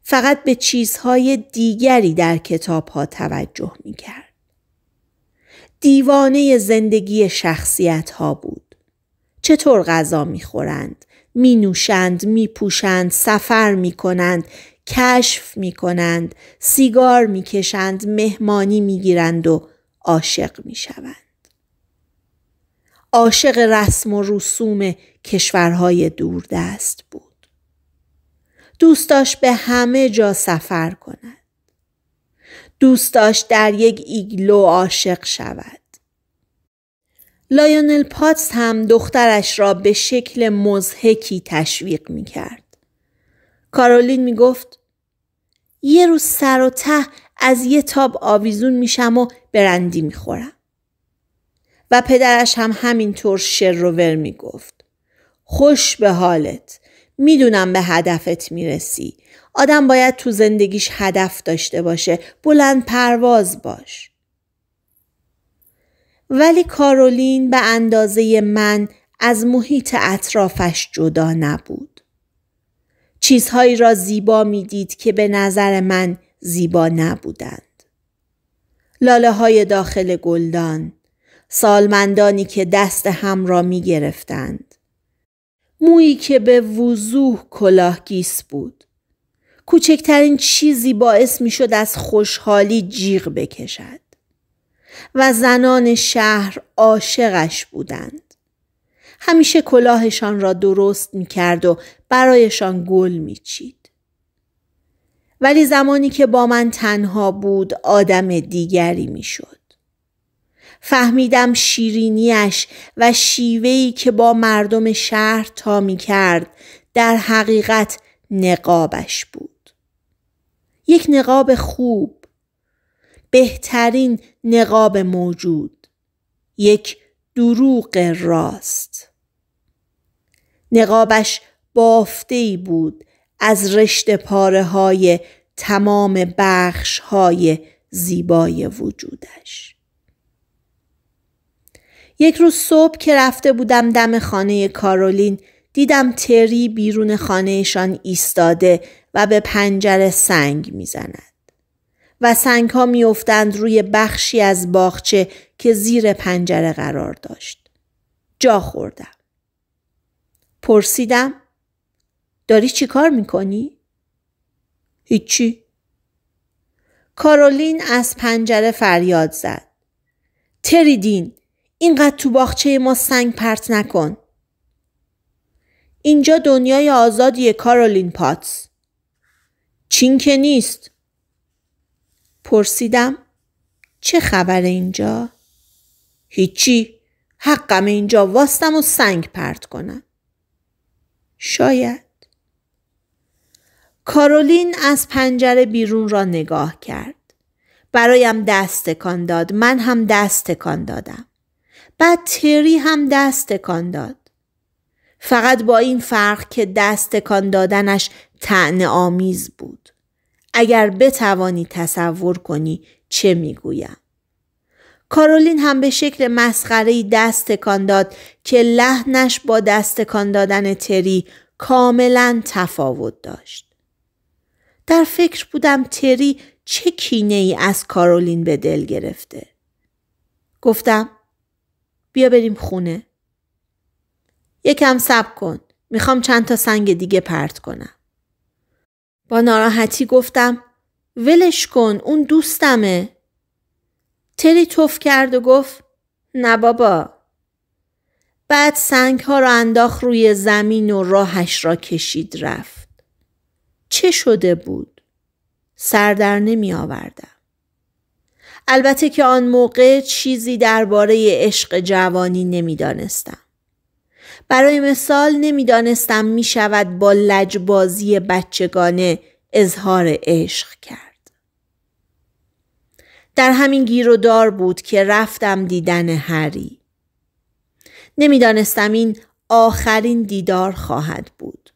فقط به چیزهای دیگری در کتابها توجه می کرد. دیوانه زندگی شخصیت ها بود. چطور غذا می خورند؟ می نوشند، می پوشند، سفر می کنند، کشف می کنند، سیگار می کشند، مهمانی می گیرند و عاشق می شوند. عاشق رسم و رسوم کشورهای دوردست بود. دوست داشت به همه جا سفر کند. دوست داشت در یک ایگلو عاشق شود. لایونل پاتس هم دخترش را به شکل مزهکی تشویق می کرد. کارولین میگفت یه روز سر و ته از یه تاب آویزون میشم و برندی میخورم. و پدرش هم همینطور شر رو ور میگفت. خوش به حالت. میدونم به هدفت میرسی. آدم باید تو زندگیش هدف داشته باشه. بلند پرواز باش. ولی کارولین به اندازه من از محیط اطرافش جدا نبود. چیزهایی را زیبا میدید که به نظر من زیبا نبودند. لاله های داخل گلدان، سالمندانی که دست هم را می گرفتند. مویی که به وضوح کلاهگیس بود. کوچکترین چیزی باعث می شد از خوشحالی جیغ بکشد. و زنان شهر عاشقش بودند. همیشه کلاهشان را درست می و برایشان گل می چید. ولی زمانی که با من تنها بود آدم دیگری میشد. فهمیدم شیرینیش و شیوهی که با مردم شهر تا می در حقیقت نقابش بود. یک نقاب خوب. بهترین نقاب موجود. یک دروغ راست. نقابش ای بود از رشته پاره های تمام بخش های زیبای وجودش. یک روز صبح که رفته بودم دم خانه کارولین دیدم تری بیرون خانهشان ایستاده و به پنجره سنگ میزند. و سنگ ها میافتند روی بخشی از باغچه که زیر پنجره قرار داشت. جا خوردم. پرسیدم داری چی کار میکنی؟ هیچی کارولین از پنجره فریاد زد تریدین اینقدر تو باخچه ما سنگ پرت نکن اینجا دنیای آزادی کارولین پاتس چین که نیست پرسیدم چه خبر اینجا؟ هیچی حقم اینجا واستم و سنگ پرت کنم شاید کارولین از پنجره بیرون را نگاه کرد برایم دست تکان داد من هم دست تکان دادم بعد تری هم دست تکان داد فقط با این فرق که دست تکان دادنش طعنه آمیز بود اگر بتوانی تصور کنی چه میگویم کارولین هم به شکل مسخره دست تکان داد که لحنش با دست تکان دادن تری کاملا تفاوت داشت. در فکر بودم تری چه کینه ای از کارولین به دل گرفته. گفتم بیا بریم خونه. یکم سب کن. میخوام چند تا سنگ دیگه پرت کنم. با ناراحتی گفتم ولش کن اون دوستمه. تری توف کرد و گفت نه بابا بعد سنگ ها را انداخ روی زمین و راهش را کشید رفت چه شده بود سر در نمی آوردم البته که آن موقع چیزی درباره عشق جوانی نمیدانستم برای مثال نمیدانستم می شود با لجبازی بچگانه اظهار عشق کرد در همین گیر و دار بود که رفتم دیدن هری. نمیدانستم این آخرین دیدار خواهد بود.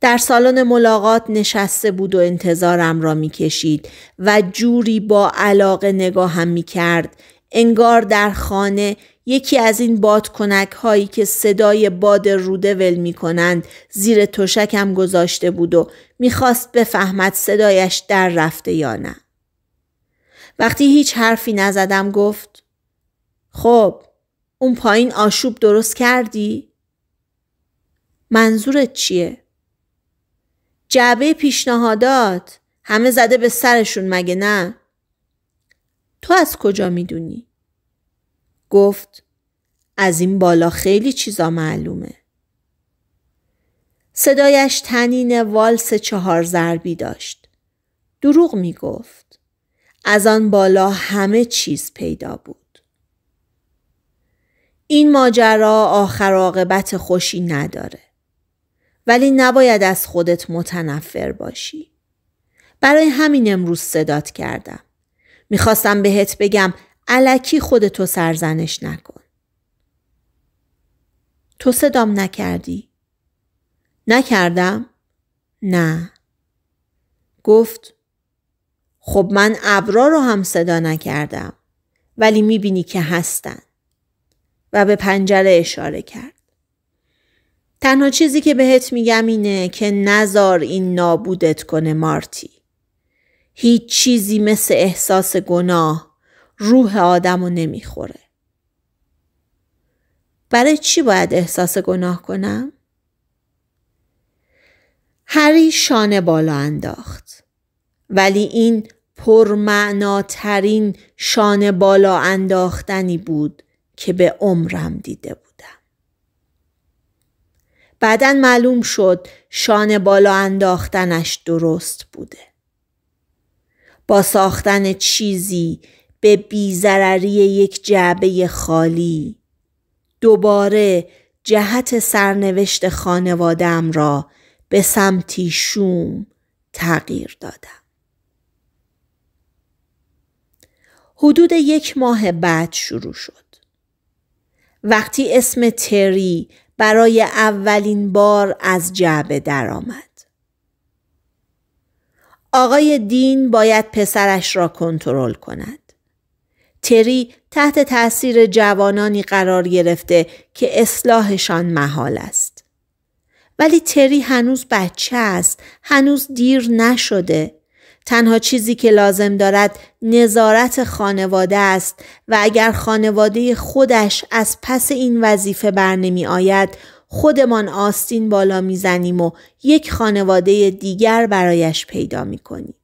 در سالن ملاقات نشسته بود و انتظارم را میکشید و جوری با علاقه نگاهم میکرد انگار در خانه یکی از این بادکنک هایی که صدای باد روده ول می کنند زیر تشکم گذاشته بود و میخواست بفهمد صدایش در رفته یا نه. وقتی هیچ حرفی نزدم گفت خب اون پایین آشوب درست کردی؟ منظورت چیه؟ جعبه پیشنهادات همه زده به سرشون مگه نه؟ تو از کجا میدونی؟ گفت از این بالا خیلی چیزا معلومه. صدایش تنین والس چهار ضربی داشت. دروغ می از آن بالا همه چیز پیدا بود. این ماجرا آخر عاقبت خوشی نداره. ولی نباید از خودت متنفر باشی. برای همین امروز صدات کردم. میخواستم بهت بگم علکی خودتو سرزنش نکن. تو صدام نکردی؟ نکردم؟ نه. گفت خب من ابرا رو هم صدا نکردم ولی میبینی که هستن و به پنجره اشاره کرد. تنها چیزی که بهت میگم اینه که نزار این نابودت کنه مارتی. هیچ چیزی مثل احساس گناه روح آدم رو نمیخوره. برای چی باید احساس گناه کنم؟ هری شانه بالا انداخت. ولی این پرمعناترین شانه بالا انداختنی بود که به عمرم دیده بودم. بعدا معلوم شد شانه بالا انداختنش درست بوده. با ساختن چیزی به بیزرری یک جعبه خالی دوباره جهت سرنوشت خانوادم را به سمتی شوم تغییر دادم. حدود یک ماه بعد شروع شد. وقتی اسم تری برای اولین بار از جعبه درآمد. آقای دین باید پسرش را کنترل کند. تری تحت تاثیر جوانانی قرار گرفته که اصلاحشان محال است. ولی تری هنوز بچه است، هنوز دیر نشده تنها چیزی که لازم دارد نظارت خانواده است و اگر خانواده خودش از پس این وظیفه بر نمی آید خودمان آستین بالا میزنیم و یک خانواده دیگر برایش پیدا می کنیم.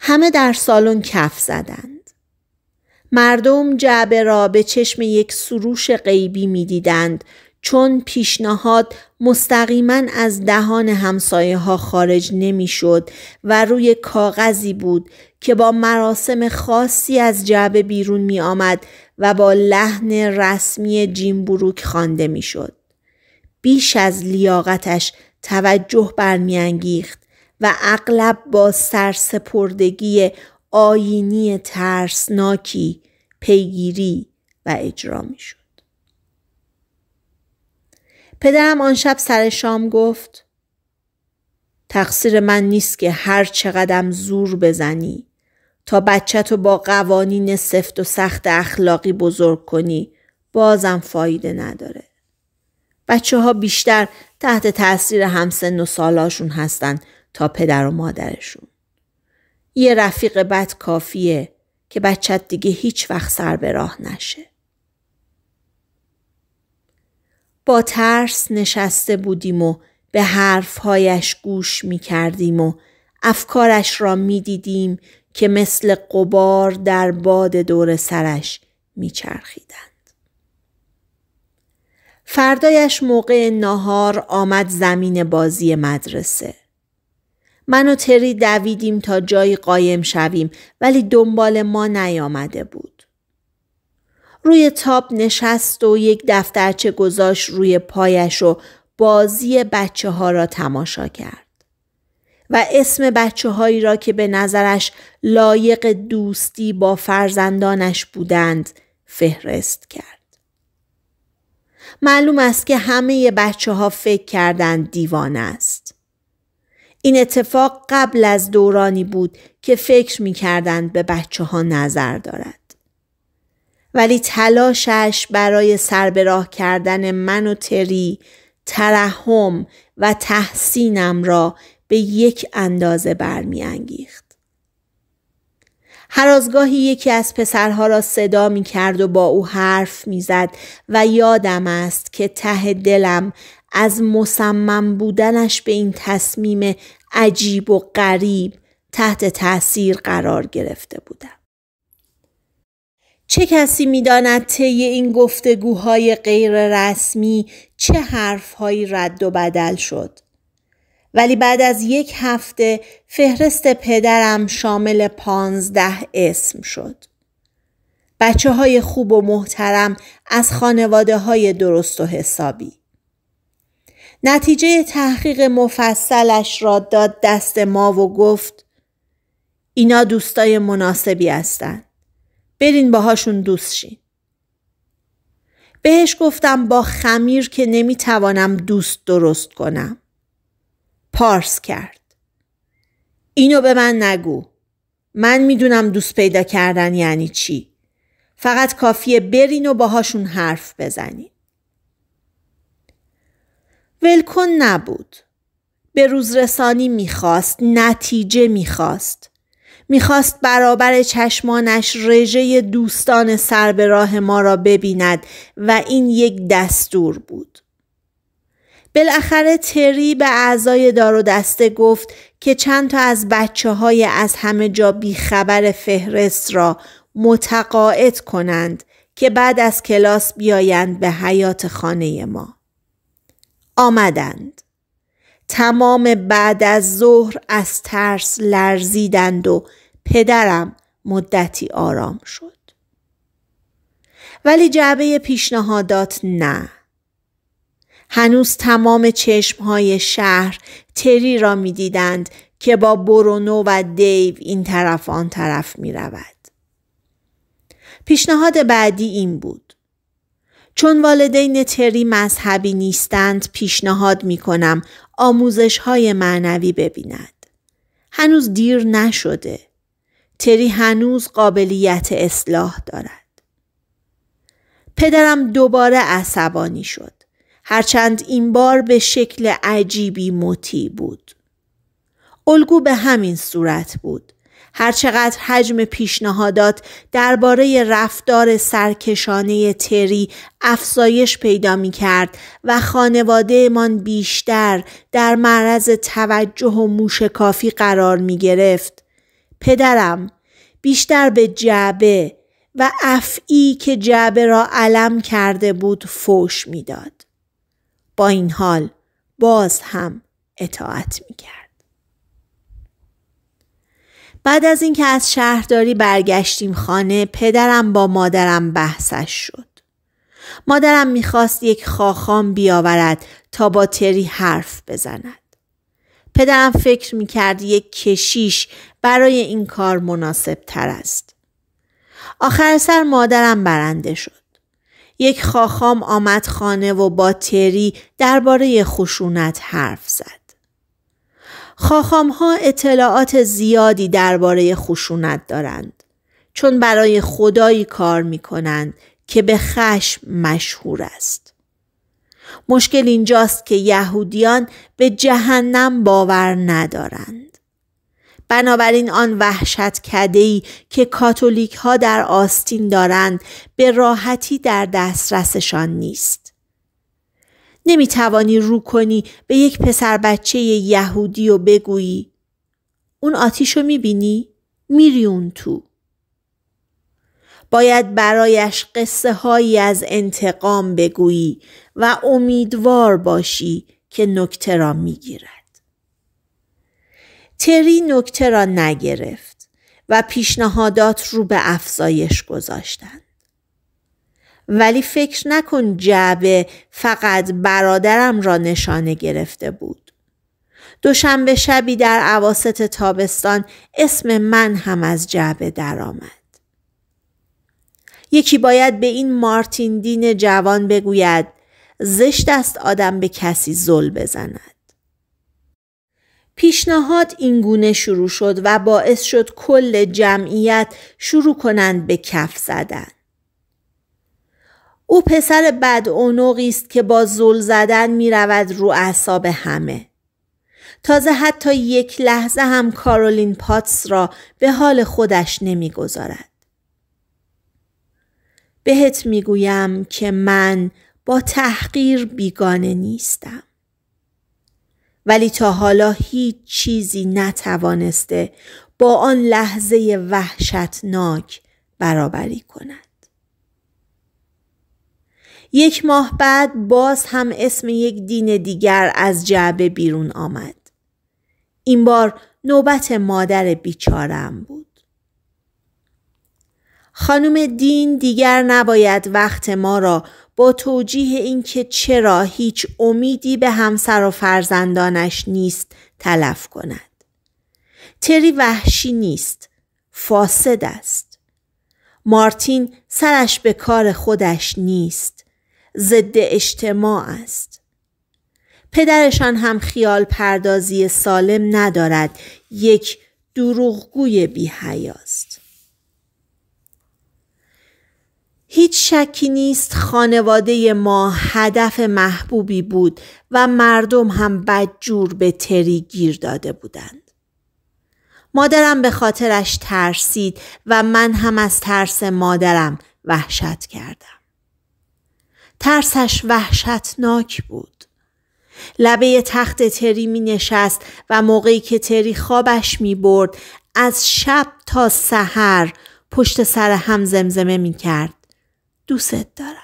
همه در سالن کف زدند. مردم جعبه را به چشم یک سروش غیبی دیدند، چون پیشنهاد مستقیما از دهان همسایه ها خارج نمیشد و روی کاغذی بود که با مراسم خاصی از جعبه بیرون می آمد و با لحن رسمی جیم بروک خوانده میشد. بیش از لیاقتش توجه برمیانگیخت و اغلب با سرسپردگی آینی ترسناکی پیگیری و اجرا میشد. پدرم آن شب سر شام گفت تقصیر من نیست که هر چقدم زور بزنی تا بچه تو با قوانین سفت و سخت اخلاقی بزرگ کنی بازم فایده نداره. بچه ها بیشتر تحت تاثیر همسن و سالاشون هستن تا پدر و مادرشون. یه رفیق بد کافیه که بچت دیگه هیچ وقت سر به راه نشه. با ترس نشسته بودیم و به حرفهایش گوش می کردیم و افکارش را می دیدیم که مثل قبار در باد دور سرش می چرخیدند. فردایش موقع ناهار آمد زمین بازی مدرسه. من و تری دویدیم تا جایی قایم شویم ولی دنبال ما نیامده بود. روی تاب نشست و یک دفترچه گذاشت روی پایش و بازی بچه ها را تماشا کرد. و اسم بچه هایی را که به نظرش لایق دوستی با فرزندانش بودند فهرست کرد. معلوم است که همه بچه ها فکر کردند دیوانه است. این اتفاق قبل از دورانی بود که فکر می به بچه ها نظر دارد. ولی تلاشش برای سربراه کردن من و تری ترحم و تحسینم را به یک اندازه برمیانگیخت هر از گاهی یکی از پسرها را صدا می کرد و با او حرف می زد و یادم است که ته دلم از مصمم بودنش به این تصمیم عجیب و غریب تحت تاثیر قرار گرفته بودم. چه کسی میداند طی این گفتگوهای رسمی چه حرفهایی رد و بدل شد ولی بعد از یک هفته فهرست پدرم شامل پانزده اسم شد بچه های خوب و محترم از خانواده های درست و حسابی نتیجه تحقیق مفصلش را داد دست ما و گفت اینا دوستای مناسبی هستند. برین باهاشون دوست شین. بهش گفتم با خمیر که نمیتوانم دوست درست کنم. پارس کرد. اینو به من نگو. من میدونم دوست پیدا کردن یعنی چی. فقط کافیه برین و باهاشون حرف بزنین. ولکن نبود. به روزرسانی میخواست. نتیجه میخواست. میخواست برابر چشمانش رژه دوستان سر به راه ما را ببیند و این یک دستور بود. بالاخره تری به اعضای دار و دسته گفت که چند تا از بچه های از همه جا بیخبر فهرست را متقاعد کنند که بعد از کلاس بیایند به حیات خانه ما. آمدند. تمام بعد از ظهر از ترس لرزیدند و پدرم مدتی آرام شد. ولی جعبه پیشنهادات نه. هنوز تمام چشمهای شهر تری را می دیدند که با برونو و دیو این طرف آن طرف می رود. پیشنهاد بعدی این بود. چون والدین تری مذهبی نیستند پیشنهاد می کنم آموزش های معنوی ببیند. هنوز دیر نشده. تری هنوز قابلیت اصلاح دارد. پدرم دوباره عصبانی شد. هرچند این بار به شکل عجیبی مطیع بود. الگو به همین صورت بود. هرچقدر حجم پیشنهادات درباره رفتار سرکشانه تری افزایش پیدا می کرد و خانوادهمان بیشتر در معرض توجه و کافی قرار می گرفت. پدرم بیشتر به جعبه و افعی که جعبه را علم کرده بود فوش میداد. با این حال باز هم اطاعت می کرد. بعد از اینکه از شهرداری برگشتیم خانه پدرم با مادرم بحثش شد. مادرم میخواست یک خاخام بیاورد تا با تری حرف بزند. پدرم فکر میکرد یک کشیش برای این کار مناسب تر است. آخر سر مادرم برنده شد. یک خاخام آمد خانه و با تری درباره خشونت حرف زد. خاخام ها اطلاعات زیادی درباره خشونت دارند چون برای خدایی کار می کنند که به خشم مشهور است. مشکل اینجاست که یهودیان به جهنم باور ندارند. بنابراین آن وحشت کدهی که کاتولیک ها در آستین دارند به راحتی در دسترسشان نیست. نمی توانی رو کنی به یک پسر بچه یهودی و بگویی اون آتیش رو می بینی؟ میری اون تو. باید برایش قصه هایی از انتقام بگویی و امیدوار باشی که نکته را میگیرد. تری نکته را نگرفت و پیشنهادات رو به افزایش گذاشتند. ولی فکر نکن جعبه فقط برادرم را نشانه گرفته بود. دوشنبه شبی در عواست تابستان اسم من هم از جعبه درآمد. یکی باید به این مارتین دین جوان بگوید زشت است آدم به کسی زل بزند. پیشنهاد اینگونه شروع شد و باعث شد کل جمعیت شروع کنند به کف زدن. او پسر بد است که با زل زدن می رود رو اعصاب همه. تازه حتی یک لحظه هم کارولین پاتس را به حال خودش نمیگذارد. بهت میگویم که من با تحقیر بیگانه نیستم. ولی تا حالا هیچ چیزی نتوانسته با آن لحظه وحشتناک برابری کند. یک ماه بعد باز هم اسم یک دین دیگر از جعبه بیرون آمد. این بار نوبت مادر بیچارم بود. خانم دین دیگر نباید وقت ما را با توجیه اینکه چرا هیچ امیدی به همسر و فرزندانش نیست تلف کند. تری وحشی نیست. فاسد است. مارتین سرش به کار خودش نیست. ضد اجتماع است. پدرشان هم خیال پردازی سالم ندارد یک دروغگوی حیاست. هیچ شکی نیست خانواده ما هدف محبوبی بود و مردم هم بدجور به تری گیر داده بودند. مادرم به خاطرش ترسید و من هم از ترس مادرم وحشت کردم. ترسش وحشتناک بود. لبه تخت تری می نشست و موقعی که تری خوابش می برد از شب تا سحر پشت سر هم زمزمه می کرد. دوست دارم.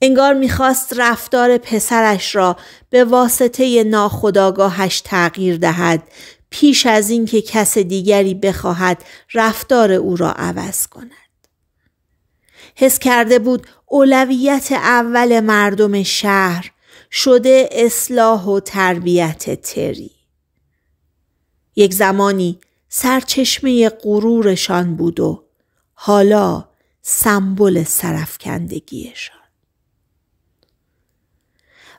انگار میخواست رفتار پسرش را به واسطه ناخداگاهش تغییر دهد پیش از اینکه کس دیگری بخواهد رفتار او را عوض کند. حس کرده بود اولویت اول مردم شهر شده اصلاح و تربیت تری یک زمانی سرچشمه غرورشان بود و حالا سمبل سرفکندگیشان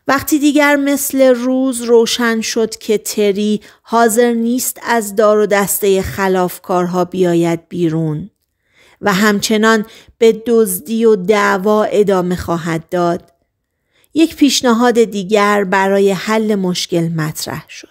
وقتی دیگر مثل روز روشن شد که تری حاضر نیست از دار و دسته خلافکارها بیاید بیرون و همچنان به دزدی و دعوا ادامه خواهد داد یک پیشنهاد دیگر برای حل مشکل مطرح شد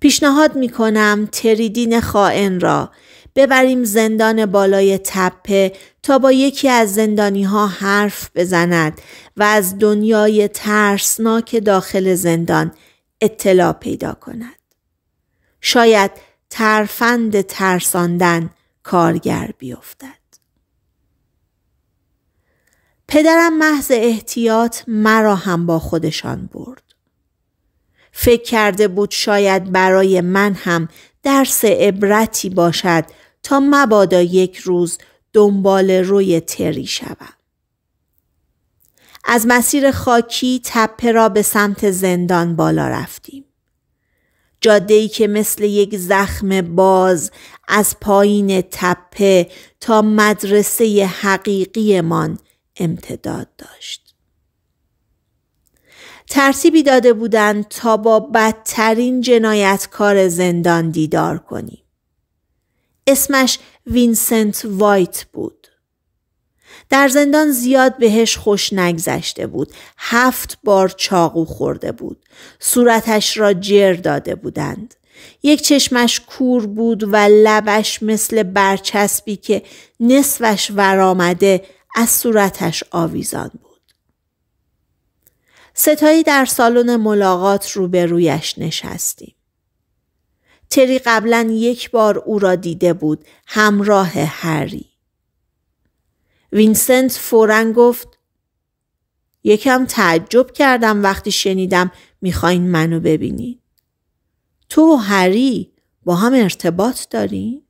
پیشنهاد می کنم تریدین خائن را ببریم زندان بالای تپه تا با یکی از زندانی ها حرف بزند و از دنیای ترسناک داخل زندان اطلاع پیدا کند. شاید ترفند ترساندن کارگر بیفتد. پدرم محض احتیاط مرا هم با خودشان برد. فکر کرده بود شاید برای من هم درس عبرتی باشد تا مبادا یک روز دنبال روی تری شوم. از مسیر خاکی تپه را به سمت زندان بالا رفتیم. ای که مثل یک زخم باز از پایین تپه تا مدرسه حقیقیمان امتداد داشت. ترتیبی داده بودند تا با بدترین جنایتکار زندان دیدار کنیم. اسمش وینسنت وایت بود. در زندان زیاد بهش خوش نگذشته بود. هفت بار چاقو خورده بود. صورتش را جر داده بودند. یک چشمش کور بود و لبش مثل برچسبی که نصفش ورآمده از صورتش آویزان بود. ستایی در سالن ملاقات روبرویش نشستیم. تری قبلا یک بار او را دیده بود همراه هری. وینسنت فورا گفت یکم تعجب کردم وقتی شنیدم میخواین منو ببینین. تو و هری با هم ارتباط دارین؟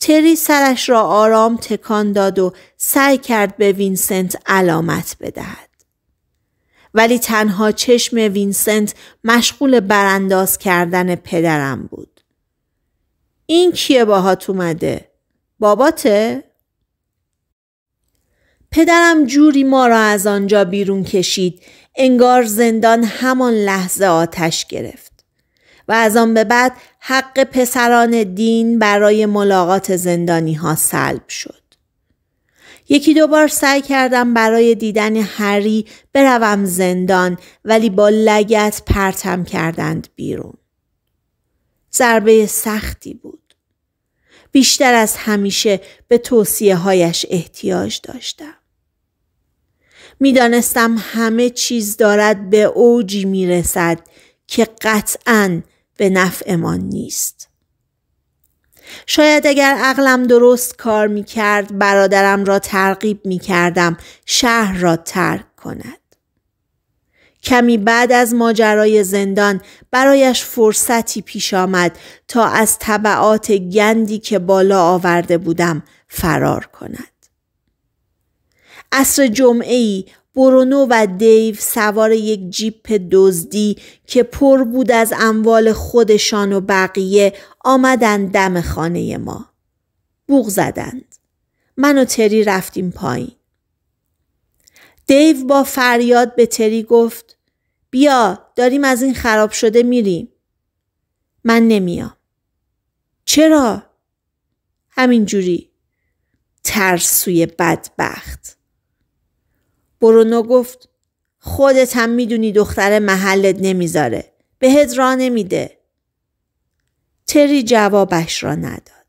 تری سرش را آرام تکان داد و سعی کرد به وینسنت علامت بدهد. ولی تنها چشم وینسنت مشغول برانداز کردن پدرم بود. این کیه باهات اومده؟ باباته؟ پدرم جوری ما را از آنجا بیرون کشید انگار زندان همان لحظه آتش گرفت و از آن به بعد حق پسران دین برای ملاقات زندانی ها سلب شد. یکی دو بار سعی کردم برای دیدن هری بروم زندان ولی با لگت پرتم کردند بیرون. ضربه سختی بود. بیشتر از همیشه به توصیه هایش احتیاج داشتم. میدانستم همه چیز دارد به اوجی می رسد که قطعا به نفعمان نیست. شاید اگر عقلم درست کار می کرد برادرم را ترغیب می کردم شهر را ترک کند. کمی بعد از ماجرای زندان برایش فرصتی پیش آمد تا از طبعات گندی که بالا آورده بودم فرار کند. اصر جمعه ای برونو و دیو سوار یک جیپ دزدی که پر بود از اموال خودشان و بقیه آمدند دم خانه ما. بوغ زدند. من و تری رفتیم پایین. دیو با فریاد به تری گفت بیا داریم از این خراب شده میریم. من نمیام. چرا؟ همین جوری. ترسوی بدبخت. برونو گفت خودت هم میدونی دختر محلت نمیذاره. به را نمیده. تری جوابش را نداد.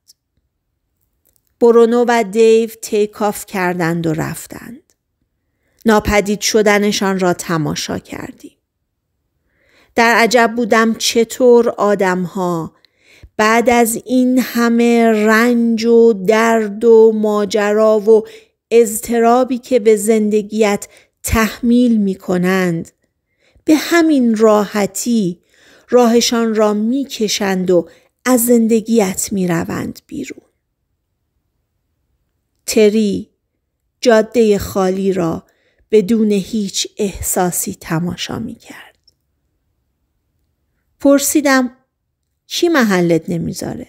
برونو و دیو تیکاف کردند و رفتند. ناپدید شدنشان را تماشا کردیم. در عجب بودم چطور آدمها بعد از این همه رنج و درد و ماجرا و اضطرابی که به زندگیت تحمیل می کنند به همین راحتی راهشان را میکشند و از زندگیت می روند بیرون. تری جاده خالی را بدون هیچ احساسی تماشا می کرد. پرسیدم کی محلت نمیذاره؟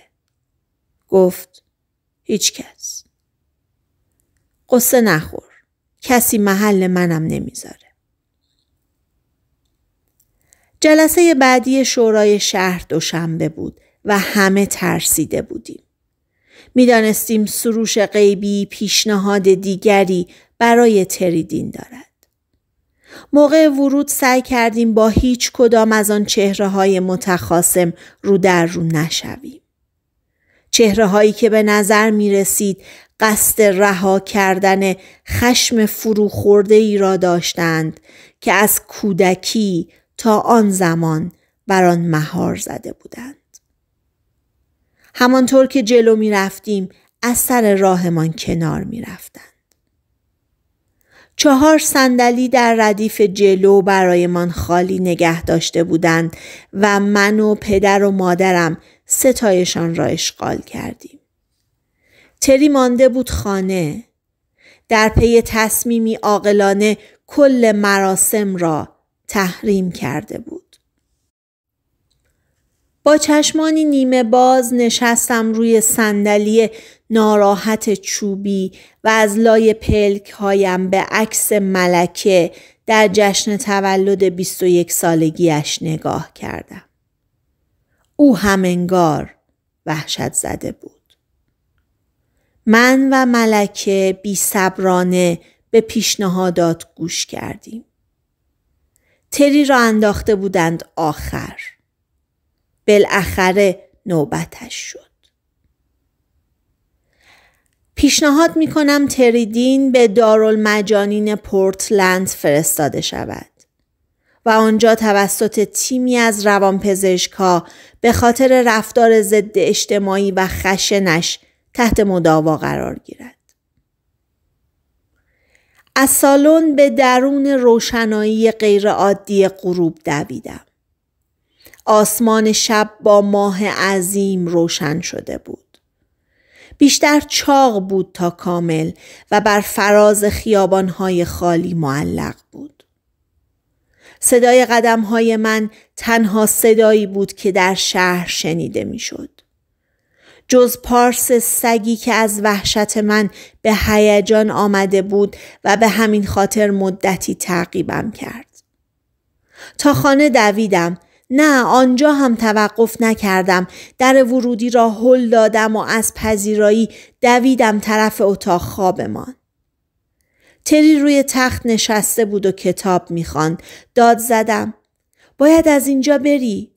گفت هیچ کس. قصه نخور. کسی محل منم نمیذاره. جلسه بعدی شورای شهر دوشنبه بود و همه ترسیده بودیم. میدانستیم سروش غیبی پیشنهاد دیگری برای تریدین دارد. موقع ورود سعی کردیم با هیچ کدام از آن چهره های متخاسم رو در رو نشویم. چهره هایی که به نظر می رسید قصد رها کردن خشم فرو خورده ای را داشتند که از کودکی تا آن زمان بر آن مهار زده بودند. همانطور که جلو می رفتیم از سر راهمان کنار می رفتند. چهار صندلی در ردیف جلو برایمان خالی نگه داشته بودند و من و پدر و مادرم ستایشان را اشغال کردیم. تری مانده بود خانه. در پی تصمیمی عاقلانه کل مراسم را تحریم کرده بود. با چشمانی نیمه باز نشستم روی صندلی ناراحت چوبی و از لای پلک هایم به عکس ملکه در جشن تولد 21 سالگیش نگاه کردم. او هم انگار وحشت زده بود. من و ملکه بی صبرانه به پیشنهادات گوش کردیم. تری را انداخته بودند آخر. بالاخره نوبتش شد. پیشنهاد می کنم تریدین به دارالمجانین پورتلند فرستاده شود و آنجا توسط تیمی از روانپزشکها به خاطر رفتار ضد اجتماعی و خشنش تحت مداوا قرار گیرد. از سالن به درون روشنایی غیرعادی غروب دویدم. آسمان شب با ماه عظیم روشن شده بود. بیشتر چاق بود تا کامل و بر فراز خیابانهای خالی معلق بود. صدای قدمهای من تنها صدایی بود که در شهر شنیده میشد. جز پارس سگی که از وحشت من به هیجان آمده بود و به همین خاطر مدتی تعقیبم کرد. تا خانه دویدم نه آنجا هم توقف نکردم در ورودی را هل دادم و از پذیرایی دویدم طرف اتاق خوابمان تری روی تخت نشسته بود و کتاب میخواند داد زدم باید از اینجا بری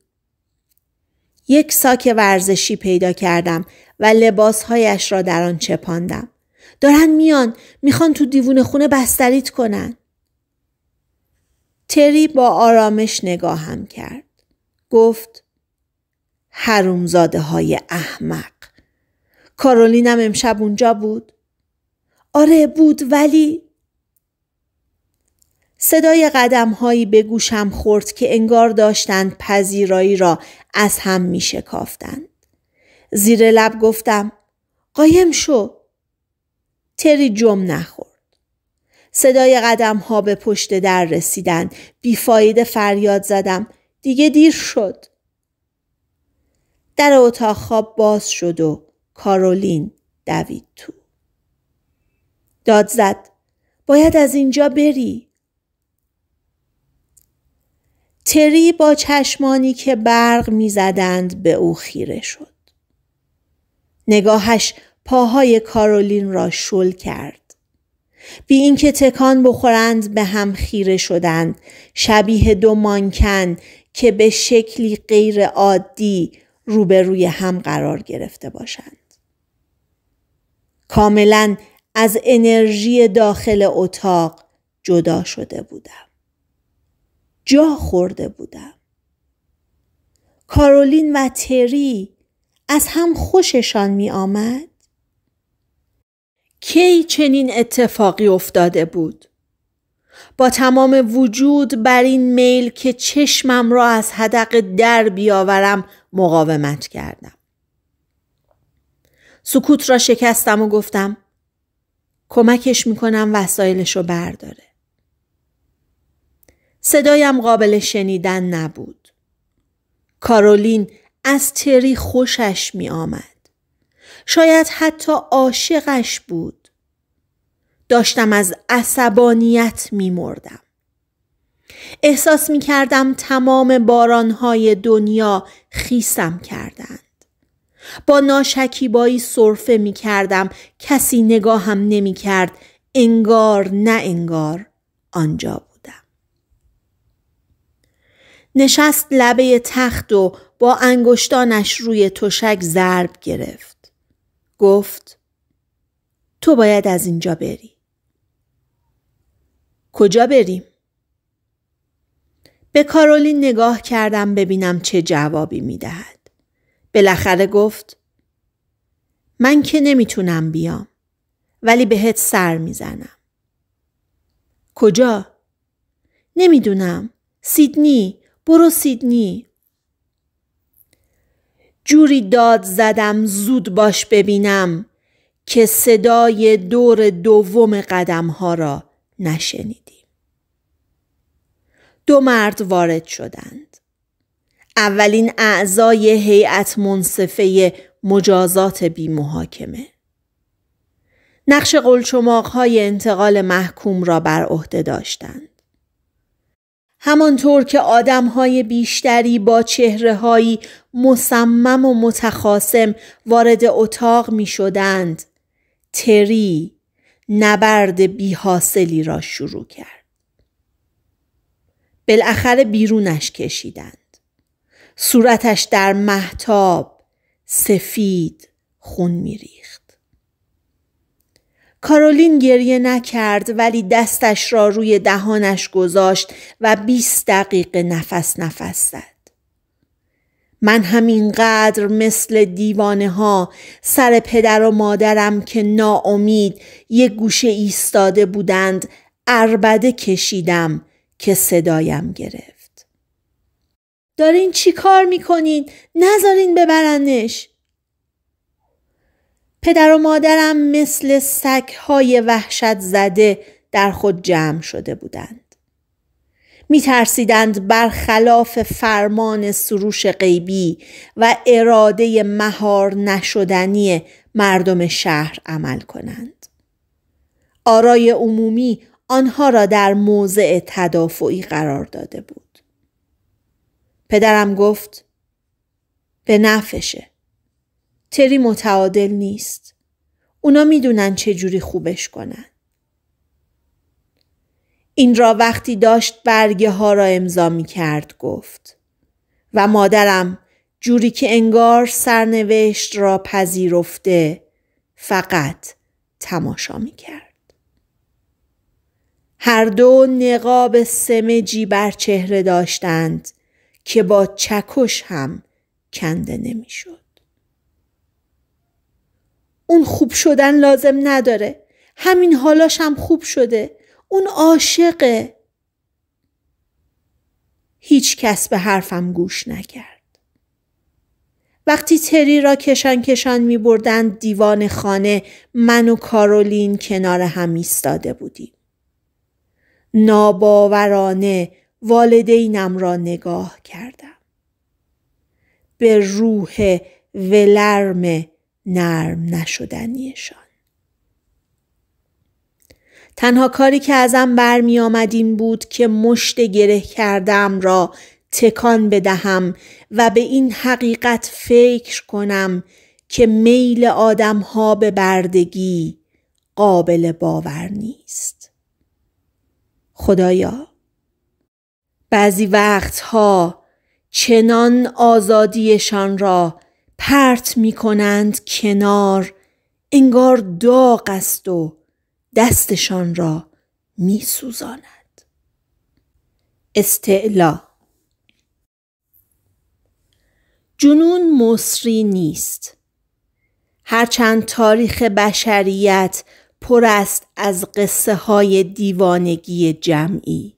یک ساک ورزشی پیدا کردم و لباسهایش را در آن چپاندم دارن میان میخوان تو دیوون خونه بستریت کنن تری با آرامش نگاهم کرد گفت حرومزاده های احمق کارولینم امشب اونجا بود آره بود ولی صدای قدم هایی به گوشم خورد که انگار داشتند پذیرایی را از هم می شکافتند. زیر لب گفتم قایم شو. تری جم نخورد. صدای قدم ها به پشت در رسیدن. بیفاید فریاد زدم. دیگه دیر شد. در اتاق خواب باز شد و کارولین دوید تو. داد زد. باید از اینجا بری. تری با چشمانی که برق میزدند به او خیره شد. نگاهش پاهای کارولین را شل کرد. بی اینکه تکان بخورند به هم خیره شدند شبیه دو مانکن که به شکلی غیر عادی روبروی هم قرار گرفته باشند. کاملا از انرژی داخل اتاق جدا شده بودم. جا خورده بودم. کارولین و تری از هم خوششان می آمد؟ کی چنین اتفاقی افتاده بود؟ با تمام وجود بر این میل که چشمم را از حدق در بیاورم مقاومت کردم. سکوت را شکستم و گفتم کمکش میکنم وسایلش رو برداره. صدایم قابل شنیدن نبود. کارولین از تری خوشش می آمد. شاید حتی عاشقش بود. داشتم از عصبانیت می احساس می کردم تمام بارانهای دنیا خیسم کردند. با ناشکیبایی صرفه می کردم کسی نگاهم نمی کرد انگار نه انگار آنجا بودم. نشست لبه تخت و با انگشتانش روی تشک ضرب گرفت. گفت تو باید از اینجا بری. کجا بریم؟ به کارولین نگاه کردم ببینم چه جوابی میدهد. بالاخره گفت من که نمیتونم بیام ولی بهت سر میزنم. کجا؟ نمیدونم. سیدنی برو سیدنی جوری داد زدم زود باش ببینم که صدای دور دوم قدم ها را نشنید. دو مرد وارد شدند. اولین اعضای هیئت منصفه مجازات بی محاکمه. نقش قلچماق های انتقال محکوم را بر عهده داشتند. همانطور که آدم های بیشتری با چهره های مسمم و متخاسم وارد اتاق می شدند، تری نبرد بیحاصلی را شروع کرد. بالاخره بیرونش کشیدند صورتش در محتاب سفید خون میریخت کارولین گریه نکرد ولی دستش را روی دهانش گذاشت و 20 دقیقه نفس نفس زد من همینقدر مثل دیوانه ها سر پدر و مادرم که ناامید یک گوشه ایستاده بودند اربده کشیدم که صدایم گرفت دارین چی کار میکنین؟ نذارین ببرنش پدر و مادرم مثل سکهای وحشت زده در خود جمع شده بودند می ترسیدند برخلاف فرمان سروش غیبی و اراده مهار نشدنی مردم شهر عمل کنند. آرای عمومی آنها را در موضع تدافعی قرار داده بود. پدرم گفت به نفشه. تری متعادل نیست. اونا میدونن چه جوری خوبش کنن. این را وقتی داشت برگه ها را امضا می کرد گفت و مادرم جوری که انگار سرنوشت را پذیرفته فقط تماشا می کرد. هر دو نقاب سمجی بر چهره داشتند که با چکش هم کنده نمیشد. اون خوب شدن لازم نداره. همین حالاش هم خوب شده. اون عاشقه. هیچ کس به حرفم گوش نکرد. وقتی تری را کشان کشان می بردند دیوان خانه من و کارولین کنار هم ایستاده بودیم. ناباورانه والدینم را نگاه کردم به روح ولرم نرم نشدنیشان تنها کاری که ازم برمی آمد این بود که مشت گره کردم را تکان بدهم و به این حقیقت فکر کنم که میل ها به بردگی قابل باور نیست. خدایا بعضی وقتها چنان آزادیشان را پرت می کنند کنار انگار داغ است و دستشان را می سوزاند. استعلا جنون مصری نیست هرچند تاریخ بشریت پر است از قصه های دیوانگی جمعی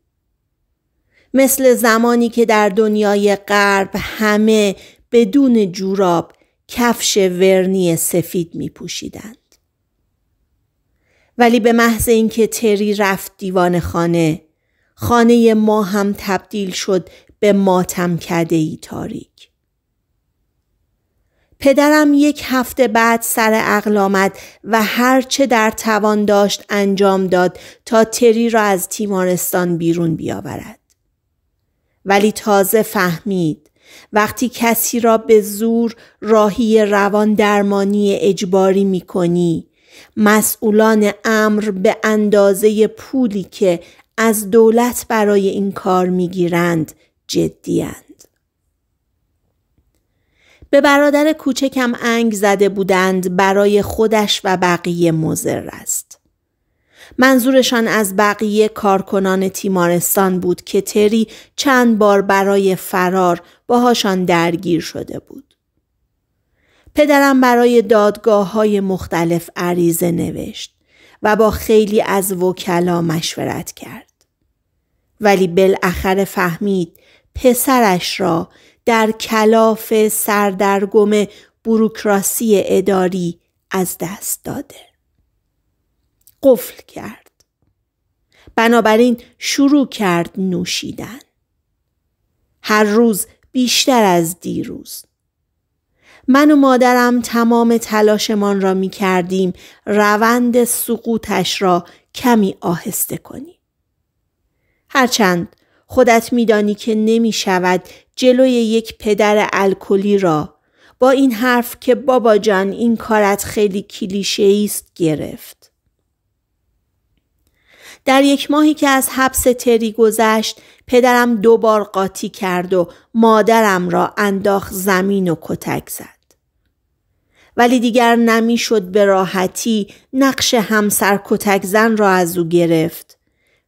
مثل زمانی که در دنیای غرب همه بدون جوراب کفش ورنی سفید می پوشیدند. ولی به محض اینکه تری رفت دیوان خانه خانه ما هم تبدیل شد به ماتم کده ای تاریک. پدرم یک هفته بعد سر عقل آمد و هرچه در توان داشت انجام داد تا تری را از تیمارستان بیرون بیاورد. ولی تازه فهمید وقتی کسی را به زور راهی روان درمانی اجباری می کنی مسئولان امر به اندازه پولی که از دولت برای این کار می گیرند به برادر کوچکم انگ زده بودند برای خودش و بقیه مزر است. منظورشان از بقیه کارکنان تیمارستان بود که تری چند بار برای فرار باهاشان درگیر شده بود. پدرم برای دادگاه های مختلف عریضه نوشت و با خیلی از وکلا مشورت کرد. ولی بالاخره فهمید پسرش را در کلاف سردرگم بروکراسی اداری از دست داده قفل کرد بنابراین شروع کرد نوشیدن هر روز بیشتر از دیروز من و مادرم تمام تلاشمان را می کردیم روند سقوطش را کمی آهسته کنیم. هرچند خودت میدانی که نمی شود جلوی یک پدر الکلی را با این حرف که بابا جان این کارت خیلی کلیشه است گرفت. در یک ماهی که از حبس تری گذشت پدرم دوبار قاطی کرد و مادرم را انداخ زمین و کتک زد. ولی دیگر نمیشد به راحتی نقش همسر کتک زن را از او گرفت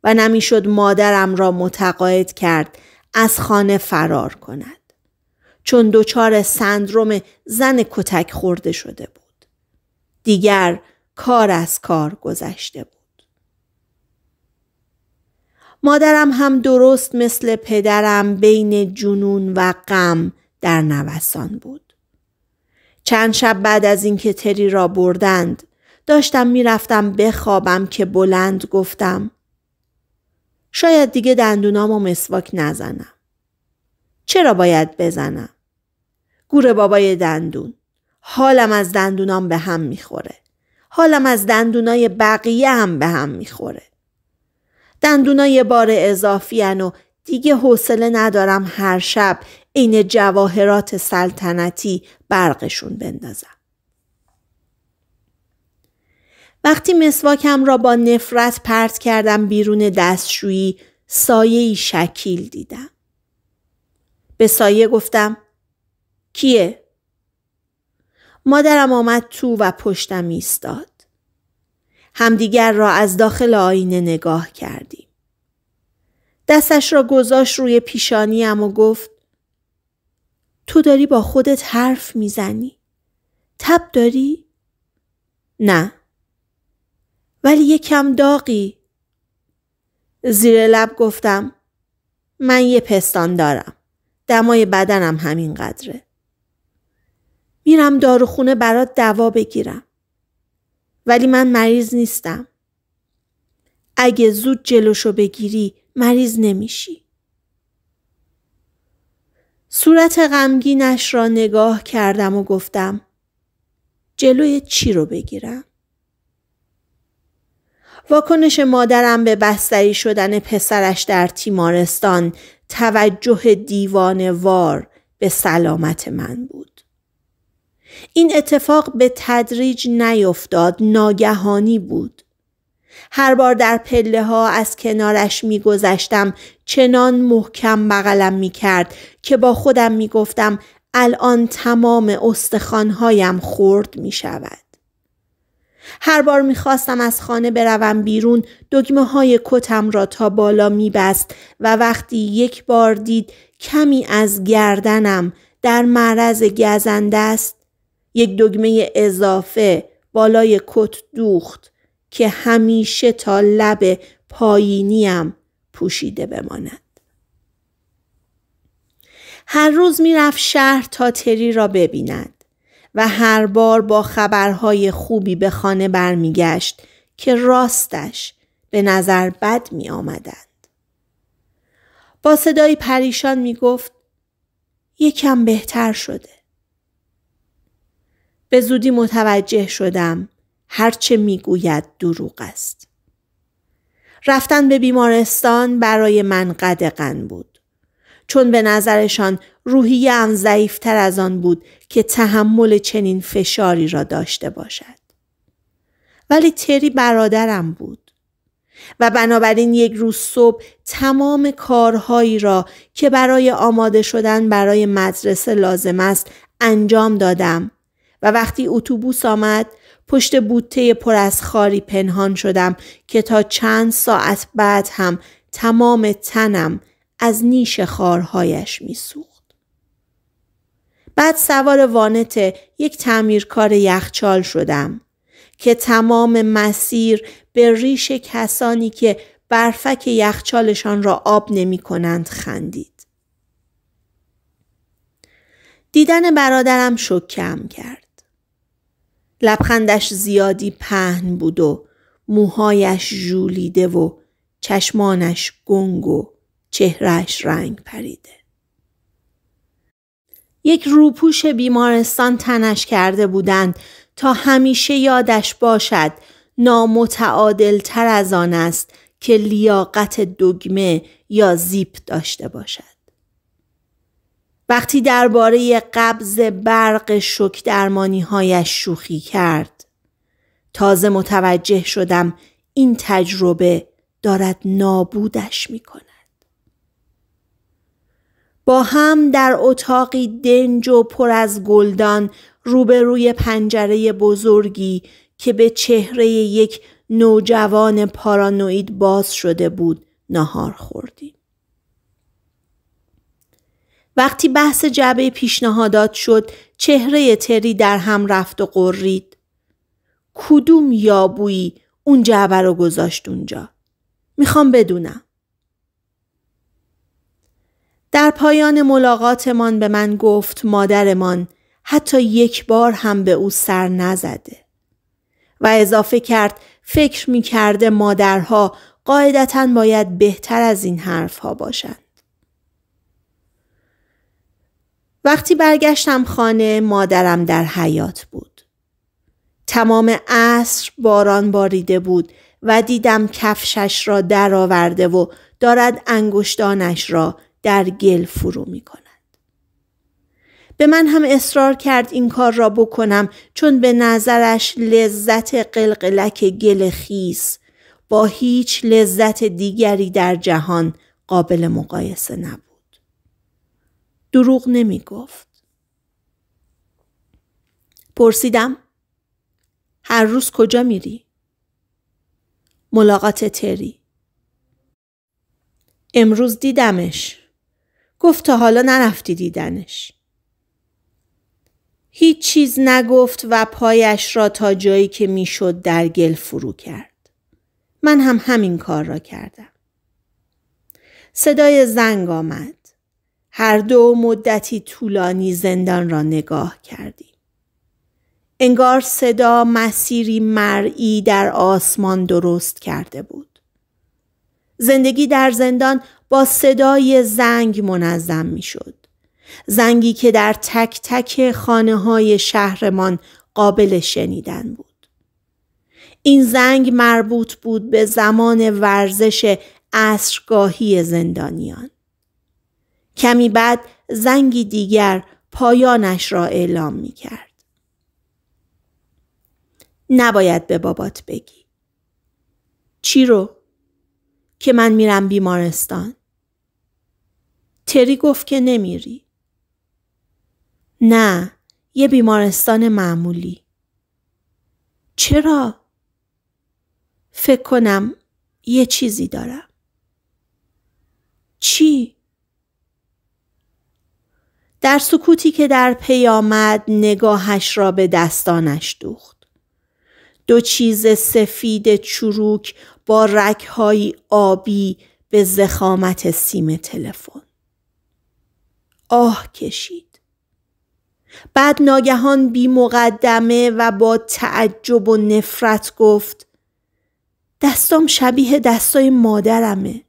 و شد مادرم را متقاعد کرد از خانه فرار کند. چون دچار سندروم زن کتک خورده شده بود. دیگر کار از کار گذشته بود. مادرم هم درست مثل پدرم بین جنون و غم در نوسان بود. چند شب بعد از اینکه تری را بردند داشتم میرفتم بخوابم که بلند گفتم شاید دیگه دندونامو مسواک نزنم. چرا باید بزنم؟ گوره بابای دندون. حالم از دندونام به هم میخوره. حالم از دندونای بقیه هم به هم میخوره. دندونای بار اضافی و دیگه حوصله ندارم هر شب عین جواهرات سلطنتی برقشون بندازم. وقتی مسواکم را با نفرت پرت کردم بیرون دستشویی سایه شکیل دیدم. به سایه گفتم کیه؟ مادرم آمد تو و پشتم ایستاد. همدیگر را از داخل آینه نگاه کردیم. دستش را گذاشت روی پیشانیم و گفت تو داری با خودت حرف میزنی؟ تب داری؟ نه. ولی کم داغی زیر لب گفتم من یه پستان دارم دمای بدنم همین قدره میرم داروخونه برات دوا بگیرم ولی من مریض نیستم اگه زود جلوشو بگیری مریض نمیشی صورت غمگینش را نگاه کردم و گفتم جلوی چی رو بگیرم واکنش مادرم به بستری شدن پسرش در تیمارستان توجه دیوان وار به سلامت من بود. این اتفاق به تدریج نیفتاد ناگهانی بود. هر بار در پله ها از کنارش میگذشتم چنان محکم بغلم می کرد که با خودم می گفتم الان تمام استخوانهایم خورد می شود. هر بار میخواستم از خانه بروم بیرون دگمه های کتم را تا بالا میبست و وقتی یک بار دید کمی از گردنم در معرض گزنده است یک دگمه اضافه بالای کت دوخت که همیشه تا لب پایینیم پوشیده بماند. هر روز میرفت شهر تا تری را ببیند. و هر بار با خبرهای خوبی به خانه برمیگشت که راستش به نظر بد می آمدند. با صدای پریشان می گفت یکم بهتر شده. به زودی متوجه شدم هرچه میگوید دروغ است. رفتن به بیمارستان برای من قدقن بود. چون به نظرشان روحیه ام ضعیفتر از آن بود که تحمل چنین فشاری را داشته باشد. ولی تری برادرم بود و بنابراین یک روز صبح تمام کارهایی را که برای آماده شدن برای مدرسه لازم است انجام دادم و وقتی اتوبوس آمد پشت بوته پر از خاری پنهان شدم که تا چند ساعت بعد هم تمام تنم از نیش خارهایش میسوخت. بعد سوار وانت یک تعمیرکار یخچال شدم که تمام مسیر به ریش کسانی که برفک یخچالشان را آب نمی کنند خندید. دیدن برادرم شکم کرد. لبخندش زیادی پهن بود و موهایش ژولیده و چشمانش گنگ و چهرش رنگ پریده. یک روپوش بیمارستان تنش کرده بودند تا همیشه یادش باشد نامتعادل تر از آن است که لیاقت دگمه یا زیپ داشته باشد. وقتی درباره قبض برق شک درمانی هایش شوخی کرد تازه متوجه شدم این تجربه دارد نابودش می کند. با هم در اتاقی دنج و پر از گلدان روبروی پنجره بزرگی که به چهره یک نوجوان پارانوید باز شده بود نهار خوردیم. وقتی بحث جعبه پیشنهادات شد چهره تری در هم رفت و قرید. کدوم یابویی اون جعبه رو گذاشت اونجا؟ میخوام بدونم. در پایان ملاقاتمان به من گفت مادرمان حتی یک بار هم به او سر نزده و اضافه کرد فکر می کرده مادرها قاعدتا باید بهتر از این حرفها باشند. وقتی برگشتم خانه مادرم در حیات بود. تمام عصر باران باریده بود و دیدم کفشش را درآورده و دارد انگشتانش را در گل فرو می کند. به من هم اصرار کرد این کار را بکنم چون به نظرش لذت قلقلک گل خیس با هیچ لذت دیگری در جهان قابل مقایسه نبود. دروغ نمی گفت. پرسیدم هر روز کجا میری؟ ملاقات تری امروز دیدمش گفت تا حالا نرفتی دیدنش. هیچ چیز نگفت و پایش را تا جایی که میشد در گل فرو کرد. من هم همین کار را کردم. صدای زنگ آمد. هر دو مدتی طولانی زندان را نگاه کردیم. انگار صدا مسیری مرئی در آسمان درست کرده بود. زندگی در زندان با صدای زنگ منظم می شد. زنگی که در تک تک خانه های شهرمان قابل شنیدن بود. این زنگ مربوط بود به زمان ورزش عصرگاهی زندانیان. کمی بعد زنگی دیگر پایانش را اعلام می کرد. نباید به بابات بگی. چی رو؟ که من میرم بیمارستان. تری گفت که نمیری. نه، یه بیمارستان معمولی. چرا؟ فکر کنم یه چیزی دارم. چی؟ در سکوتی که در پی آمد نگاهش را به دستانش دوخت. دو چیز سفید چروک با رکهای آبی به زخامت سیم تلفن. آه کشید بعد ناگهان بی مقدمه و با تعجب و نفرت گفت دستام شبیه دستای مادرمه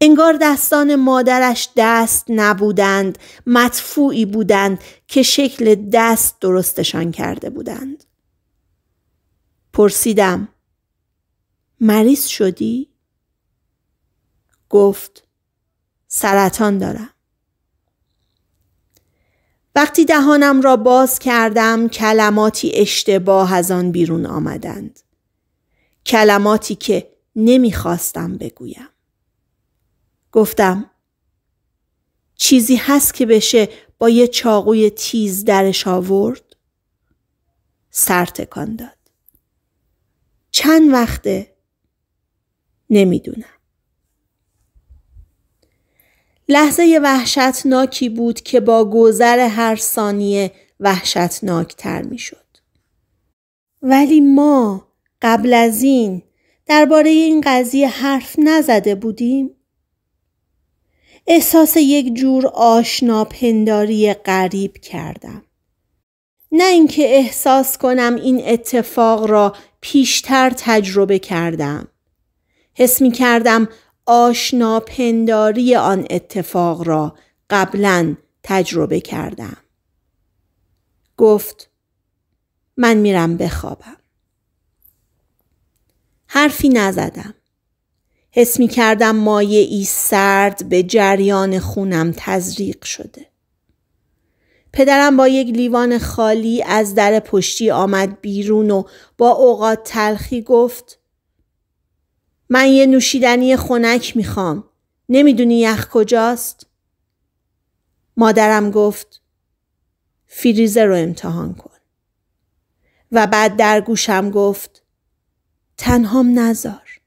انگار دستان مادرش دست نبودند مطفوعی بودند که شکل دست درستشان کرده بودند پرسیدم مریض شدی؟ گفت سرطان دارم. وقتی دهانم را باز کردم کلماتی اشتباه از آن بیرون آمدند. کلماتی که نمیخواستم بگویم. گفتم چیزی هست که بشه با یه چاقوی تیز درش آورد؟ سر داد. چند وقته؟ نمیدونم. لحظه وحشتناکی بود که با گذر هر ثانیه وحشتناکتر می شد. ولی ما قبل از این درباره این قضیه حرف نزده بودیم؟ احساس یک جور آشنا پنداری غریب کردم. نه اینکه احساس کنم این اتفاق را پیشتر تجربه کردم. حس می کردم آشناپنداری آن اتفاق را قبلا تجربه کردم. گفت من میرم بخوابم. حرفی نزدم. حس می کردم مایه ای سرد به جریان خونم تزریق شده. پدرم با یک لیوان خالی از در پشتی آمد بیرون و با اوقات تلخی گفت من یه نوشیدنی خنک میخوام. نمیدونی یخ کجاست؟ مادرم گفت فیریزه رو امتحان کن. و بعد در گوشم گفت تنهام نزار.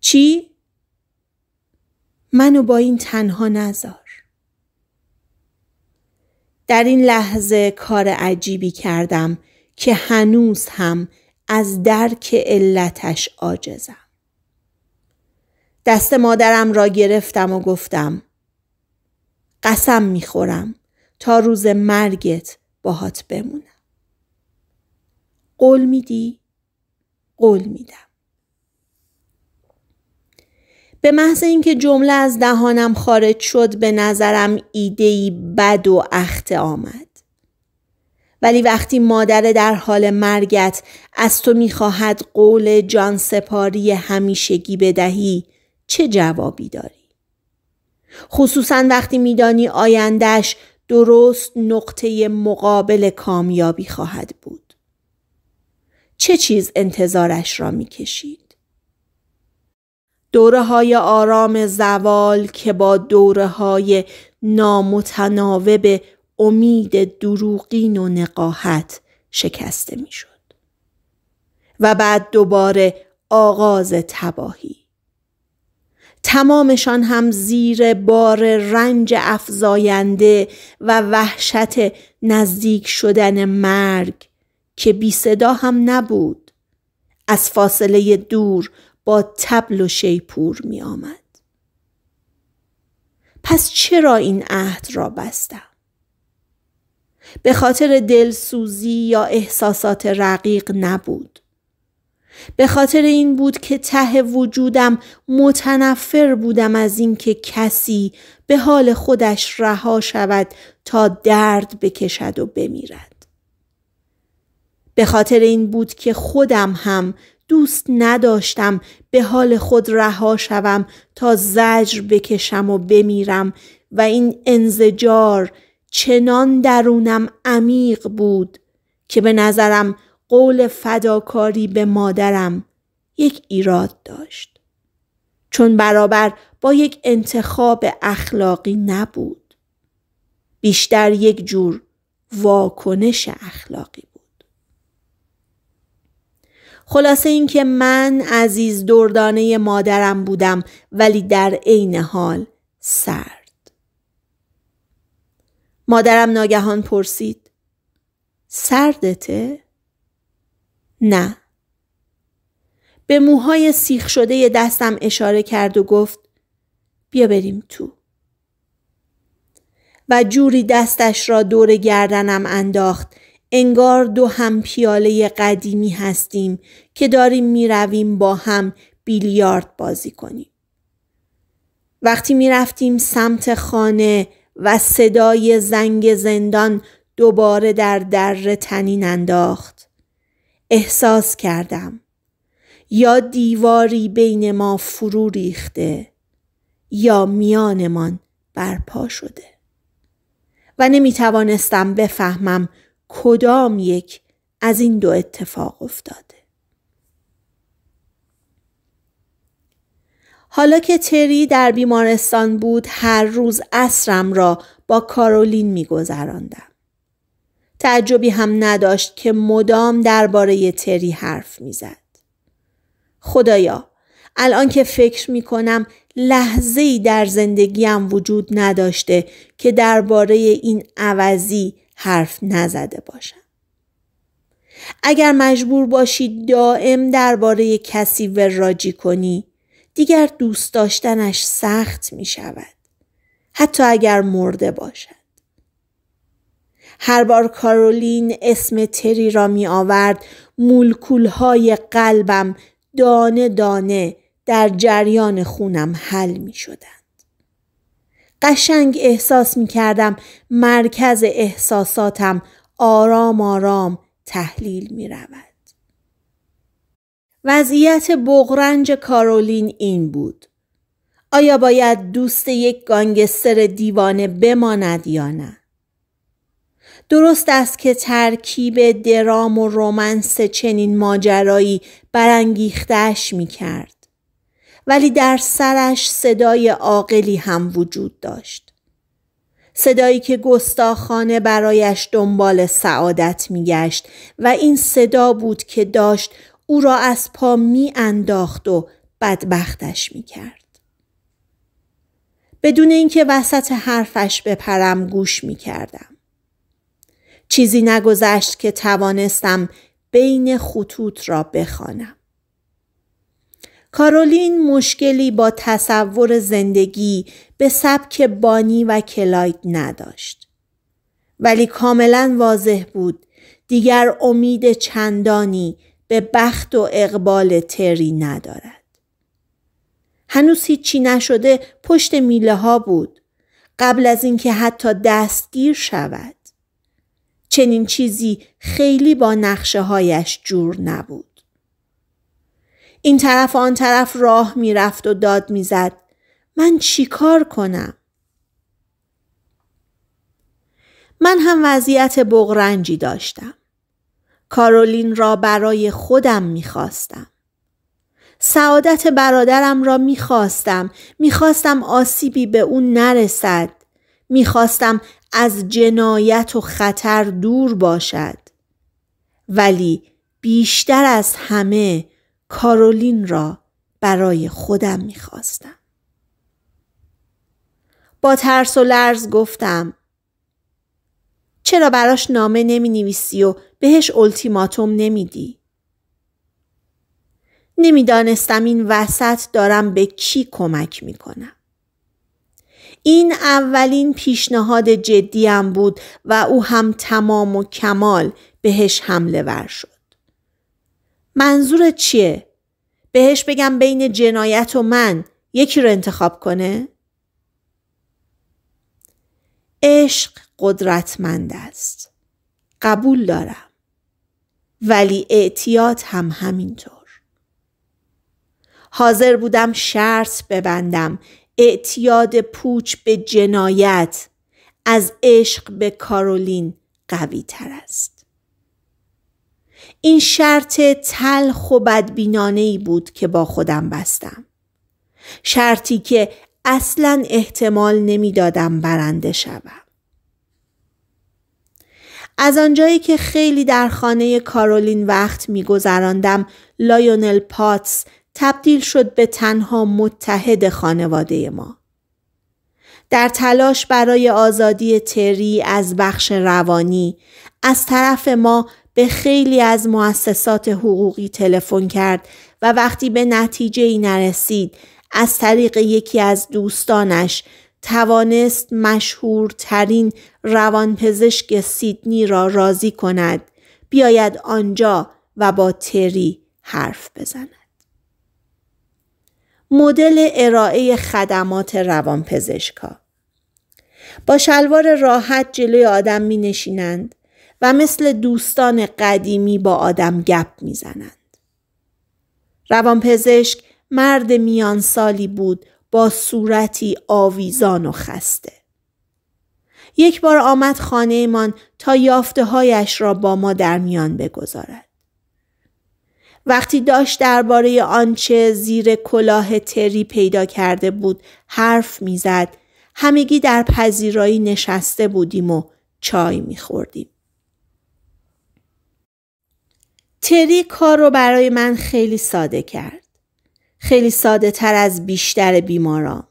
چی؟ منو با این تنها نزار. در این لحظه کار عجیبی کردم که هنوز هم از درک علتش عاجزم. دست مادرم را گرفتم و گفتم قسم میخورم تا روز مرگت باهات بمونم. قول میدی؟ قول میدم. به محض اینکه جمله از دهانم خارج شد به نظرم ایدهی بد و اخته آمد. ولی وقتی مادر در حال مرگت از تو میخواهد قول جان سپاری همیشگی بدهی چه جوابی داری؟ خصوصا وقتی میدانی آیندهش درست نقطه مقابل کامیابی خواهد بود. چه چیز انتظارش را میکشید؟ دوره های آرام زوال که با دوره های نامتناوب امید دروغین و نقاهت شکسته میشد و بعد دوباره آغاز تباهی تمامشان هم زیر بار رنج افزاینده و وحشت نزدیک شدن مرگ که بی صدا هم نبود از فاصله دور با تبل و شیپور می آمد. پس چرا این عهد را بستم؟ به خاطر دلسوزی یا احساسات رقیق نبود. به خاطر این بود که ته وجودم متنفر بودم از اینکه کسی به حال خودش رها شود تا درد بکشد و بمیرد. به خاطر این بود که خودم هم دوست نداشتم به حال خود رها شوم تا زجر بکشم و بمیرم و این انزجار چنان درونم عمیق بود که به نظرم قول فداکاری به مادرم یک ایراد داشت. چون برابر با یک انتخاب اخلاقی نبود. بیشتر یک جور واکنش اخلاقی بود. خلاصه اینکه من عزیز دردانه مادرم بودم ولی در عین حال سرد. مادرم ناگهان پرسید سردته؟ نه. به موهای سیخ شده دستم اشاره کرد و گفت بیا بریم تو. و جوری دستش را دور گردنم انداخت انگار دو هم پیاله قدیمی هستیم که داریم رویم با هم بیلیارد بازی کنیم. وقتی رفتیم سمت خانه و صدای زنگ زندان دوباره در در تنین انداخت. احساس کردم یا دیواری بین ما فرو ریخته یا میانمان برپا شده و نمی توانستم بفهمم کدام یک از این دو اتفاق افتاده حالا که تری در بیمارستان بود هر روز اصرم را با کارولین می گذراندم. تعجبی هم نداشت که مدام درباره تری حرف میزد. خدایا الان که فکر می کنم لحظه ای در زندگیم وجود نداشته که درباره این عوضی حرف نزده باشم. اگر مجبور باشی دائم درباره کسی وراجی کنی دیگر دوست داشتنش سخت می شود. حتی اگر مرده باشد. هر بار کارولین اسم تری را می آورد های قلبم دانه دانه در جریان خونم حل می شدند. قشنگ احساس می کردم مرکز احساساتم آرام آرام تحلیل می رود. وضعیت بغرنج کارولین این بود. آیا باید دوست یک گانگستر دیوانه بماند یا نه؟ درست است که ترکیب درام و رومنس چنین ماجرایی برانگیختهاش می کرد. ولی در سرش صدای عاقلی هم وجود داشت. صدایی که گستاخانه برایش دنبال سعادت گشت و این صدا بود که داشت او را از پا میانداخت و بدبختش میکرد. بدون اینکه وسط حرفش بپرم گوش میکردم. چیزی نگذشت که توانستم بین خطوط را بخوانم. کارولین مشکلی با تصور زندگی به سبک بانی و کلاید نداشت. ولی کاملا واضح بود دیگر امید چندانی به بخت و اقبال تری ندارد. هنوز هیچی نشده پشت میله ها بود قبل از اینکه حتی دستگیر شود. چنین چیزی خیلی با نقشه هایش جور نبود. این طرف آن طرف راه میرفت و داد میزد من چیکار کنم؟ من هم وضعیت بغرنجی داشتم. کارولین را برای خودم میخواستم. سعادت برادرم را میخواستم. میخواستم آسیبی به اون نرسد. میخواستم از جنایت و خطر دور باشد ولی بیشتر از همه کارولین را برای خودم میخواستم با ترس و لرز گفتم چرا براش نامه نمی نویسی و بهش التیماتوم نمیدی؟ نمیدانستم این وسط دارم به کی کمک میکنم این اولین پیشنهاد جدیم بود و او هم تمام و کمال بهش حمله ور شد. منظور چیه؟ بهش بگم بین جنایت و من یکی رو انتخاب کنه؟ عشق قدرتمند است. قبول دارم. ولی اعتیاد هم همینطور. حاضر بودم شرط ببندم اعتیاد پوچ به جنایت از عشق به کارولین قوی تر است. این شرط تلخ و بدبینانه ای بود که با خودم بستم. شرطی که اصلا احتمال نمیدادم برنده شوم. از آنجایی که خیلی در خانه کارولین وقت میگذراندم لایونل پاتس تبدیل شد به تنها متحد خانواده ما. در تلاش برای آزادی تری از بخش روانی از طرف ما به خیلی از مؤسسات حقوقی تلفن کرد و وقتی به نتیجه ای نرسید از طریق یکی از دوستانش توانست مشهورترین روانپزشک سیدنی را راضی کند بیاید آنجا و با تری حرف بزند. مدل ارائه خدمات روانپزشکا با شلوار راحت جلوی آدم می نشینند و مثل دوستان قدیمی با آدم گپ می زنند. روانپزشک مرد میان سالی بود با صورتی آویزان و خسته. یک بار آمد خانهمان تا یافته هایش را با ما در میان بگذارد. وقتی داشت درباره آنچه زیر کلاه تری پیدا کرده بود حرف میزد همگی در پذیرایی نشسته بودیم و چای میخوردیم تری کار رو برای من خیلی ساده کرد خیلی ساده تر از بیشتر بیماران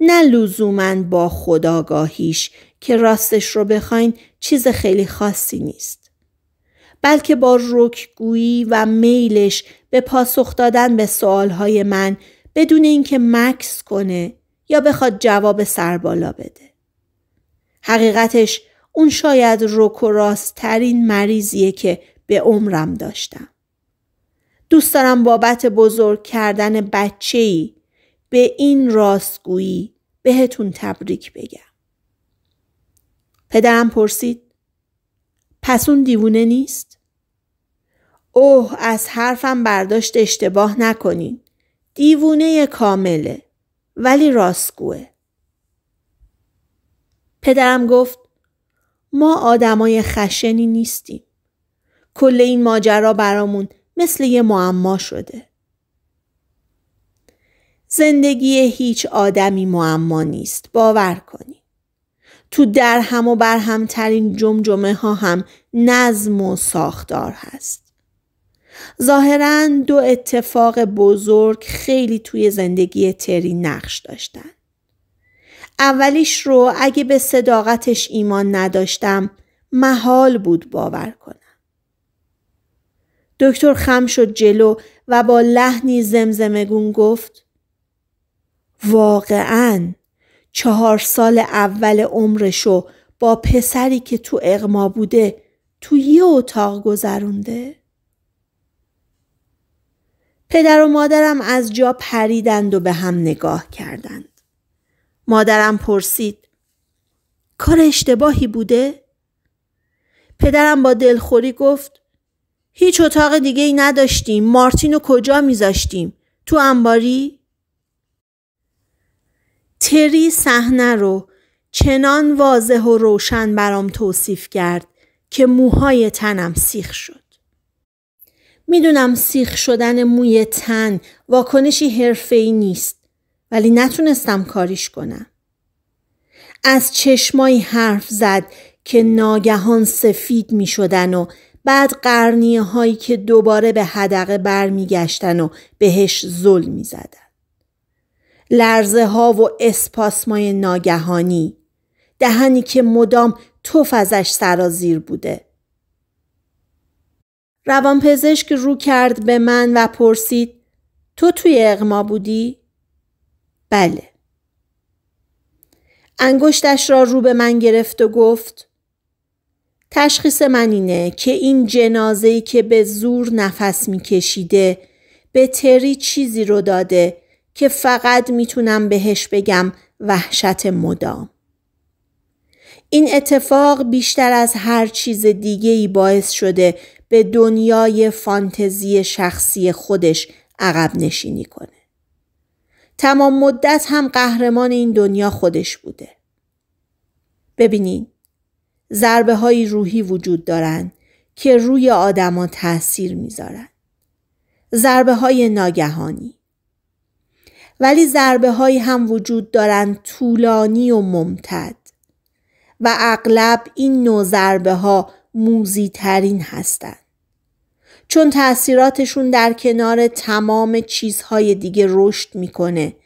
نه لزوما با خداگاهیش که راستش رو بخواین چیز خیلی خاصی نیست بلکه با رکگویی و میلش به پاسخ دادن به سوالهای من بدون اینکه مکس کنه یا بخواد جواب سربالا بده. حقیقتش اون شاید رک و راست ترین مریضیه که به عمرم داشتم. دوست دارم بابت بزرگ کردن بچه ای به این راستگویی بهتون تبریک بگم. پدرم پرسید پس اون دیوونه نیست؟ اوه از حرفم برداشت اشتباه نکنین. دیوونه کامله. ولی راستگوه. پدرم گفت ما آدمای خشنی نیستیم. کل این ماجرا برامون مثل یه معما شده. زندگی هیچ آدمی معما نیست. باور کنی. تو در هم و برهمترین جمجمه ها هم نظم و ساختار هست. ظاهرا دو اتفاق بزرگ خیلی توی زندگی تری نقش داشتن. اولیش رو اگه به صداقتش ایمان نداشتم محال بود باور کنم. دکتر خم شد جلو و با لحنی زمزمگون گفت واقعا چهار سال اول عمرشو با پسری که تو اغما بوده تو یه اتاق گذرونده؟ پدر و مادرم از جا پریدند و به هم نگاه کردند. مادرم پرسید کار اشتباهی بوده؟ پدرم با دلخوری گفت هیچ اتاق دیگه ای نداشتیم. مارتین رو کجا میذاشتیم؟ تو انباری؟ تری صحنه رو چنان واضح و روشن برام توصیف کرد که موهای تنم سیخ شد. میدونم سیخ شدن موی تن واکنشی حرفه‌ای نیست ولی نتونستم کاریش کنم. از چشمایی حرف زد که ناگهان سفید می شدن و بعد قرنیه هایی که دوباره به هدقه بر می گشتن و بهش زل می زدن. لرزه ها و اسپاسمای ناگهانی دهنی که مدام توف ازش سرازیر بوده روانپزشک رو کرد به من و پرسید تو توی اغما بودی؟ بله. انگشتش را رو به من گرفت و گفت تشخیص من اینه که این جنازه‌ای که به زور نفس میکشیده به تری چیزی رو داده که فقط میتونم بهش بگم وحشت مدام. این اتفاق بیشتر از هر چیز دیگه ای باعث شده به دنیای فانتزی شخصی خودش عقب نشینی کنه. تمام مدت هم قهرمان این دنیا خودش بوده. ببینین ضربه های روحی وجود دارن که روی آدما تاثیر میذارن. ضربه های ناگهانی ولی ضربه های هم وجود دارن طولانی و ممتد و اغلب این نوع ضربه ها موزی ترین هستند. چون تأثیراتشون در کنار تمام چیزهای دیگه رشد میکنه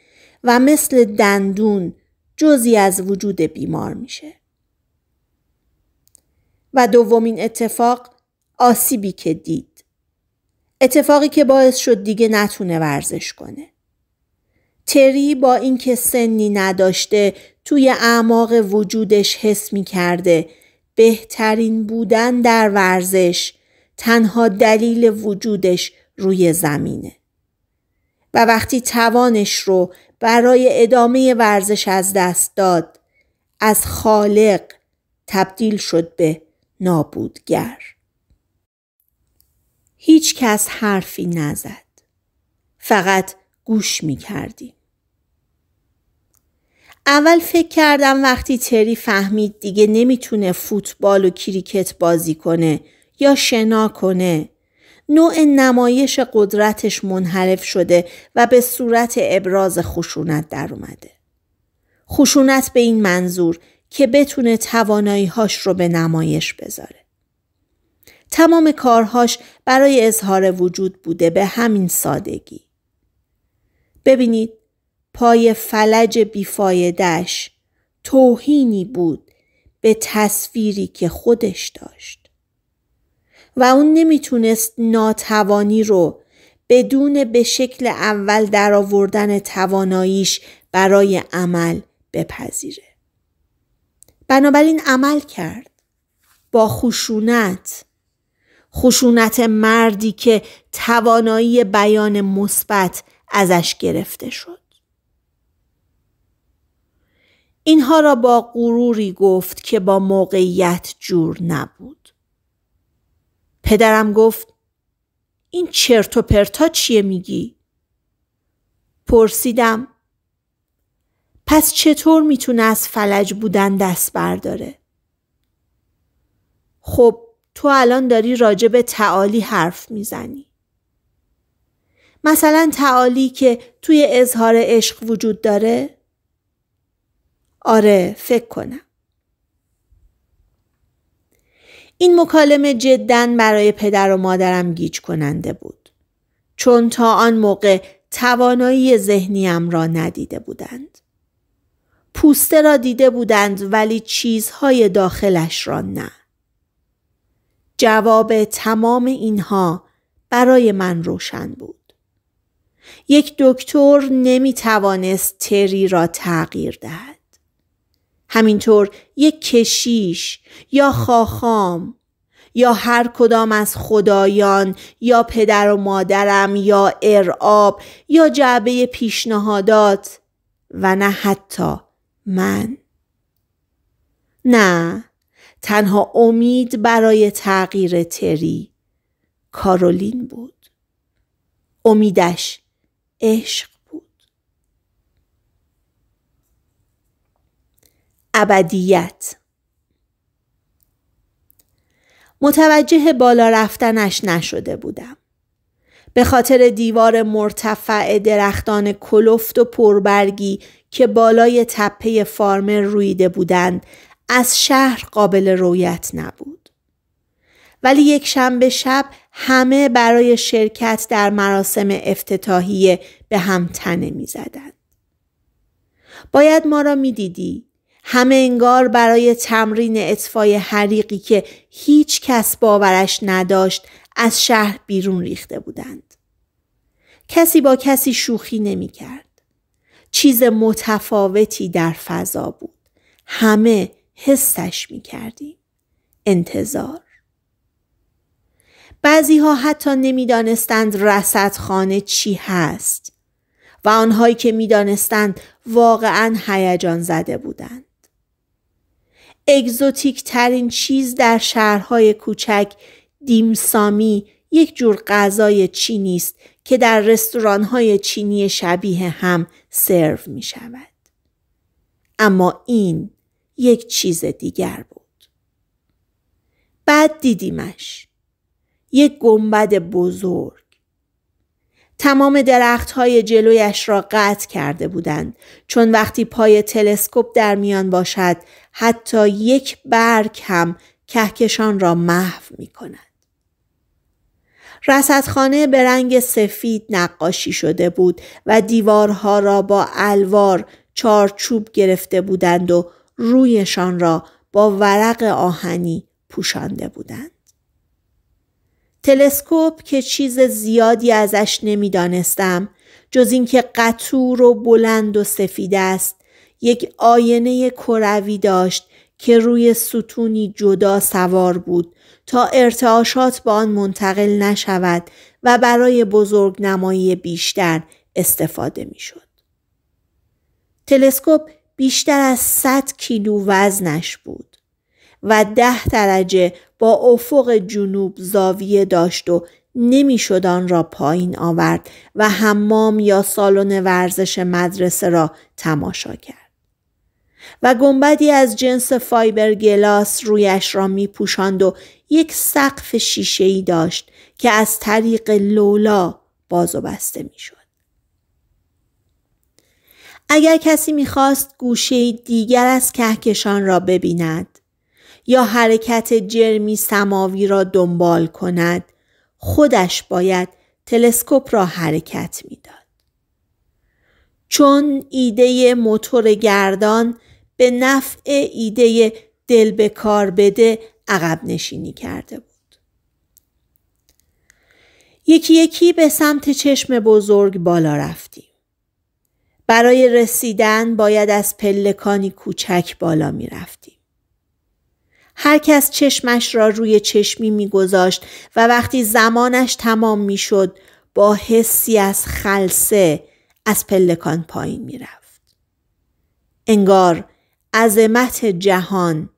و مثل دندون جزی از وجود بیمار میشه. و دومین اتفاق آسیبی که دید. اتفاقی که باعث شد دیگه نتونه ورزش کنه. تری با اینکه سنی نداشته توی اعماق وجودش حس میکرده. بهترین بودن در ورزش تنها دلیل وجودش روی زمینه و وقتی توانش رو برای ادامه ورزش از دست داد از خالق تبدیل شد به نابودگر هیچ کس حرفی نزد فقط گوش می کردیم. اول فکر کردم وقتی تری فهمید دیگه نمیتونه فوتبال و کریکت بازی کنه یا شنا کنه. نوع نمایش قدرتش منحرف شده و به صورت ابراز خشونت در اومده. خشونت به این منظور که بتونه توانایی هاش رو به نمایش بذاره. تمام کارهاش برای اظهار وجود بوده به همین سادگی. ببینید پای فلج بیفایدش توهینی بود به تصویری که خودش داشت و اون نمیتونست ناتوانی رو بدون به شکل اول درآوردن تواناییش برای عمل بپذیره بنابراین عمل کرد با خشونت خشونت مردی که توانایی بیان مثبت ازش گرفته شد اینها را با غروری گفت که با موقعیت جور نبود. پدرم گفت این چرت و پرتا چیه میگی؟ پرسیدم پس چطور میتونه از فلج بودن دست برداره؟ خب تو الان داری راجب تعالی حرف میزنی. مثلا تعالی که توی اظهار عشق وجود داره؟ آره فکر کنم. این مکالمه جدا برای پدر و مادرم گیج کننده بود. چون تا آن موقع توانایی ذهنیم را ندیده بودند. پوسته را دیده بودند ولی چیزهای داخلش را نه. جواب تمام اینها برای من روشن بود. یک دکتر نمی توانست تری را تغییر دهد. همینطور یک کشیش یا خاخام یا هر کدام از خدایان یا پدر و مادرم یا ارعاب یا جعبه پیشنهادات و نه حتی من نه تنها امید برای تغییر تری کارولین بود امیدش عشق ابدیت متوجه بالا رفتنش نشده بودم. به خاطر دیوار مرتفع درختان کلفت و پربرگی که بالای تپه فارمر رویده بودند از شهر قابل رویت نبود. ولی یک شنبه شب همه برای شرکت در مراسم افتتاحیه به هم تنه می زدند. باید ما را می دیدی. همه انگار برای تمرین اطفای حریقی که هیچ کس باورش نداشت از شهر بیرون ریخته بودند. کسی با کسی شوخی نمی کرد. چیز متفاوتی در فضا بود. همه حسش می کردیم. انتظار. بعضی ها حتی نمیدانستند رسد خانه چی هست و آنهایی که دانستند واقعا هیجان زده بودند. اگزوتیک ترین چیز در شهرهای کوچک دیمسامی یک جور غذای چینی است که در های چینی شبیه هم سرو می شود. اما این یک چیز دیگر بود. بعد دیدیمش. یک گنبد بزرگ. تمام درخت های جلویش را قطع کرده بودند چون وقتی پای تلسکوپ در میان باشد حتی یک برگ هم کهکشان را محو می کند. رصدخانه به رنگ سفید نقاشی شده بود و دیوارها را با الوار چارچوب گرفته بودند و رویشان را با ورق آهنی پوشانده بودند. تلسکوپ که چیز زیادی ازش نمیدانستم جز اینکه قطور و بلند و سفید است یک آینه کروی داشت که روی ستونی جدا سوار بود تا ارتعاشات به آن منتقل نشود و برای بزرگ نمایی بیشتر استفاده میشد. تلسکوپ بیشتر از 100 کیلو وزنش بود و ده درجه با افق جنوب زاویه داشت و نمیشد آن را پایین آورد و حمام یا سالن ورزش مدرسه را تماشا کرد. و گنبدی از جنس فایبر گلاس رویش را می پوشند و یک سقف شیشه ای داشت که از طریق لولا باز و بسته می شد. اگر کسی خواست گوشه دیگر از کهکشان را ببیند یا حرکت جرمی سماوی را دنبال کند خودش باید تلسکوپ را حرکت داد. چون ایده موتور گردان به نفع ایده دل به کار بده عقب نشینی کرده بود. یکی یکی به سمت چشم بزرگ بالا رفتیم. برای رسیدن باید از پلکانی کوچک بالا می رفتیم. هر کس چشمش را روی چشمی میگذاشت و وقتی زمانش تمام میشد با حسی از خلسه از پلکان پایین میرفت. انگار عظمت جهان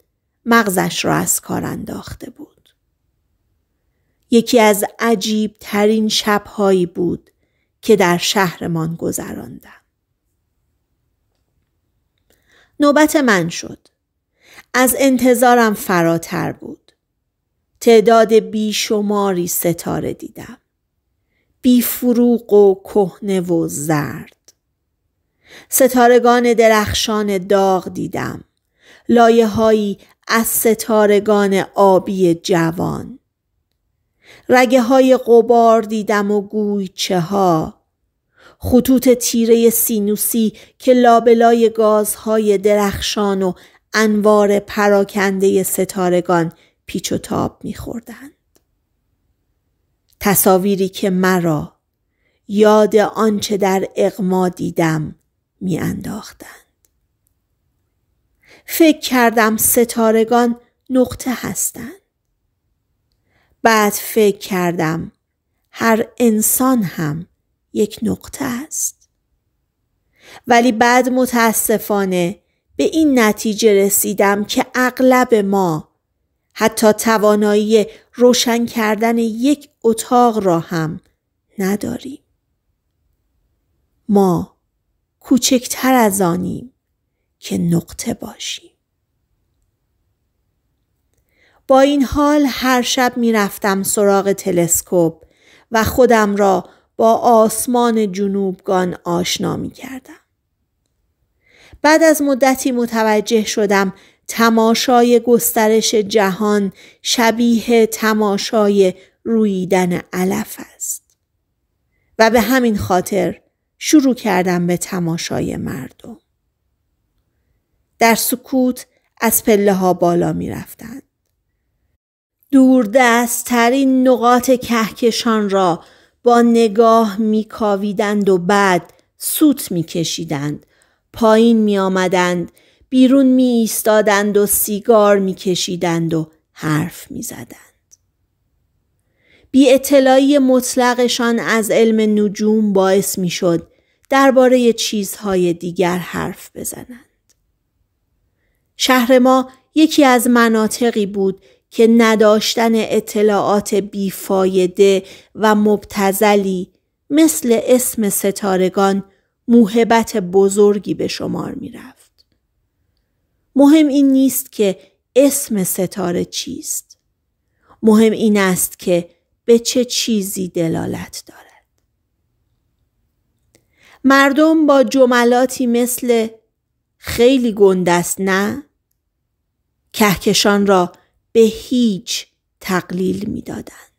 مغزش را از کار انداخته بود. یکی از عجیب ترین شبهایی بود که در شهرمان گذراندم. نوبت من شد. از انتظارم فراتر بود. تعداد بیشماری ستاره دیدم. بی فروغ و کهنه و زرد. ستارگان درخشان داغ دیدم لایه هایی از ستارگان آبی جوان رگه های قبار دیدم و چه ها خطوط تیره سینوسی که لابلای گازهای درخشان و انوار پراکنده ستارگان پیچ و تاب میخوردند تصاویری که مرا یاد آنچه در اقما دیدم می انداختند. فکر کردم ستارگان نقطه هستند. بعد فکر کردم هر انسان هم یک نقطه است. ولی بعد متاسفانه به این نتیجه رسیدم که اغلب ما حتی توانایی روشن کردن یک اتاق را هم نداریم. ما کوچکتر از آنیم که نقطه باشیم با این حال هر شب می رفتم سراغ تلسکوپ و خودم را با آسمان جنوبگان آشنا می کردم. بعد از مدتی متوجه شدم تماشای گسترش جهان شبیه تماشای رویدن علف است و به همین خاطر شروع کردم به تماشای مردم. در سکوت از پله ها بالا می رفتند. ترین نقاط کهکشان را با نگاه میکاویدند و بعد سوت میکشیدند پایین میآمدند بیرون می ایستادند و سیگار میکشیدند و حرف زدند. بی اطلاعی مطلقشان از علم نجوم باعث می شد درباره چیزهای دیگر حرف بزنند. شهر ما یکی از مناطقی بود که نداشتن اطلاعات بیفایده و مبتزلی مثل اسم ستارگان موهبت بزرگی به شمار می رفت. مهم این نیست که اسم ستاره چیست. مهم این است که به چه چیزی دلالت دارد مردم با جملاتی مثل خیلی گندست نه کهکشان را به هیچ تقلیل میدادند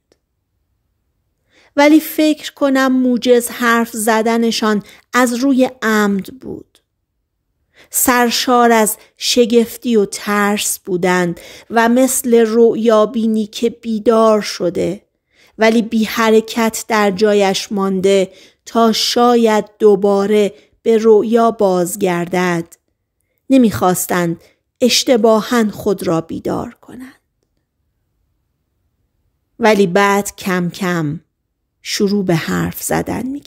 ولی فکر کنم موجز حرف زدنشان از روی عمد بود سرشار از شگفتی و ترس بودند و مثل رویابینی که بیدار شده ولی بی حرکت در جایش مانده تا شاید دوباره به رؤیا بازگردد. نمیخواستند اشتباها خود را بیدار کنند. ولی بعد کم کم شروع به حرف زدن می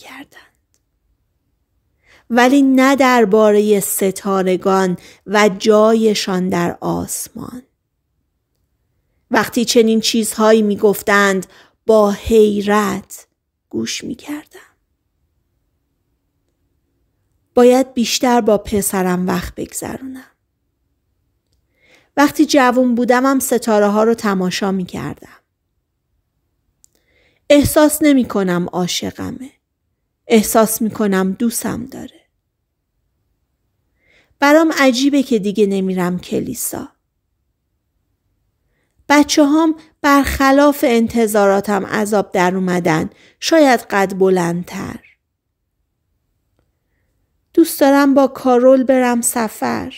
ولی نه درباره ستارگان و جایشان در آسمان. وقتی چنین چیزهایی می گفتند با حیرت گوش می کردم. باید بیشتر با پسرم وقت بگذرونم. وقتی جوون هم ستاره ها رو تماشا می کردم. احساس نمی کنم عاشقمه. احساس می کنم دوسم داره. برام عجیبه که دیگه نمیرم کلیسا. بچه هم برخلاف انتظاراتم عذاب در اومدن شاید قد بلندتر دوست دارم با کارول برم سفر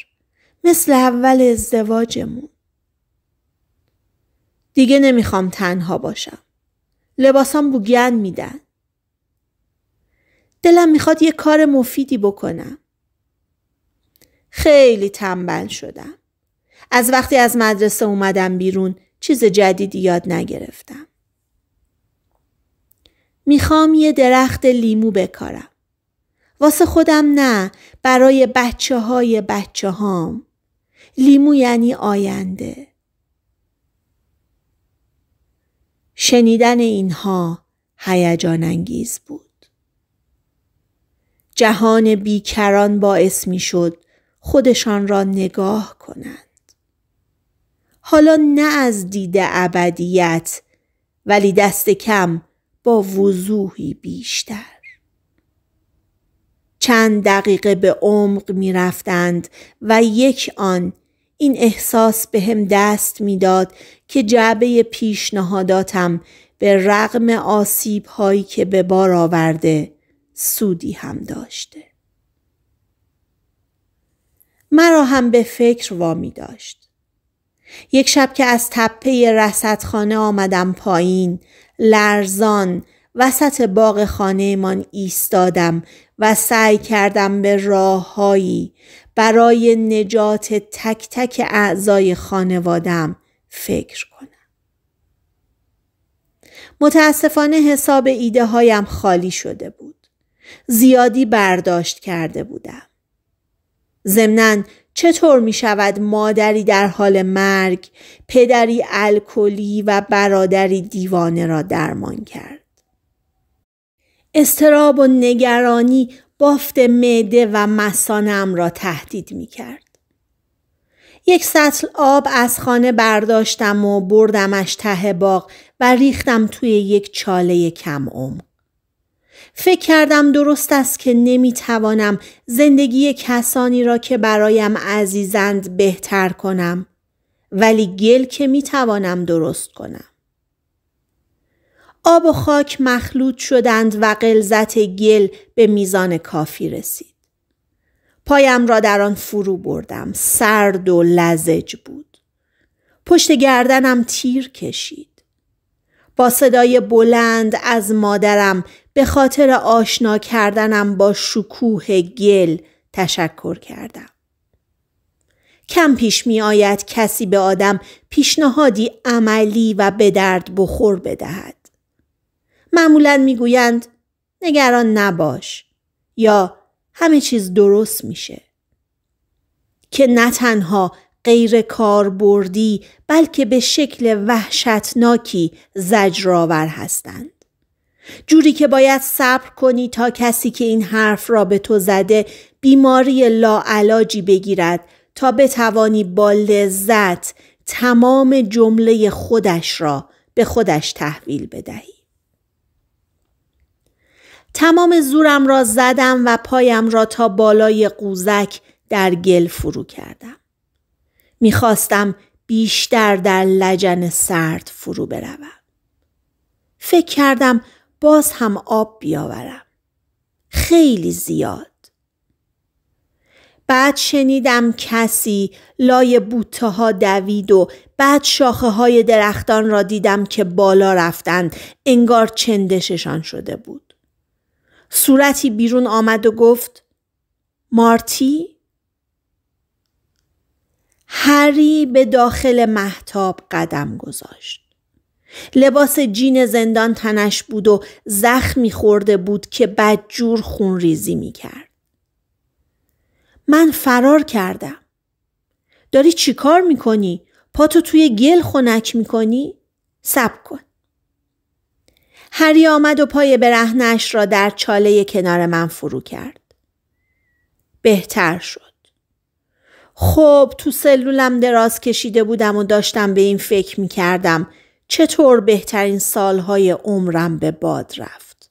مثل اول ازدواجمون دیگه نمیخوام تنها باشم لباسام بوگن میدن دلم میخواد یه کار مفیدی بکنم خیلی تنبل شدم از وقتی از مدرسه اومدم بیرون چیز جدیدی یاد نگرفتم. میخوام یه درخت لیمو بکارم. واسه خودم نه برای بچه های بچه هام. لیمو یعنی آینده. شنیدن اینها هیجان انگیز بود. جهان بیکران باعث می شد خودشان را نگاه کنند. حالا نه از دید ابدیت ولی دست کم با وضوحی بیشتر چند دقیقه به عمق می رفتند و یک آن این احساس به هم دست داد که جعبه پیشنهاداتم به رغم آسیب هایی که به بار آورده سودی هم داشته. مرا هم به فکر وامی داشت. یک شب که از تپه رصدخانه آمدم پایین لرزان وسط باغ خانهمان ایستادم و سعی کردم به راههایی برای نجات تک تک اعضای خانوادم فکر کنم. متاسفانه حساب ایده هایم خالی شده بود. زیادی برداشت کرده بودم. زمنان چطور می شود مادری در حال مرگ پدری الکلی و برادری دیوانه را درمان کرد استراب و نگرانی بافت معده و مسانم را تهدید می کرد. یک سطل آب از خانه برداشتم و بردمش ته باغ و ریختم توی یک چاله کم عمق. فکر کردم درست است که نمیتوانم زندگی کسانی را که برایم عزیزند بهتر کنم ولی گل که میتوانم درست کنم. آب و خاک مخلوط شدند و قلزت گل به میزان کافی رسید. پایم را در آن فرو بردم. سرد و لزج بود. پشت گردنم تیر کشید. با صدای بلند از مادرم به خاطر آشنا کردنم با شکوه گل تشکر کردم. کم پیش می آید کسی به آدم پیشنهادی عملی و به درد بخور بدهد. معمولا میگویند نگران نباش یا همه چیز درست میشه. که نه تنها غیر بردی بلکه به شکل وحشتناکی زجرآور هستند. جوری که باید صبر کنی تا کسی که این حرف را به تو زده بیماری لاعلاجی بگیرد تا بتوانی با لذت تمام جمله خودش را به خودش تحویل بدهی. تمام زورم را زدم و پایم را تا بالای قوزک در گل فرو کردم. میخواستم بیشتر در لجن سرد فرو بروم. فکر کردم باز هم آب بیاورم. خیلی زیاد. بعد شنیدم کسی لای بوته ها دوید و بعد شاخه های درختان را دیدم که بالا رفتند انگار چندششان شده بود. صورتی بیرون آمد و گفت مارتی؟ هری به داخل محتاب قدم گذاشت. لباس جین زندان تنش بود و زخمی خورده بود که بدجور خون ریزی می کرد. من فرار کردم. داری چیکار می کنی؟ پاتو توی گل خنک می کنی؟ سب کن. هری آمد و پای برهنش را در چاله کنار من فرو کرد. بهتر شد. خب تو سلولم دراز کشیده بودم و داشتم به این فکر می کردم چطور بهترین سالهای عمرم به باد رفت.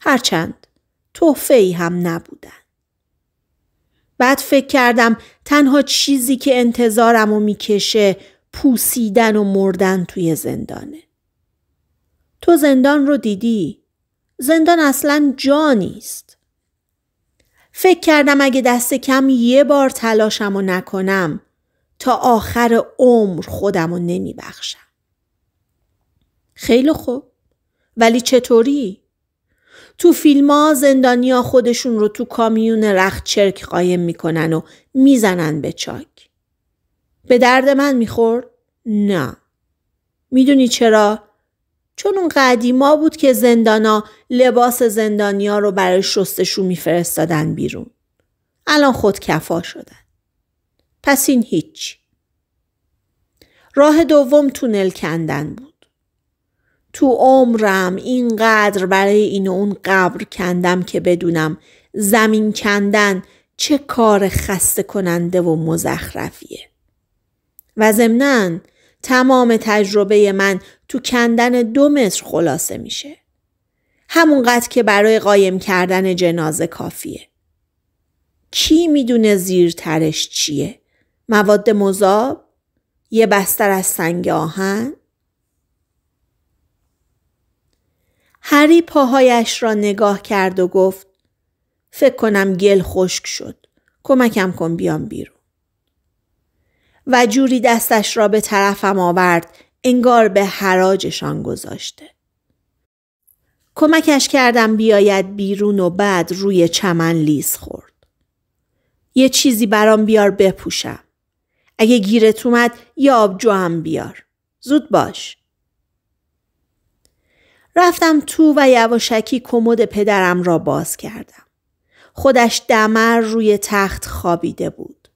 هرچند توفه ای هم نبودن. بعد فکر کردم تنها چیزی که انتظارم و میکشه پوسیدن و مردن توی زندانه. تو زندان رو دیدی؟ زندان اصلا جا نیست. فکر کردم اگه دست کم یه بار تلاشم نکنم تا آخر عمر خودم رو نمیبخشم. خیلی خوب. ولی چطوری؟ تو فیلم ها زندانیا خودشون رو تو کامیون رخت چرک قایم میکنن و میزنن به چاک. به درد من میخورد؟ نه. میدونی چرا؟ چون اون قدیما بود که زندانا لباس زندانیا رو برای شستشو میفرستادن بیرون. الان خود کفا شدن. پس این هیچ. راه دوم تونل کندن بود. تو عمرم اینقدر برای این و اون قبر کندم که بدونم زمین کندن چه کار خسته کننده و مزخرفیه و ضمناً تمام تجربه من تو کندن دو متر خلاصه میشه همونقدر که برای قایم کردن جنازه کافیه کی میدونه ترش چیه مواد مذاب یه بستر از سنگ آهن هری پاهایش را نگاه کرد و گفت فکر کنم گل خشک شد. کمکم کن بیام بیرون. و جوری دستش را به طرفم آورد انگار به حراجشان گذاشته. کمکش کردم بیاید بیرون و بعد روی چمن لیز خورد. یه چیزی برام بیار بپوشم. اگه گیرت اومد یه آبجو هم بیار. زود باش. رفتم تو و یواشکی کمد پدرم را باز کردم. خودش دمر روی تخت خوابیده بود.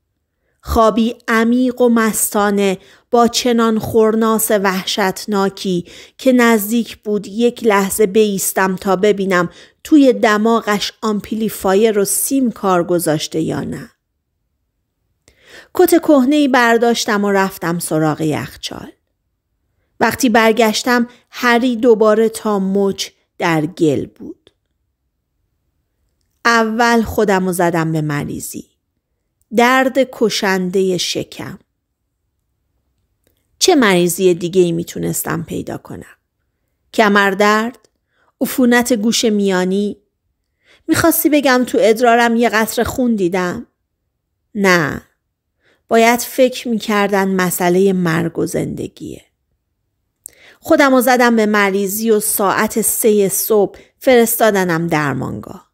خوابی عمیق و مستانه با چنان خورناس وحشتناکی که نزدیک بود یک لحظه بیستم تا ببینم توی دماغش آمپلیفایر و سیم کار گذاشته یا نه. کت کهنه برداشتم و رفتم سراغ یخچال. وقتی برگشتم هری دوباره تا مچ در گل بود. اول خودم رو زدم به مریضی. درد کشنده شکم. چه مریضی دیگه ای میتونستم پیدا کنم؟ کمردرد؟ عفونت گوش میانی؟ میخواستی بگم تو ادرارم یه قطر خون دیدم؟ نه. باید فکر میکردن مسئله مرگ و زندگیه. خودم و زدم به مریضی و ساعت سه صبح فرستادنم درمانگاه.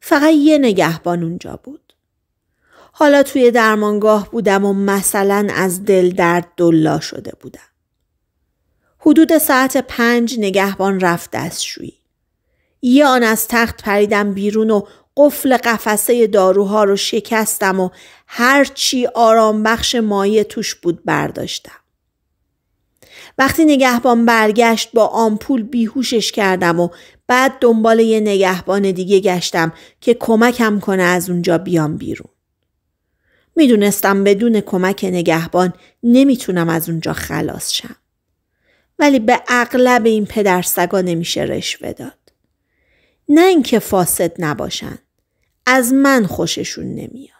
فقط یه نگهبان اونجا بود. حالا توی درمانگاه بودم و مثلا از دل درد دلا شده بودم. حدود ساعت پنج نگهبان رفت دستشویی. یه آن از تخت پریدم بیرون و قفل قفسه داروها رو شکستم و هرچی آرام بخش مایه توش بود برداشتم. وقتی نگهبان برگشت با آمپول بیهوشش کردم و بعد دنبال یه نگهبان دیگه گشتم که کمکم کنه از اونجا بیام بیرون. میدونستم بدون کمک نگهبان نمیتونم از اونجا خلاص شم. ولی به اغلب این پدرسگا نمیشه رشوه داد. نه اینکه فاسد نباشن. از من خوششون نمیاد.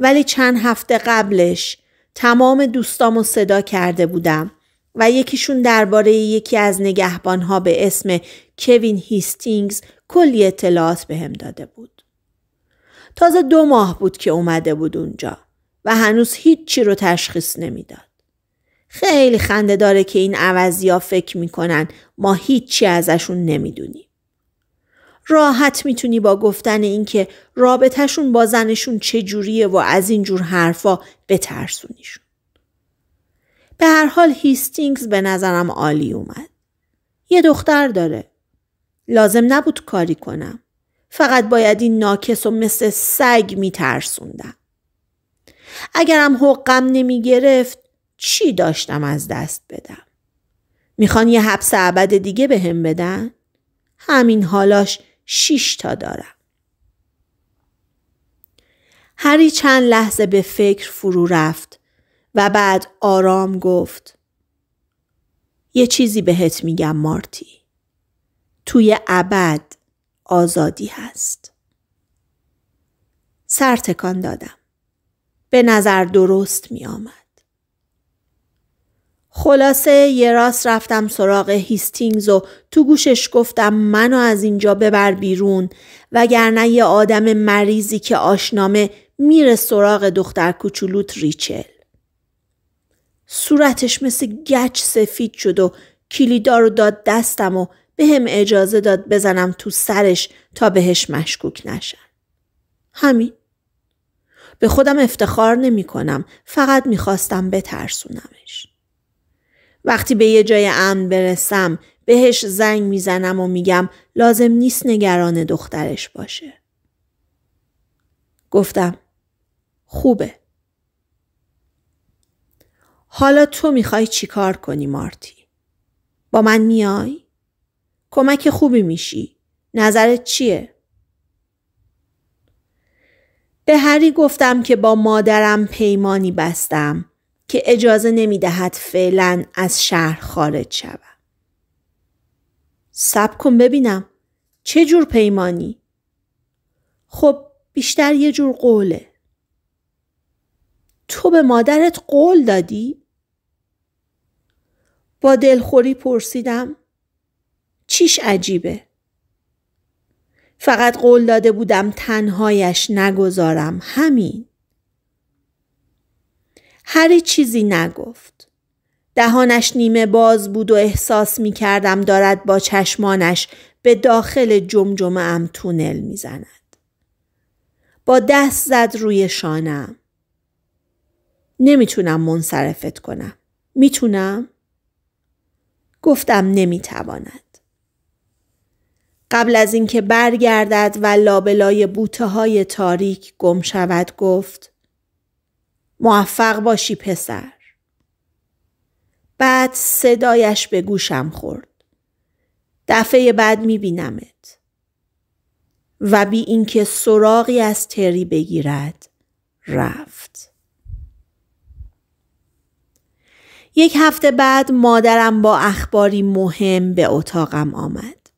ولی چند هفته قبلش تمام دوستامو صدا کرده بودم و یکیشون درباره یکی از نگهبانها به اسم کوین هیستینگز کلی اطلاعات بهم هم داده بود. تازه دو ماه بود که اومده بود اونجا و هنوز هیچی رو تشخیص نمیداد. خیلی خنده داره که این عوضی ها فکر میکنن ما هیچی ازشون نمیدونیم. راحت میتونی با گفتن اینکه رابطهشون با زنشون چجوریه و از این جور حرفا بترسونیشون. به هر حال هیستینگز به نظرم عالی اومد. یه دختر داره. لازم نبود کاری کنم. فقط باید این ناکس و مثل سگ میترسوندم. اگرم حقم نمیگرفت چی داشتم از دست بدم؟ میخوان یه حبس ابد دیگه به هم بدن؟ همین حالاش شیش تا دارم. هری چند لحظه به فکر فرو رفت و بعد آرام گفت یه چیزی بهت میگم مارتی. توی ابد آزادی هست. سرتکان دادم. به نظر درست می آمد. خلاصه یه راست رفتم سراغ هیستینگز و تو گوشش گفتم منو از اینجا ببر بیرون وگرنه یه آدم مریضی که آشنامه میره سراغ دختر کوچولوت ریچل. صورتش مثل گچ سفید شد و کلیدارو داد دستم و به هم اجازه داد بزنم تو سرش تا بهش مشکوک نشن. همین. به خودم افتخار نمی کنم. فقط میخواستم بترسونمش. وقتی به یه جای امن برسم بهش زنگ میزنم و میگم لازم نیست نگران دخترش باشه. گفتم خوبه. حالا تو میخوای چیکار کنی مارتی؟ با من میای؟ کمک خوبی میشی؟ نظرت چیه؟ به هری گفتم که با مادرم پیمانی بستم که اجازه نمی دهد فعلا از شهر خارج شوم. سب کن ببینم چه جور پیمانی؟ خب بیشتر یه جور قوله. تو به مادرت قول دادی؟ با دلخوری پرسیدم چیش عجیبه؟ فقط قول داده بودم تنهایش نگذارم همین. هر چیزی نگفت. دهانش نیمه باز بود و احساس می کردم دارد با چشمانش به داخل جمجمه ام تونل می زند. با دست زد روی شانم. نمیتونم منصرفت کنم. میتونم؟ گفتم نمیتواند. قبل از اینکه برگردد و لابلای بوته های تاریک گم شود گفت موفق باشی پسر. بعد صدایش به گوشم خورد. دفعه بعد میبینمت. و بی اینکه سراغی از تری بگیرد رفت. یک هفته بعد مادرم با اخباری مهم به اتاقم آمد.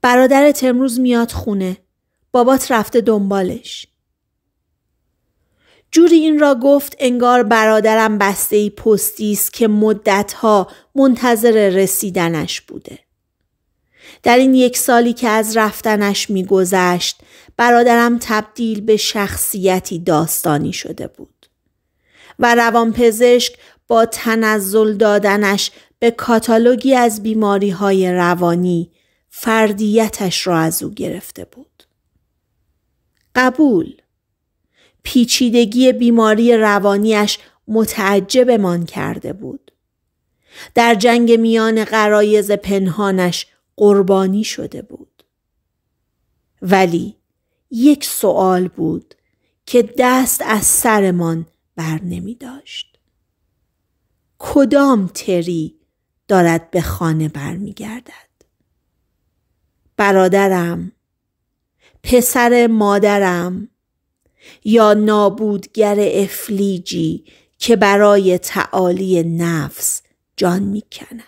برادرت امروز میاد خونه. بابات رفته دنبالش. جوری این را گفت انگار برادرم بسته ای پستی است که مدتها منتظر رسیدنش بوده. در این یک سالی که از رفتنش میگذشت برادرم تبدیل به شخصیتی داستانی شده بود و روانپزشک با تنزل دادنش به کاتالوگی از بیماری های روانی فردیتش را از او گرفته بود. قبول پیچیدگی بیماری روانیش متعجبمان کرده بود. در جنگ میان قرایز پنهانش قربانی شده بود. ولی یک سوال بود که دست از سرمان بر نمی داشت. کدام تری دارد به خانه برمیگردد؟ برادرم، پسر مادرم، یا نابودگر افلیجی که برای تعالی نفس جان می کند.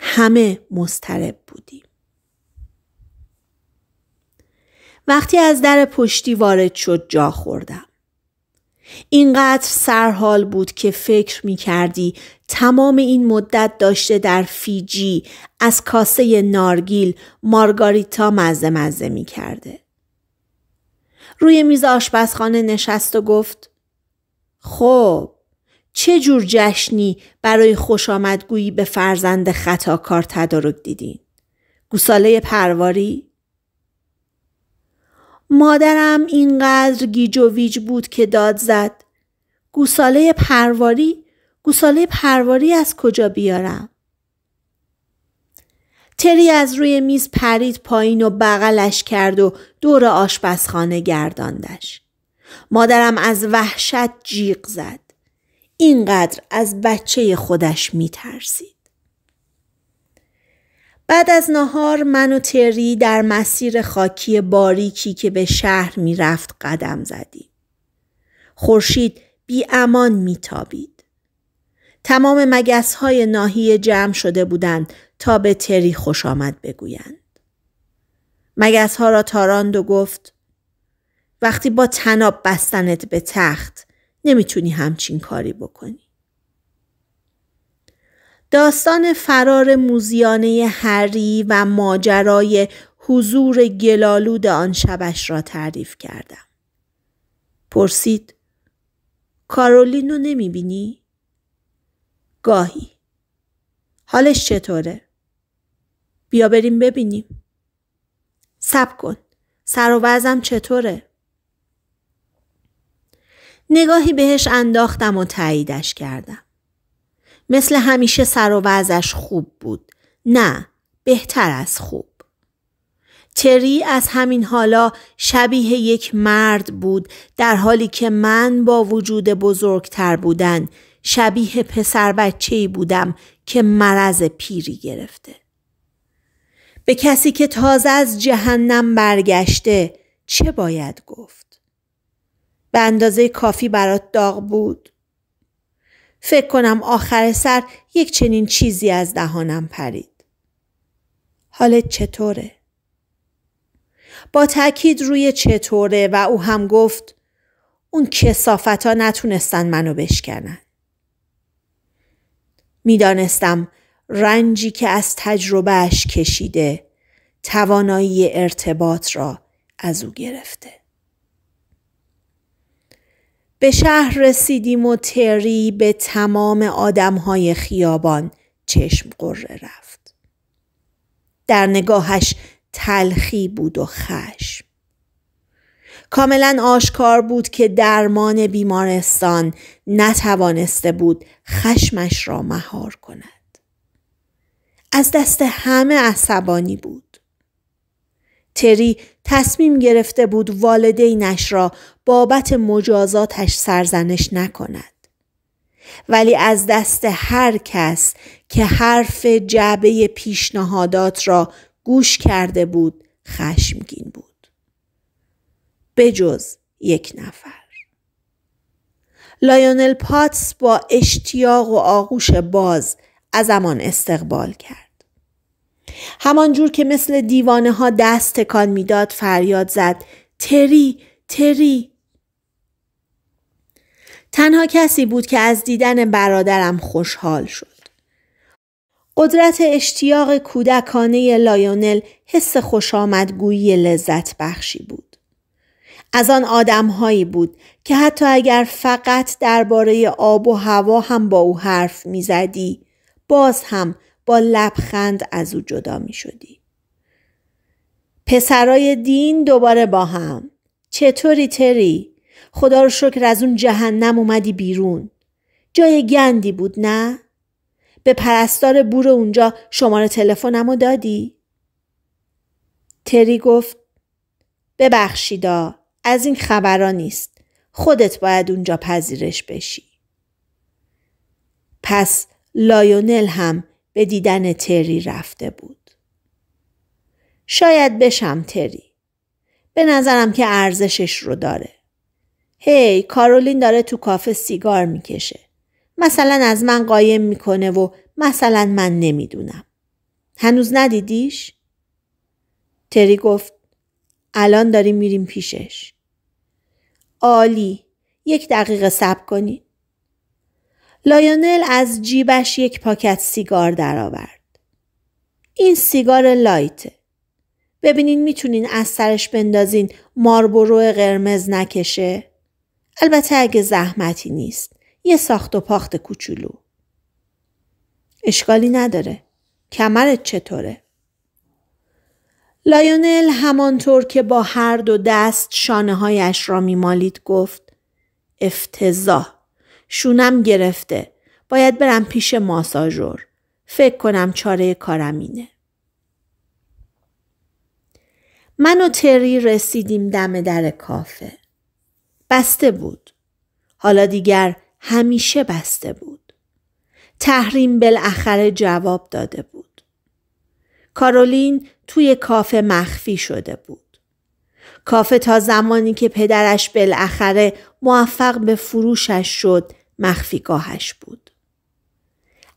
همه مسترب بودیم وقتی از در پشتی وارد شد جا خوردم اینقدر سرحال بود که فکر می کردی تمام این مدت داشته در فیجی از کاسه نارگیل مارگاریتا مزه مزه می کرده. روی میز آشپزخانه نشست و گفت خب چه جور جشنی برای خوش آمدگویی به فرزند خطاکار تدارک دیدین؟ گوساله پرواری؟ مادرم اینقدر گیج و ویج بود که داد زد. گوساله پرواری؟ گوساله پرواری از کجا بیارم؟ تری از روی میز پرید پایین و بغلش کرد و دور آشپزخانه گرداندش. مادرم از وحشت جیغ زد. اینقدر از بچه خودش میترسید. بعد از نهار من و تری در مسیر خاکی باریکی که به شهر میرفت قدم زدیم. خورشید بی امان میتابید. تمام مگس های ناحیه جمع شده بودند تا به تری خوش آمد بگویند. مگس ها را تاراند و گفت وقتی با تناب بستنت به تخت نمیتونی همچین کاری بکنی. داستان فرار موزیانه هری و ماجرای حضور گلالود آن شبش را تعریف کردم. پرسید کارولینو نمیبینی؟ گاهی. حالش چطوره؟ بیا بریم ببینیم. سب کن. سر و وزم چطوره؟ نگاهی بهش انداختم و تاییدش کردم. مثل همیشه سر و وزش خوب بود. نه، بهتر از خوب. تری از همین حالا شبیه یک مرد بود در حالی که من با وجود بزرگتر بودن شبیه پسر بچهی بودم که مرض پیری گرفته. به کسی که تازه از جهنم برگشته چه باید گفت؟ به اندازه کافی برات داغ بود؟ فکر کنم آخر سر یک چنین چیزی از دهانم پرید. حالت چطوره؟ با تاکید روی چطوره و او هم گفت اون کسافت ها نتونستن منو بشکنن. میدانستم رنجی که از تجربهش کشیده توانایی ارتباط را از او گرفته به شهر رسیدیم و تری به تمام آدمهای خیابان چشم قره رفت در نگاهش تلخی بود و خشم کاملا آشکار بود که درمان بیمارستان نتوانسته بود خشمش را مهار کند از دست همه عصبانی بود. تری تصمیم گرفته بود والدینش را بابت مجازاتش سرزنش نکند. ولی از دست هر کس که حرف جعبه پیشنهادات را گوش کرده بود خشمگین بود. بجز یک نفر. لایونل پاتس با اشتیاق و آغوش باز از امان استقبال کرد. همانجور که مثل دیوانه ها دست تکان میداد فریاد زد تری تری تنها کسی بود که از دیدن برادرم خوشحال شد. قدرت اشتیاق کودکانه لایونل حس خوش لذت بخشی بود. از آن آدمهایی بود که حتی اگر فقط درباره آب و هوا هم با او حرف میزدی باز هم با لبخند از او جدا می شدی. پسرای دین دوباره با هم. چطوری تری؟ خدا رو شکر از اون جهنم اومدی بیرون. جای گندی بود نه؟ به پرستار بور اونجا شماره تلفنمو دادی؟ تری گفت ببخشیدا از این خبرا نیست. خودت باید اونجا پذیرش بشی. پس لایونل هم به دیدن تری رفته بود. شاید بشم تری. به نظرم که ارزشش رو داره. هی hey, کارولین داره تو کافه سیگار میکشه. مثلا از من قایم میکنه و مثلا من نمیدونم. هنوز ندیدیش؟ تری گفت الان داریم میریم پیشش. عالی یک دقیقه صبر کنید. لایونل از جیبش یک پاکت سیگار درآورد. این سیگار لایته. ببینین میتونین از سرش بندازین ماربورو قرمز نکشه؟ البته اگه زحمتی نیست. یه ساخت و پاخت کوچولو. اشکالی نداره. کمرت چطوره؟ لایونل همانطور که با هر دو دست شانه هایش را میمالید گفت افتضاح شونم گرفته. باید برم پیش ماساژور. فکر کنم چاره کارم اینه. من و تری رسیدیم دم در کافه. بسته بود. حالا دیگر همیشه بسته بود. تحریم بالاخره جواب داده بود. کارولین توی کافه مخفی شده بود. کافه تا زمانی که پدرش بالاخره موفق به فروشش شد مخفیگاهش بود.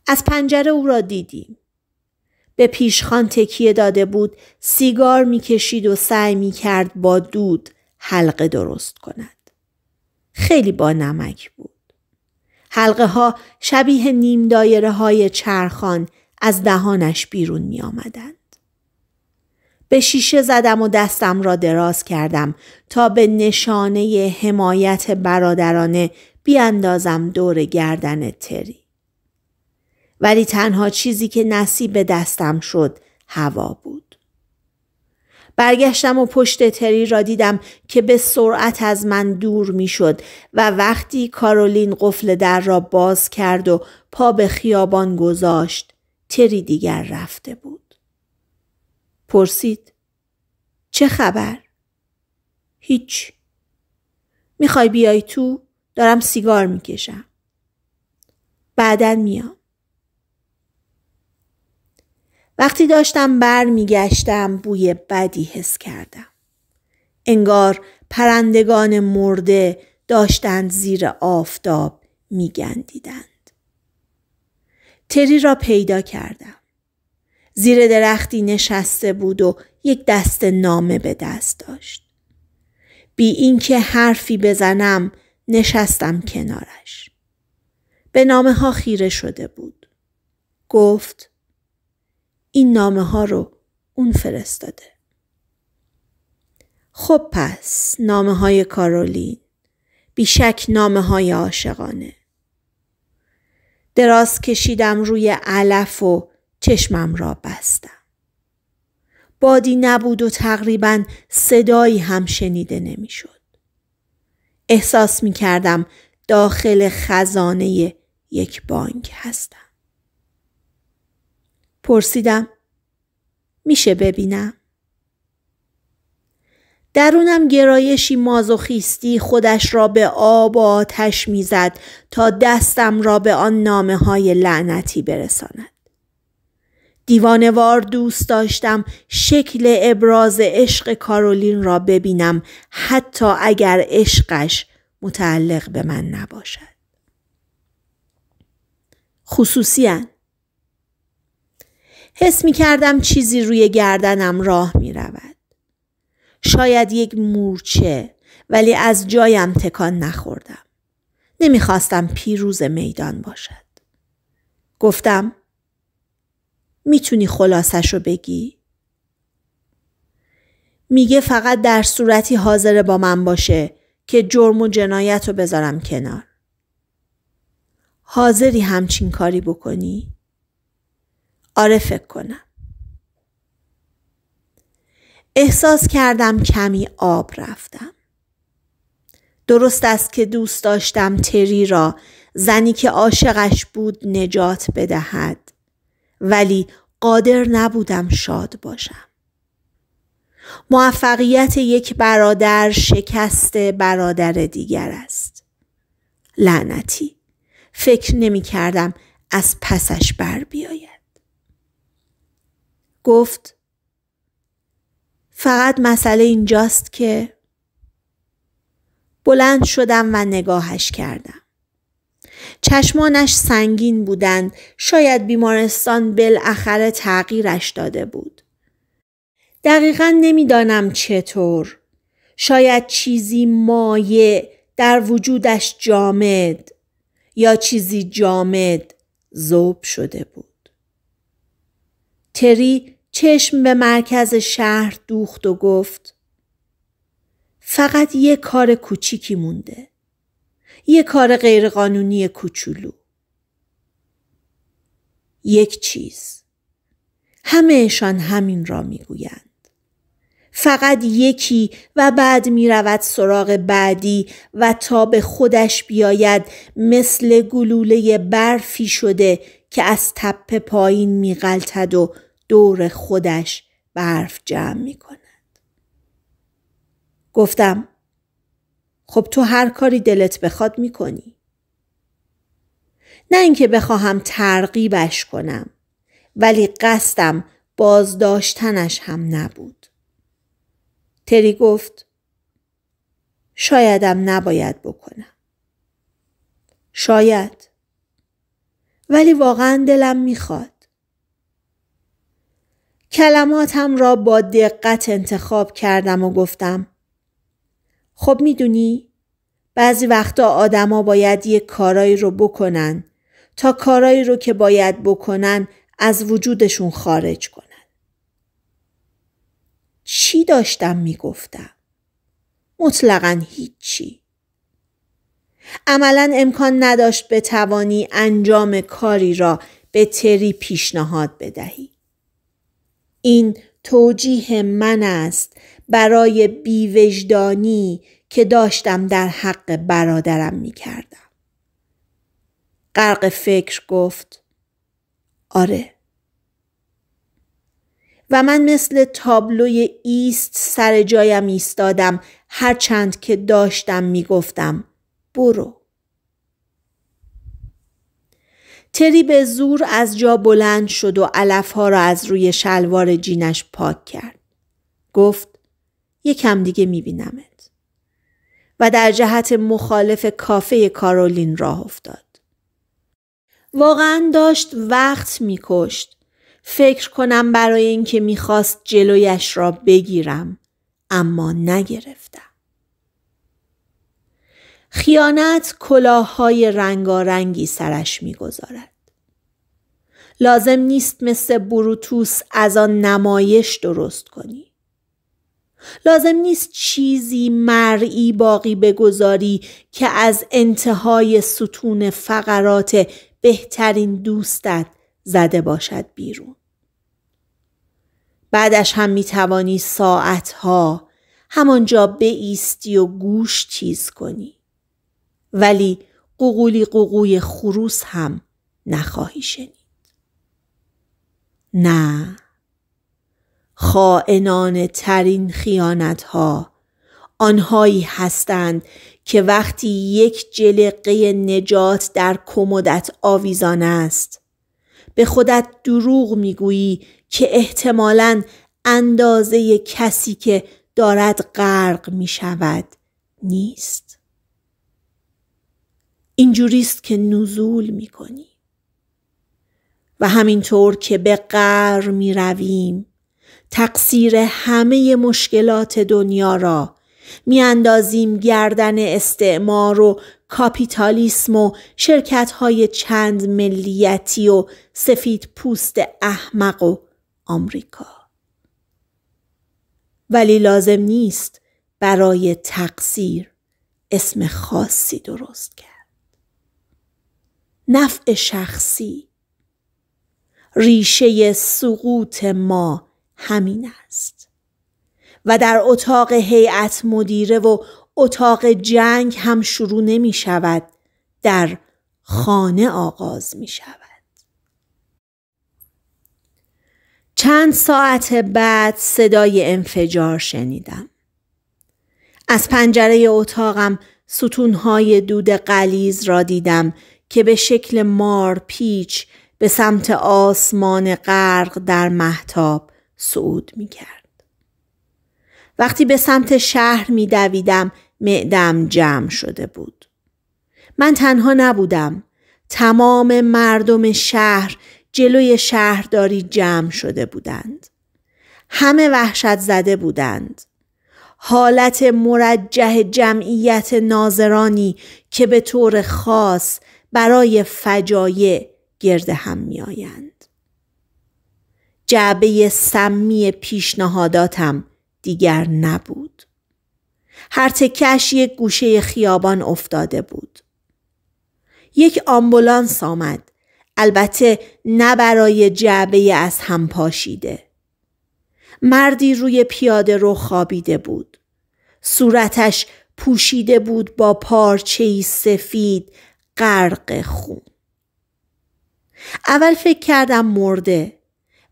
از پنجره او را دیدیم. به پیشخان تکیه داده بود سیگار میکشید و سعی میکرد با دود حلقه درست کند. خیلی با نمک بود. حلقه ها شبیه نیم دایره های چرخان از دهانش بیرون می به شیشه زدم و دستم را دراز کردم تا به نشانه حمایت برادرانه بیاندازم دور گردن تری. ولی تنها چیزی که نصیب دستم شد هوا بود. برگشتم و پشت تری را دیدم که به سرعت از من دور میشد و وقتی کارولین قفل در را باز کرد و پا به خیابان گذاشت تری دیگر رفته بود. پرسید چه خبر؟ هیچ میخوای بیای تو؟ دارم سیگار میکشم بعدا میام وقتی داشتم بر میگشتم بوی بدی حس کردم انگار پرندگان مرده داشتند زیر آفتاب میگندیدند تری را پیدا کردم زیر درختی نشسته بود و یک دست نامه به دست داشت. بی اینکه حرفی بزنم نشستم کنارش. به نامه ها خیره شده بود. گفت این نامه ها رو اون فرستاده. خب پس نامه های کارولین. بیشک نامه های عاشقانه. دراز کشیدم روی علف و چشمم را بستم. بادی نبود و تقریبا صدایی هم شنیده نمیشد. احساس می کردم داخل خزانه یک بانک هستم. پرسیدم میشه ببینم؟ درونم گرایشی مازوخیستی خودش را به آب و آتش میزد تا دستم را به آن نامه های لعنتی برساند. دیوانوار دوست داشتم شکل ابراز عشق کارولین را ببینم حتی اگر عشقش متعلق به من نباشد. خصوصیان حس می کردم چیزی روی گردنم راه می رود. شاید یک مورچه ولی از جایم تکان نخوردم. نمیخواستم پیروز میدان باشد. گفتم میتونی خلاصش رو بگی؟ میگه فقط در صورتی حاضر با من باشه که جرم و جنایت رو بذارم کنار. حاضری همچین کاری بکنی؟ آره فکر کنم. احساس کردم کمی آب رفتم. درست است که دوست داشتم تری را زنی که عاشقش بود نجات بدهد ولی قادر نبودم شاد باشم. موفقیت یک برادر شکست برادر دیگر است. لعنتی فکر نمی کردم از پسش بر بیاید. گفت فقط مسئله اینجاست که بلند شدم و نگاهش کردم. چشمانش سنگین بودند شاید بیمارستان بالاخره تغییرش داده بود دقیقا نمیدانم چطور شاید چیزی مایع در وجودش جامد یا چیزی جامد زوب شده بود تری چشم به مرکز شهر دوخت و گفت فقط یه کار کوچیکی مونده یه کار غیرقانونی کوچولو یک چیز همهشان همین را میگویند فقط یکی و بعد می رود سراغ بعدی و تا به خودش بیاید مثل گلوله برفی شده که از تپه پایین می و دور خودش برف جمع می کند. گفتم خب تو هر کاری دلت بخواد میکنی. نه اینکه بخواهم ترغیبش کنم ولی قصدم بازداشتنش هم نبود. تری گفت شایدم نباید بکنم. شاید. ولی واقعا دلم میخواد. کلماتم را با دقت انتخاب کردم و گفتم خب میدونی بعضی وقتا آدما باید یه کارایی رو بکنن تا کارایی رو که باید بکنن از وجودشون خارج کنن چی داشتم میگفتم مطلقا هیچی عملا امکان نداشت توانی انجام کاری را به تری پیشنهاد بدهی این توجیه من است برای بیوجدانی که داشتم در حق برادرم می کردم. غرق فکر گفت آره و من مثل تابلوی ایست سر جایم ایستادم هرچند که داشتم گفتم برو تری به زور از جا بلند شد و علفها را از روی شلوار جینش پاک کرد گفت یکم دیگه میبینمت. و در جهت مخالف کافه کارولین راه افتاد. واقعا داشت وقت میکشت. فکر کنم برای اینکه میخواست جلویش را بگیرم اما نگرفتم. خیانت کلاههای رنگارنگی سرش میگذارد. لازم نیست مثل بروتوس از آن نمایش درست کنی. لازم نیست چیزی مرعی باقی بگذاری که از انتهای ستون فقرات بهترین دوستت زده باشد بیرون. بعدش هم می توانی ساعتها همانجا بیستی و گوش چیز کنی. ولی قوقولی قوقوی خروس هم نخواهی شنید. نه خائنان ترین خیانت ها آنهایی هستند که وقتی یک جلقه نجات در کمدت آویزان است به خودت دروغ میگویی که احتمالا اندازه کسی که دارد غرق می شود نیست اینجوریست که نزول می کنی و همینطور که به قر می رویم تقصیر همه مشکلات دنیا را میاندازیم گردن استعمار و کاپیتالیسم و شرکت های چند ملیتی و سفید پوست احمق و آمریکا. ولی لازم نیست برای تقصیر اسم خاصی درست کرد. نفع شخصی ریشه سقوط ما همین است و در اتاق هیئت مدیره و اتاق جنگ هم شروع نمی شود در خانه آغاز می شود چند ساعت بعد صدای انفجار شنیدم از پنجره اتاقم ستونهای دود قلیز را دیدم که به شکل مار پیچ به سمت آسمان غرق در محتاب صعود می کرد. وقتی به سمت شهر می دویدم معدم جمع شده بود. من تنها نبودم. تمام مردم شهر جلوی شهرداری جمع شده بودند. همه وحشت زده بودند. حالت مرجه جمعیت ناظرانی که به طور خاص برای فجایع گرد هم میآیند. جعبه سمی پیشنهاداتم دیگر نبود. هر تکش یک گوشه خیابان افتاده بود. یک آمبولانس آمد. البته نه برای جعبه از هم پاشیده. مردی روی پیاده رو خوابیده بود. صورتش پوشیده بود با پارچه سفید غرق خون. اول فکر کردم مرده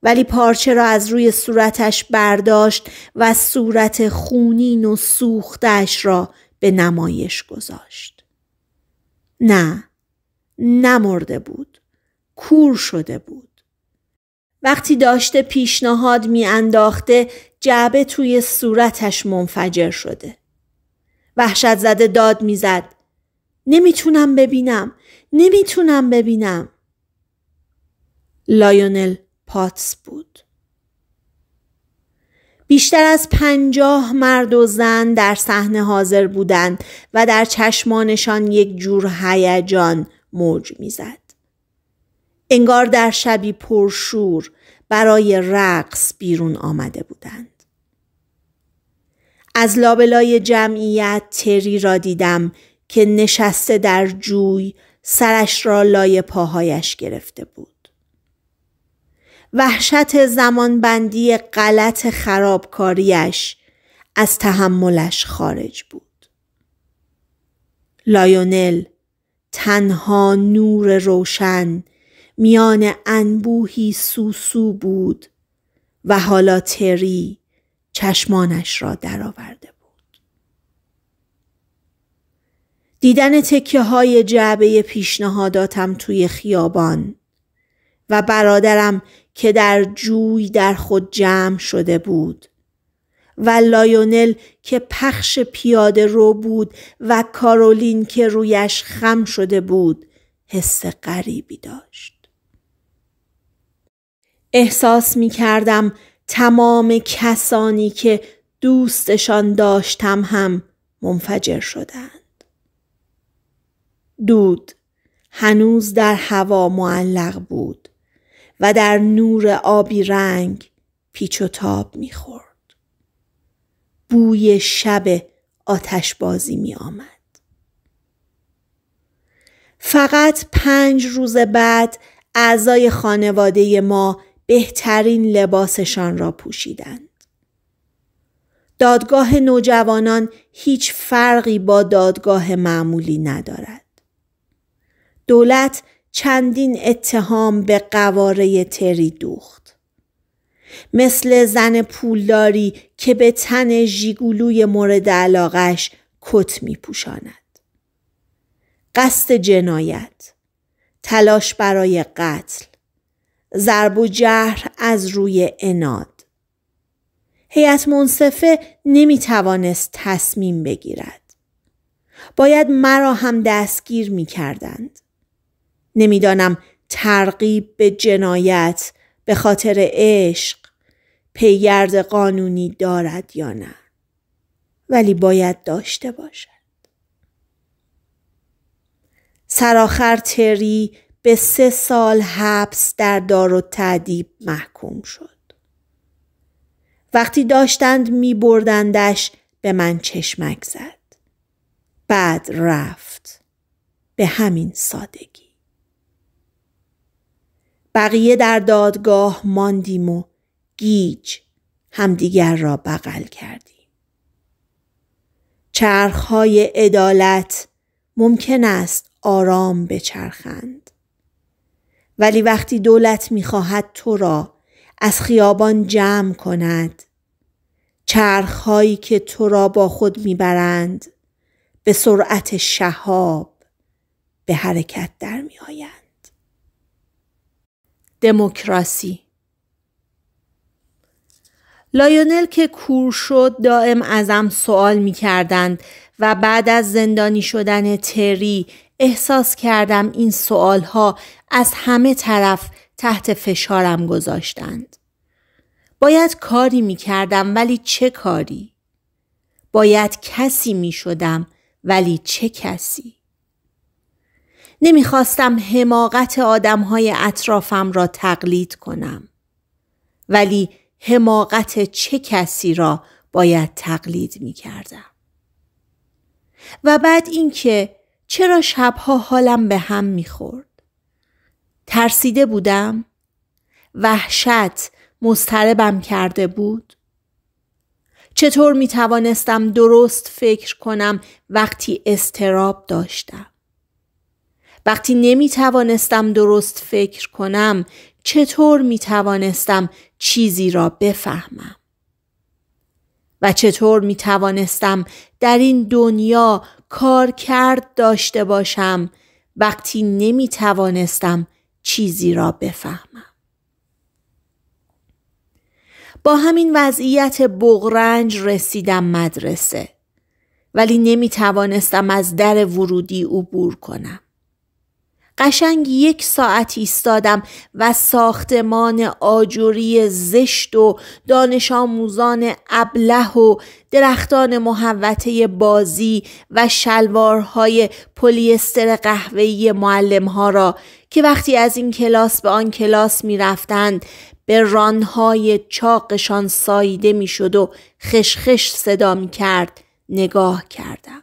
ولی پارچه را از روی صورتش برداشت و صورت خونین و سوختش را به نمایش گذاشت. نه، نمرده بود. کور شده بود. وقتی داشته پیشنهاد میانداخته جعبه توی صورتش منفجر شده. وحشت زده داد میزد. نمیتونم ببینم. نمیتونم ببینم. لایونل پاتس بود. بیشتر از پنجاه مرد و زن در صحنه حاضر بودند و در چشمانشان یک جور هیجان موج میزد. انگار در شبی پرشور برای رقص بیرون آمده بودند. از لابلای جمعیت تری را دیدم که نشسته در جوی سرش را لای پاهایش گرفته بود. وحشت زمانبندی غلط خرابکاریش از تحملش خارج بود. لایونل تنها نور روشن میان انبوهی سوسو بود و حالا تری چشمانش را درآورده بود. دیدن تکه های جعبه پیشنهاداتم توی خیابان و برادرم که در جوی در خود جمع شده بود و لایونل که پخش پیاده رو بود و کارولین که رویش خم شده بود حس غریبی داشت احساس می کردم تمام کسانی که دوستشان داشتم هم منفجر شدند دود هنوز در هوا معلق بود و در نور آبی رنگ پیچ و تاب میخورد. بوی شب آتش بازی می آمد. فقط پنج روز بعد اعضای خانواده ما بهترین لباسشان را پوشیدند. دادگاه نوجوانان هیچ فرقی با دادگاه معمولی ندارد. دولت چندین اتهام به قواره تری دوخت. مثل زن پولداری که به تن ژیگولوی مورد علاقش کت می پوشاند. قصد جنایت تلاش برای قتل ضرب و جهر از روی اناد هیئت منصفه نمی توانست تصمیم بگیرد. باید مرا هم دستگیر می کردند. نمیدانم ترغیب به جنایت به خاطر عشق پیگرد قانونی دارد یا نه ولی باید داشته باشد سرآخر تری به سه سال حبس در دار و تعدیب محکوم شد وقتی داشتند می بردندش به من چشمک زد بعد رفت به همین سادگی بقیه در دادگاه ماندیم و گیج همدیگر را بغل کردیم. چرخهای عدالت ممکن است آرام بچرخند. ولی وقتی دولت میخواهد تو را از خیابان جمع کند چرخهایی که تو را با خود میبرند به سرعت شهاب به حرکت در میآید دموکراسی لایونل که کور شد دائم ازم سوال می کردند و بعد از زندانی شدن تری احساس کردم این سوال ها از همه طرف تحت فشارم گذاشتند. باید کاری می کردم ولی چه کاری؟ باید کسی می شدم ولی چه کسی؟ نمیخواستم حماقت آدمهای اطرافم را تقلید کنم. ولی حماقت چه کسی را باید تقلید میکردم. و بعد اینکه چرا شبها حالم به هم میخورد. ترسیده بودم؟ وحشت مستربم کرده بود؟ چطور می توانستم درست فکر کنم وقتی استراب داشتم؟ وقتی نمی توانستم درست فکر کنم چطور می توانستم چیزی را بفهمم؟ و چطور می توانستم در این دنیا کار کرد داشته باشم وقتی نمی توانستم چیزی را بفهمم؟ با همین وضعیت بغرنج رسیدم مدرسه ولی نمی توانستم از در ورودی عبور کنم. قشنگ یک ساعت ایستادم و ساختمان آجوری زشت و دانش آموزان ابله و درختان محوته بازی و شلوارهای پلیستر قهوه‌ای معلمها را که وقتی از این کلاس به آن کلاس می به رانهای چاقشان ساییده می و خشخش صدا می کرد نگاه کردم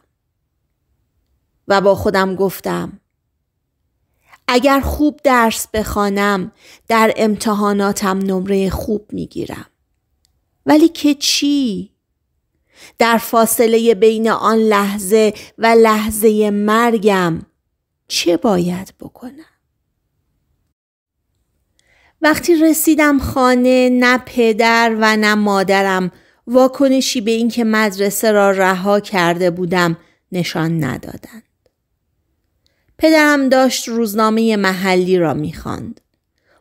و با خودم گفتم اگر خوب درس بخوانم در امتحاناتم نمره خوب میگیرم ولی که چی در فاصله بین آن لحظه و لحظه مرگم چه باید بکنم وقتی رسیدم خانه نه پدر و نه مادرم واکنشی به اینکه مدرسه را رها کرده بودم نشان ندادند پدرم داشت روزنامه محلی را میخواند.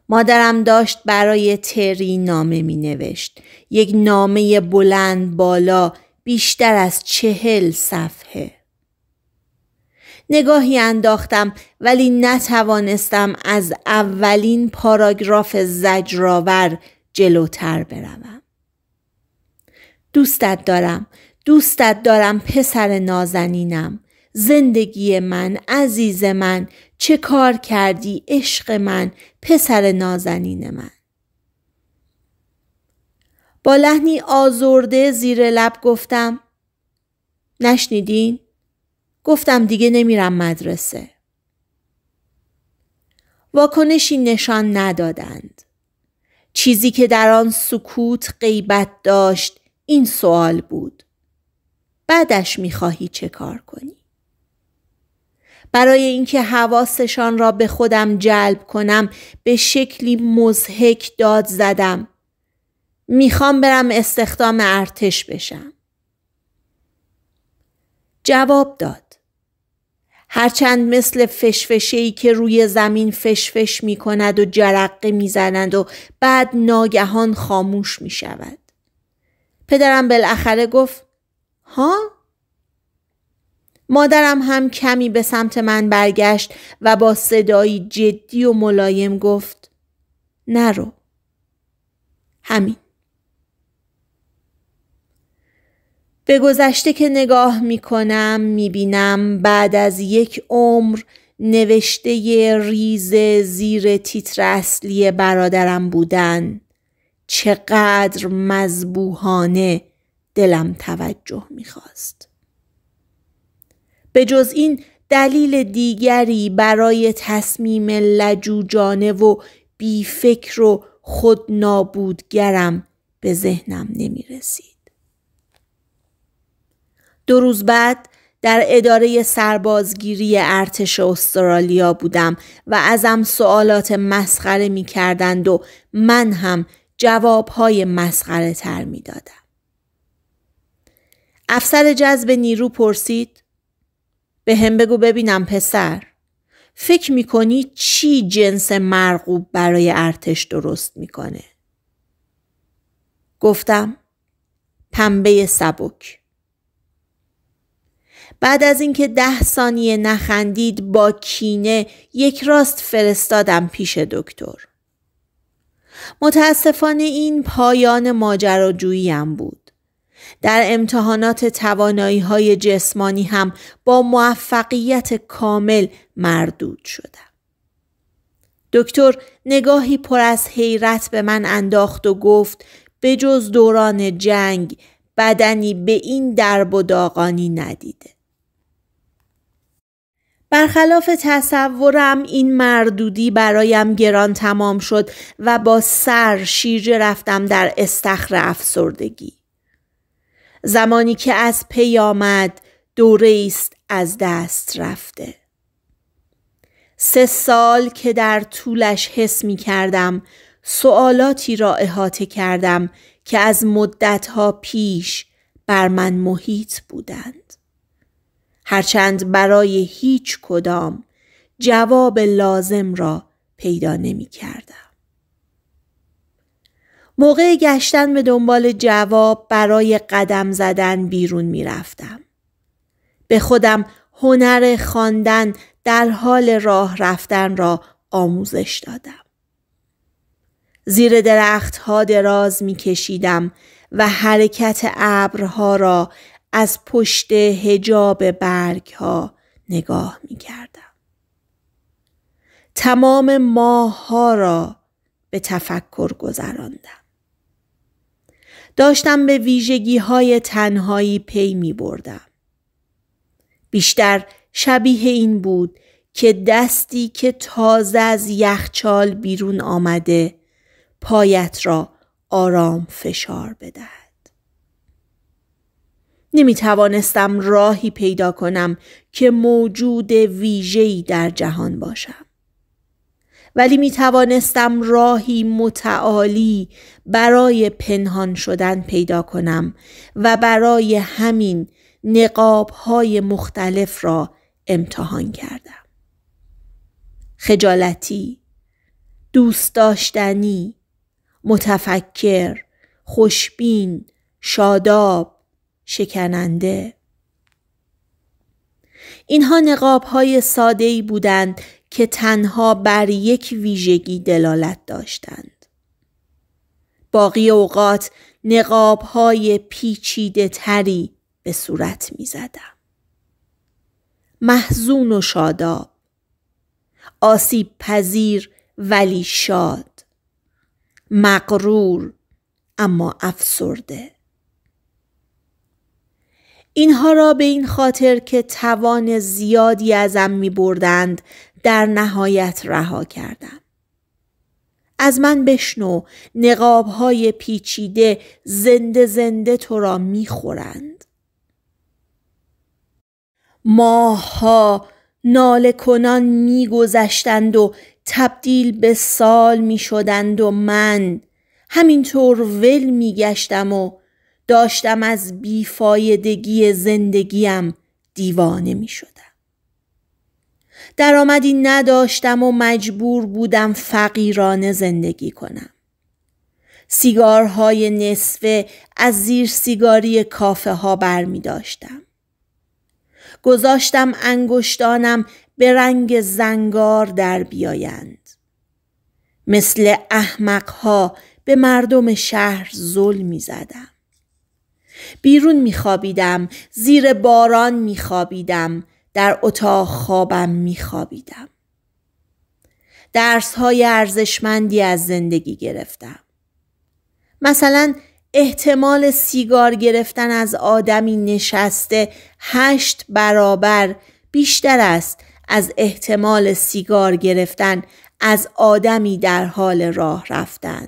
مادرم داشت برای تری نامه می نوشت. یک نامه بلند بالا بیشتر از چهل صفحه. نگاهی انداختم ولی نتوانستم از اولین پاراگراف زجرآور جلوتر بروم. دوستت دارم، دوستت دارم پسر نازنینم. زندگی من عزیز من چه کار کردی عشق من پسر نازنین من با لحنی آزرده زیر لب گفتم نشنیدین؟ گفتم دیگه نمیرم مدرسه واکنشی نشان ندادند چیزی که در آن سکوت غیبت داشت این سوال بود بعدش میخواهی چه کار کنی؟ برای اینکه حواسشان را به خودم جلب کنم به شکلی مزهک داد زدم میخوام برم استخدام ارتش بشم جواب داد هرچند مثل فشفشه ای که روی زمین فشفش می کند و جرقه میزنند و بعد ناگهان خاموش می شود. پدرم بالاخره گفت ها مادرم هم کمی به سمت من برگشت و با صدایی جدی و ملایم گفت نرو همین به گذشته که نگاه می کنم می بینم بعد از یک عمر نوشته ریز زیر تیتر اصلی برادرم بودن چقدر مذبوحانه دلم توجه خواست. به جز این دلیل دیگری برای تصمیم لجوجانه و بیفکر و خود نابودگرم به ذهنم نمی رسید. دو روز بعد در اداره سربازگیری ارتش استرالیا بودم و ازم سوالات مسخره می کردند و من هم جوابهای مسخره تر می دادم. افسر جذب نیرو پرسید به هم بگو ببینم پسر فکر میکنی چی جنس مرغوب برای ارتش درست میکنه؟ گفتم پنبه سبک بعد از اینکه ده ثانیه نخندید با کینه یک راست فرستادم پیش دکتر متاسفانه این پایان ماجراجوییم بود در امتحانات توانایی های جسمانی هم با موفقیت کامل مردود شدم. دکتر نگاهی پر از حیرت به من انداخت و گفت به جز دوران جنگ بدنی به این درب و داغانی ندیده. برخلاف تصورم این مردودی برایم گران تمام شد و با سر شیجه رفتم در استخر افسردگی. زمانی که از پی آمد دوره است از دست رفته سه سال که در طولش حس می کردم سوالاتی را احاطه کردم که از مدتها پیش بر من محیط بودند هرچند برای هیچ کدام جواب لازم را پیدا نمی کردم. موقع گشتن به دنبال جواب برای قدم زدن بیرون می رفتم. به خودم هنر خواندن در حال راه رفتن را آموزش دادم. زیر درخت ها دراز می کشیدم و حرکت ابرها را از پشت هجاب برگ ها نگاه می کردم. تمام ماه ها را به تفکر گذراندم. داشتم به ویژگی های تنهایی پی می بردم. بیشتر شبیه این بود که دستی که تازه از یخچال بیرون آمده پایت را آرام فشار بدهد. نمی توانستم راهی پیدا کنم که موجود ویژه‌ای در جهان باشم. ولی می توانستم راهی متعالی برای پنهان شدن پیدا کنم و برای همین نقاب های مختلف را امتحان کردم. خجالتی، دوست داشتنی، متفکر، خوشبین، شاداب، شکننده اینها نقاب های ساده ای بودند که تنها بر یک ویژگی دلالت داشتند. باقی اوقات نقاب های پیچیده تری به صورت می زدم. محزون و شاداب آسیب پذیر ولی شاد مقرور اما افسرده اینها را به این خاطر که توان زیادی ازم می بردند در نهایت رها کردم. از من بشنو نقاب های پیچیده زنده زنده تو را میخورند. ماهها نالکنان ناله کنان میگذشتند و تبدیل به سال میشدند و من همینطور ول میگشتم و داشتم از بیفایدگی زندگیم دیوانه شد درآمدی نداشتم و مجبور بودم فقیرانه زندگی کنم. سیگارهای نصفه از زیر سیگاری کافه ها بر می داشتم. گذاشتم انگشتانم به رنگ زنگار در بیایند. مثل احمقها به مردم شهر ظلم می زدم. بیرون می خوابیدم، زیر باران می خوابیدم، در اتاق خوابم میخوابیدم. درس های ارزشمندی از زندگی گرفتم. مثلا احتمال سیگار گرفتن از آدمی نشسته هشت برابر بیشتر است از احتمال سیگار گرفتن از آدمی در حال راه رفتن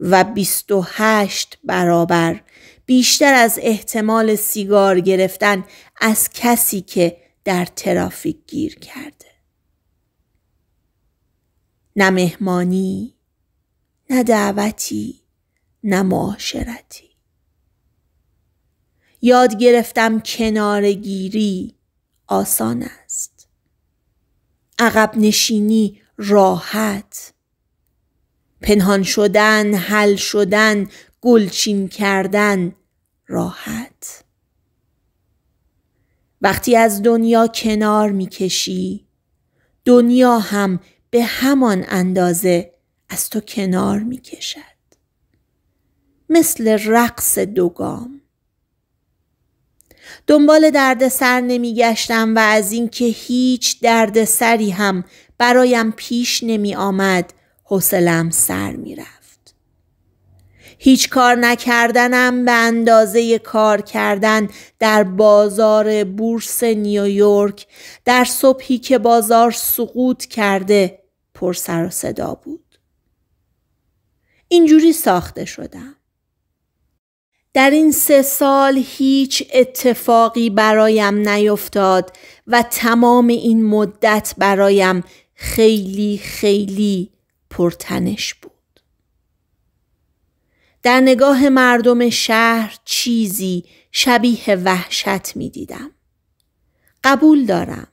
و 28 برابر بیشتر از احتمال سیگار گرفتن از کسی که در ترافیک گیر کرده. نه مهمانی، نه دعوتی، نه معاشرتی. یاد گرفتم گیری آسان است. عقب نشینی راحت. پنهان شدن، حل شدن، گلچین کردن راحت وقتی از دنیا کنار میکشی دنیا هم به همان اندازه از تو کنار میکشد مثل رقص دوگام دنبال دردسر نمیگشتم و از اینکه هیچ دردسری هم برایم پیش نمی آمد حوصلم سر میرفت هیچ کار نکردنم به اندازه کار کردن در بازار بورس نیویورک در صبحی که بازار سقوط کرده پر سر و صدا بود. اینجوری ساخته شدم. در این سه سال هیچ اتفاقی برایم نیفتاد و تمام این مدت برایم خیلی خیلی پرتنش بود. در نگاه مردم شهر چیزی شبیه وحشت می دیدم. قبول دارم.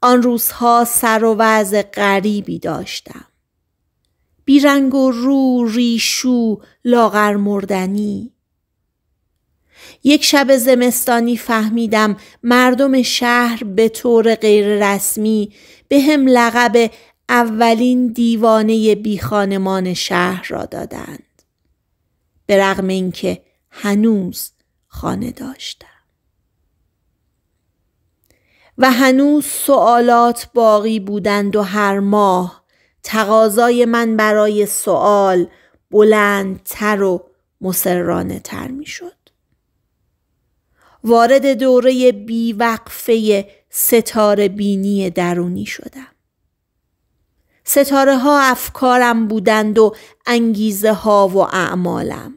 آن روزها سر و وضع غریبی داشتم. بیرنگ و رو ریشو لاغر مردنی یک شب زمستانی فهمیدم مردم شهر به طور غیررسمی به هم لقب اولین دیوانه بیخانمان شهر را دادند. به رغم اینکه هنوز خانه داشتم و هنوز سوالات باقی بودند و هر ماه تقاضای من برای سوال بلندتر و مسررانه تر می شد. وارد دوره بیوقفه ستاره بینی درونی شدم. ستاره ها افکارم بودند و انگیزه ها و اعمالم.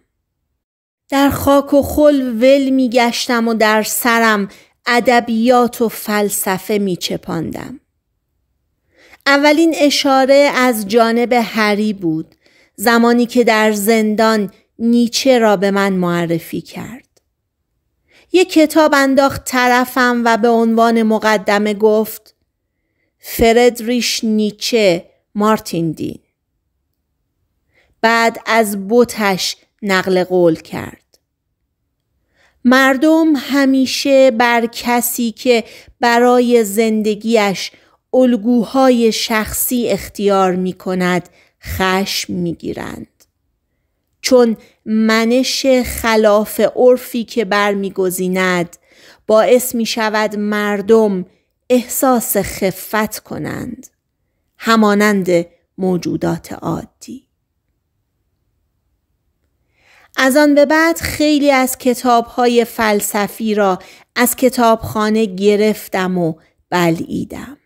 در خاک و خل ول می گشتم و در سرم ادبیات و فلسفه می چپاندم. اولین اشاره از جانب هری بود زمانی که در زندان نیچه را به من معرفی کرد. یک کتاب انداخت طرفم و به عنوان مقدمه گفت فردریش نیچه مارتین دین. بعد از بوتش نقل قول کرد. مردم همیشه بر کسی که برای زندگیش الگوهای شخصی اختیار می کند خشم می گیرند. چون منش خلاف عرفی که برمیگزیند باعث می شود مردم احساس خفت کنند همانند موجودات عادی از آن به بعد خیلی از کتابهای فلسفی را از کتابخانه گرفتم و بلعیدم.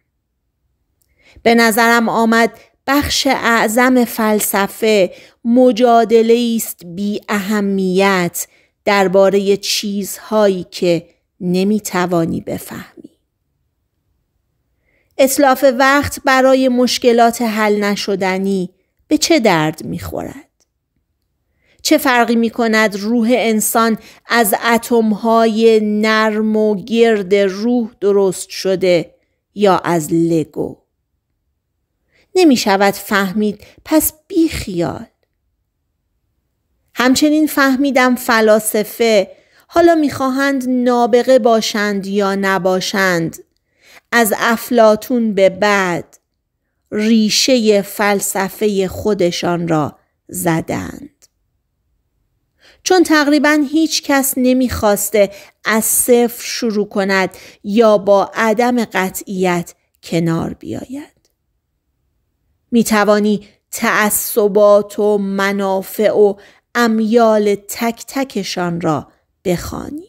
به نظرم آمد بخش اعظم فلسفه مجادله است بی اهمیت درباره چیزهایی که توانی بفهمی. اطلاف وقت برای مشکلات حل نشدنی به چه درد میخورد؟ چه فرقی می کند روح انسان از اتمهای نرم و گرد روح درست شده یا از لگو نمی شود فهمید پس بی خیال همچنین فهمیدم فلاسفه حالا میخواهند نابغه باشند یا نباشند از افلاتون به بعد ریشه فلسفه خودشان را زدند چون تقریبا هیچ کس نمیخواسته از صفر شروع کند یا با عدم قطعیت کنار بیاید. توانی تعصبات و منافع و امیال تک تکشان را بخوانی.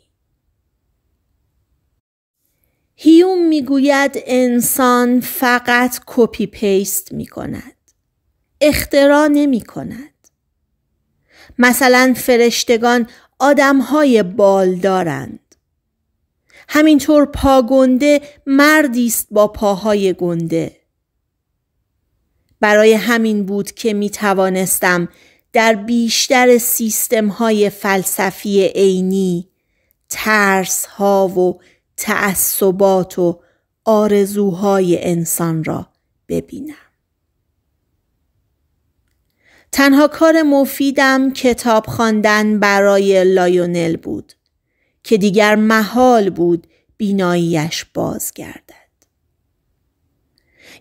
هیوم میگوید انسان فقط کپی پیست می کند. اختراع نمی کند. مثلا فرشتگان آدمهای بال دارند. همینطور پا گنده مردی است با پاهای گنده. برای همین بود که می توانستم در بیشتر سیستم های فلسفی عینی ترس ها و تعصبات و آرزوهای انسان را ببینم. تنها کار مفیدم کتاب خواندن برای لایونل بود که دیگر محال بود بیناییش بازگردد.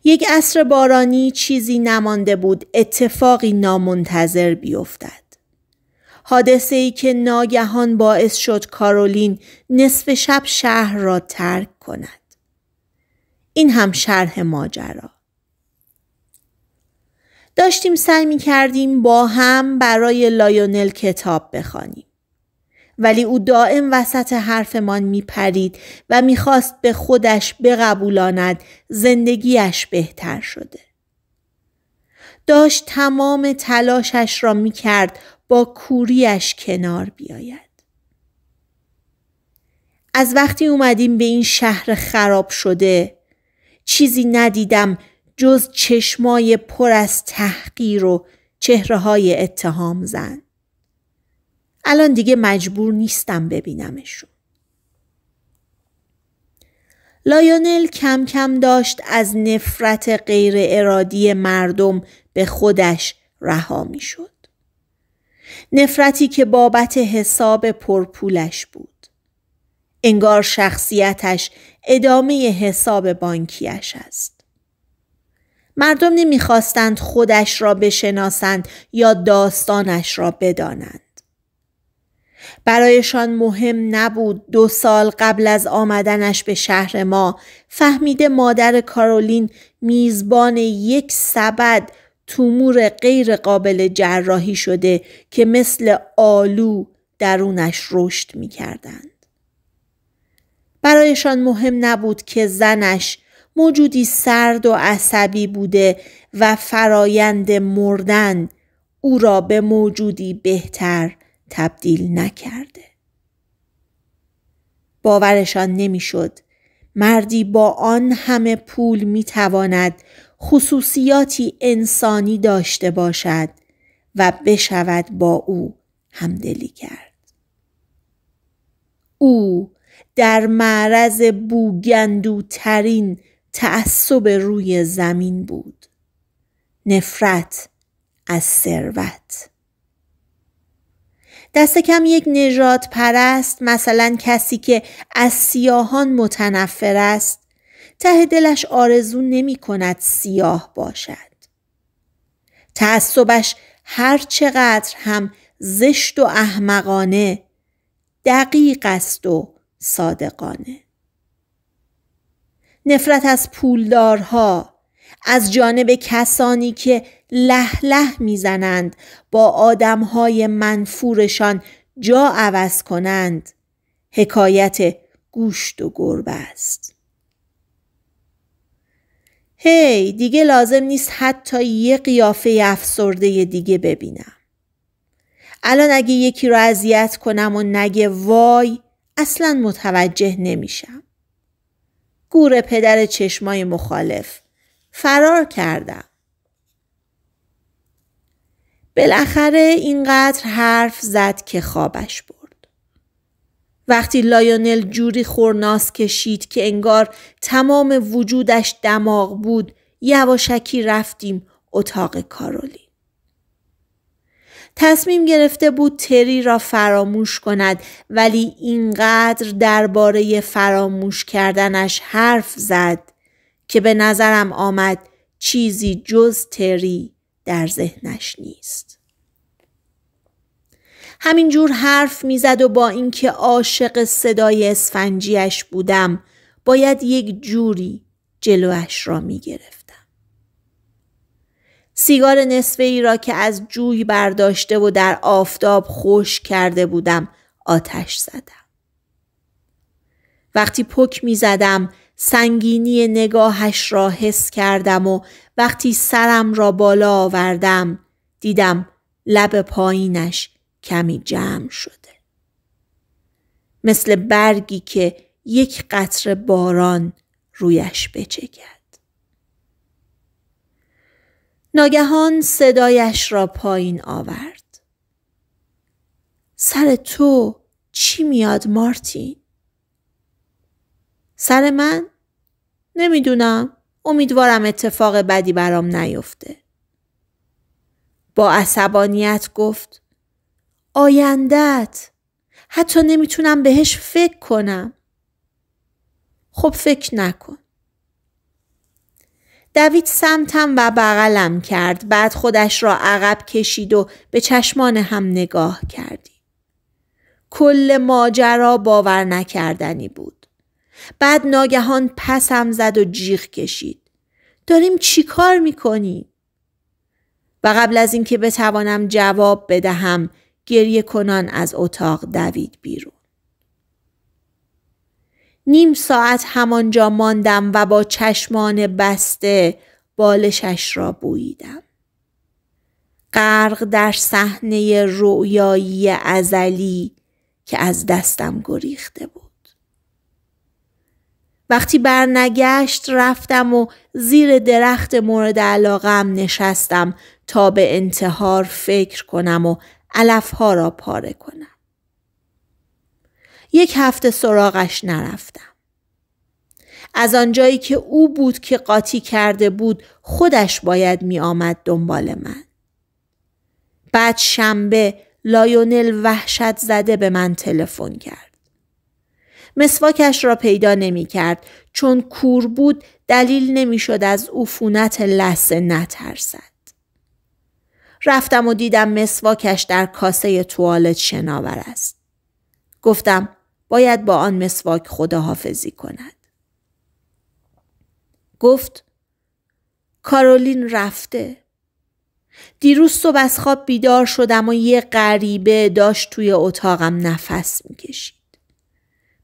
یک عصر بارانی چیزی نمانده بود اتفاقی نامنتظر بیفتد. حادثه ای که ناگهان باعث شد کارولین نصف شب شهر را ترک کند. این هم شرح ماجرا. داشتیم سعی می کردیم با هم برای لایونل کتاب بخوانیم. ولی او دائم وسط حرفمان می پرید و میخواست به خودش بقبولاند زندگیش بهتر شده. داشت تمام تلاشش را می کرد با کوریش کنار بیاید. از وقتی اومدیم به این شهر خراب شده چیزی ندیدم جز چشمای پر از تحقیر و چهره های اتهام زن. الان دیگه مجبور نیستم ببینمشون. لایونل کم کم داشت از نفرت غیر ارادی مردم به خودش رها می شد. نفرتی که بابت حساب پرپولش بود. انگار شخصیتش ادامه حساب بانکیش است. مردم نمیخواستند خودش را بشناسند یا داستانش را بدانند. برایشان مهم نبود دو سال قبل از آمدنش به شهر ما فهمیده مادر کارولین میزبان یک سبد تومور غیر قابل جراحی شده که مثل آلو درونش رشد می کردند. برایشان مهم نبود که زنش موجودی سرد و عصبی بوده و فرایند مردن او را به موجودی بهتر تبدیل نکرده. باورشان نمیشد مردی با آن همه پول می تواند خصوصیاتی انسانی داشته باشد و بشود با او همدلی کرد. او در معرض بوگندوترین تعصب روی زمین بود نفرت از ثروت دست کم یک نجات پرست مثلا کسی که از سیاهان متنفر است ته دلش آرزو نمی کند سیاه باشد تعصبش هر چقدر هم زشت و احمقانه دقیق است و صادقانه نفرت از پولدارها از جانب کسانی که له لح میزنند با آدمهای منفورشان جا عوض کنند حکایت گوشت و گربه است هی hey, دیگه لازم نیست حتی یه قیافه افسرده دیگه ببینم الان اگه یکی رو اذیت کنم و نگه وای اصلا متوجه نمیشم گور پدر چشمای مخالف فرار کردم بالاخره اینقدر حرف زد که خوابش برد وقتی لایونل جوری خورناس کشید که انگار تمام وجودش دماغ بود یواشکی رفتیم اتاق کارولی تصمیم گرفته بود تری را فراموش کند ولی اینقدر درباره فراموش کردنش حرف زد که به نظرم آمد چیزی جز تری در ذهنش نیست. همینجور حرف میزد و با اینکه عاشق صدای اسفنجیش بودم باید یک جوری جلوش را گرفت. سیگار نصفه ای را که از جوی برداشته و در آفتاب خوش کرده بودم آتش زدم. وقتی پک می زدم سنگینی نگاهش را حس کردم و وقتی سرم را بالا آوردم دیدم لب پایینش کمی جمع شده. مثل برگی که یک قطر باران رویش بچکد. ناگهان صدایش را پایین آورد. سر تو چی میاد مارتین؟ سر من؟ نمیدونم. امیدوارم اتفاق بدی برام نیفته. با عصبانیت گفت آیندت حتی نمیتونم بهش فکر کنم. خب فکر نکن. دوید سمتم و بغلم کرد بعد خودش را عقب کشید و به چشمان هم نگاه کردی. کل ماجرا باور نکردنی بود بعد ناگهان پسم زد و جیغ کشید داریم چی کار میکنیم و قبل از اینکه بتوانم جواب بدهم گریه کنان از اتاق دوید بیرون نیم ساعت همانجا ماندم و با چشمان بسته بالشش را بویدم. غرق در صحنه رویایی ازلی که از دستم گریخته بود. وقتی برنگشت رفتم و زیر درخت مورد علاقم نشستم تا به انتحار فکر کنم و علفها را پاره کنم. یک هفته سراغش نرفتم. از آنجایی که او بود که قاطی کرده بود خودش باید می آمد دنبال من. بعد شنبه لایونل وحشت زده به من تلفن کرد. مسواکش را پیدا نمی کرد چون کور بود دلیل نمی شد از عفونت لحظه نترسد. رفتم و دیدم مسواکش در کاسه توالت شناور است. گفتم باید با آن مسواک خداحافظی کند. گفت کارولین رفته. دیروز صبح از خواب بیدار شدم و یه غریبه داشت توی اتاقم نفس میکشید.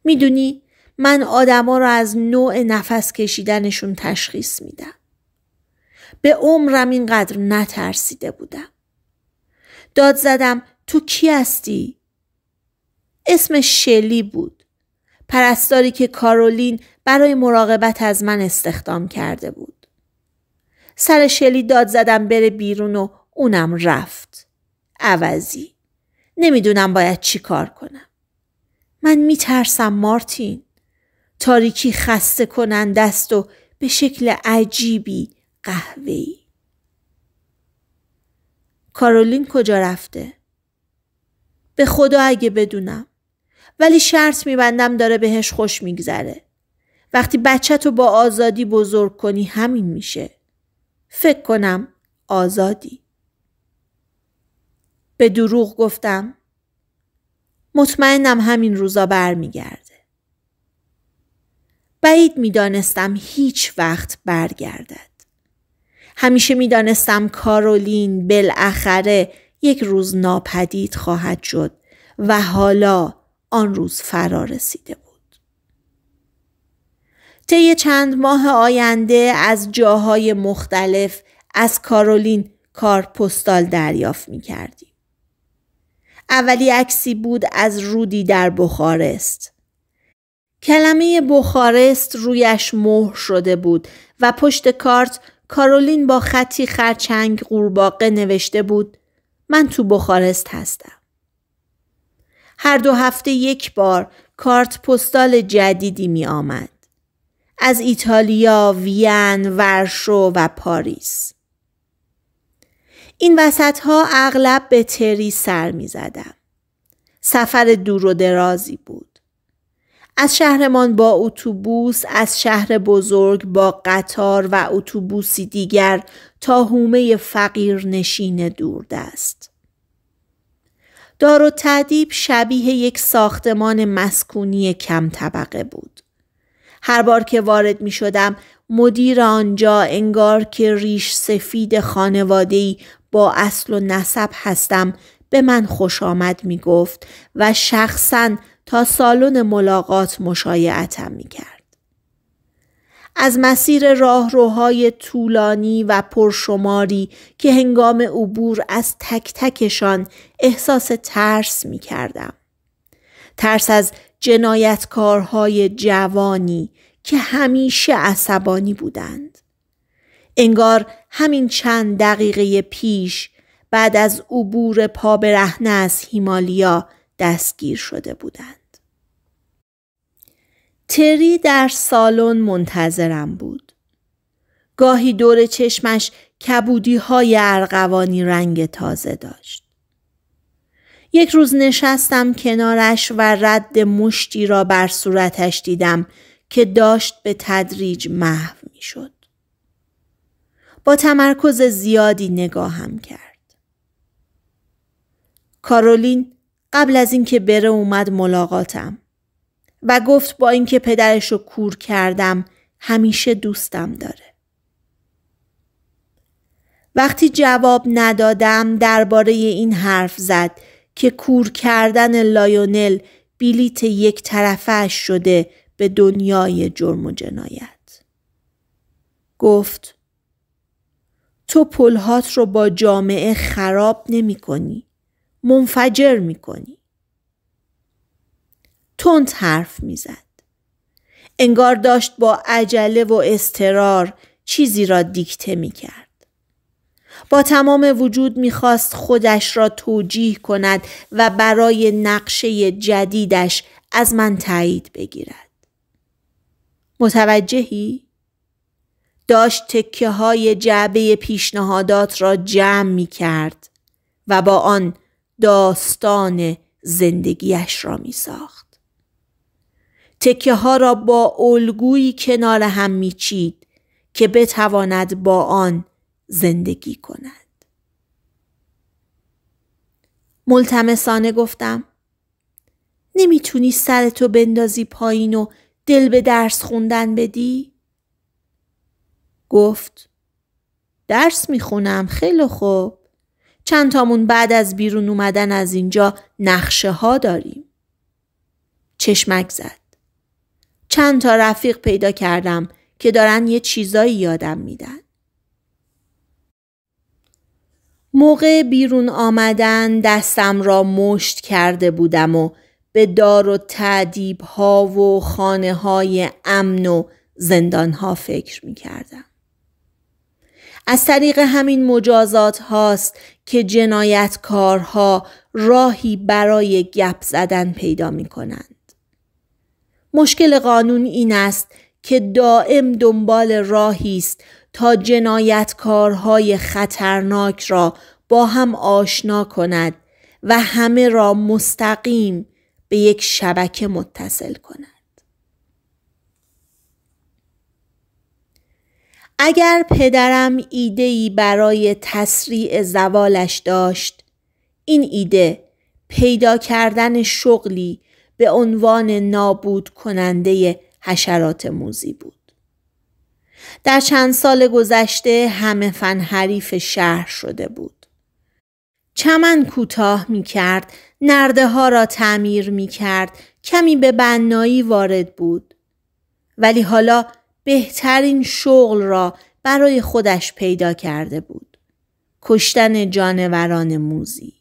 میدونی من آدما رو از نوع نفس کشیدنشون تشخیص میدم. به عمرم اینقدر نترسیده بودم. داد زدم تو کی هستی؟ اسم شلی بود. پرستاری که کارولین برای مراقبت از من استخدام کرده بود. سر شلی داد زدم بره بیرون و اونم رفت. عوضی. نمیدونم باید چی کار کنم. من میترسم مارتین. تاریکی خسته کنند است و به شکل عجیبی قهوهی. کارولین کجا رفته؟ به خدا اگه بدونم. ولی شرط میبندم داره بهش خوش میگذره. وقتی بچه تو با آزادی بزرگ کنی همین میشه. فکر کنم آزادی. به دروغ گفتم مطمئنم همین روزا برمیگرده. بعید میدانستم هیچ وقت برگردد. همیشه میدانستم کارولین بالاخره یک روز ناپدید خواهد شد و حالا آن روز فرا رسیده بود. طی چند ماه آینده از جاهای مختلف از کارولین کار پستال دریافت می کردیم. اولی عکسی بود از رودی در بخارست. کلمه بخارست رویش مهر شده بود و پشت کارت کارولین با خطی خرچنگ قورباغه نوشته بود من تو بخارست هستم. هر دو هفته یک بار کارت پستال جدیدی می آمد. از ایتالیا، وین، ورشو و پاریس. این وسط اغلب به تری سر می زدم. سفر دور و درازی بود. از شهرمان با اتوبوس، از شهر بزرگ با قطار و اتوبوسی دیگر تا هومه فقیر نشین دوردست. دار و تعدیب شبیه یک ساختمان مسکونی کم طبقه بود. هر بار که وارد می شدم مدیر آنجا انگار که ریش سفید خانوادهی با اصل و نسب هستم به من خوش آمد می گفت و شخصا تا سالن ملاقات مشایعتم می کرد. از مسیر راهروهای طولانی و پرشماری که هنگام عبور از تک تکشان احساس ترس می کردم. ترس از جنایتکارهای جوانی که همیشه عصبانی بودند. انگار همین چند دقیقه پیش بعد از عبور پا برهنه از هیمالیا دستگیر شده بودند. تری در سالن منتظرم بود. گاهی دور چشمش کبودی های ارغوانی رنگ تازه داشت. یک روز نشستم کنارش و رد مشتی را بر صورتش دیدم که داشت به تدریج محو می شد. با تمرکز زیادی نگاهم کرد. کارولین قبل از اینکه بره اومد ملاقاتم. و گفت با اینکه پدرش رو کور کردم همیشه دوستم داره. وقتی جواب ندادم درباره این حرف زد که کور کردن لایونل بیلیت یک طرفه شده به دنیای جرم و جنایت. گفت تو پلهات رو با جامعه خراب نمی کنی. منفجر می کنی. تند حرف میزد. انگار داشت با عجله و استرار چیزی را دیکته می کرد. با تمام وجود میخواست خودش را توجیه کند و برای نقشه جدیدش از من تایید بگیرد. متوجهی؟ داشت تکه های جعبه پیشنهادات را جمع می کرد و با آن داستان زندگیش را می تکه ها را با الگویی کنار هم میچید که بتواند با آن زندگی کند. ملتمسانه گفتم نمیتونی سرتو بندازی پایین و دل به درس خوندن بدی؟ گفت درس میخونم خیلی خوب چند بعد از بیرون اومدن از اینجا نقشه ها داریم چشمک زد چند تا رفیق پیدا کردم که دارن یه چیزایی یادم میدن. موقع بیرون آمدن دستم را مشت کرده بودم و به دار و تعدیب ها و خانه های امن و زندان ها فکر می کردم. از طریق همین مجازات هاست که جنایتکارها راهی برای گپ زدن پیدا می کنند. مشکل قانون این است که دائم دنبال راهی است تا جنایتکارهای خطرناک را با هم آشنا کند و همه را مستقیم به یک شبکه متصل کند. اگر پدرم ایدهی برای تسریع زوالش داشت این ایده پیدا کردن شغلی به عنوان نابود کننده حشرات موزی بود. در چند سال گذشته همه فن حریف شهر شده بود. چمن کوتاه می کرد، نرده ها را تعمیر می کرد، کمی به بنایی وارد بود. ولی حالا بهترین شغل را برای خودش پیدا کرده بود. کشتن جانوران موزی.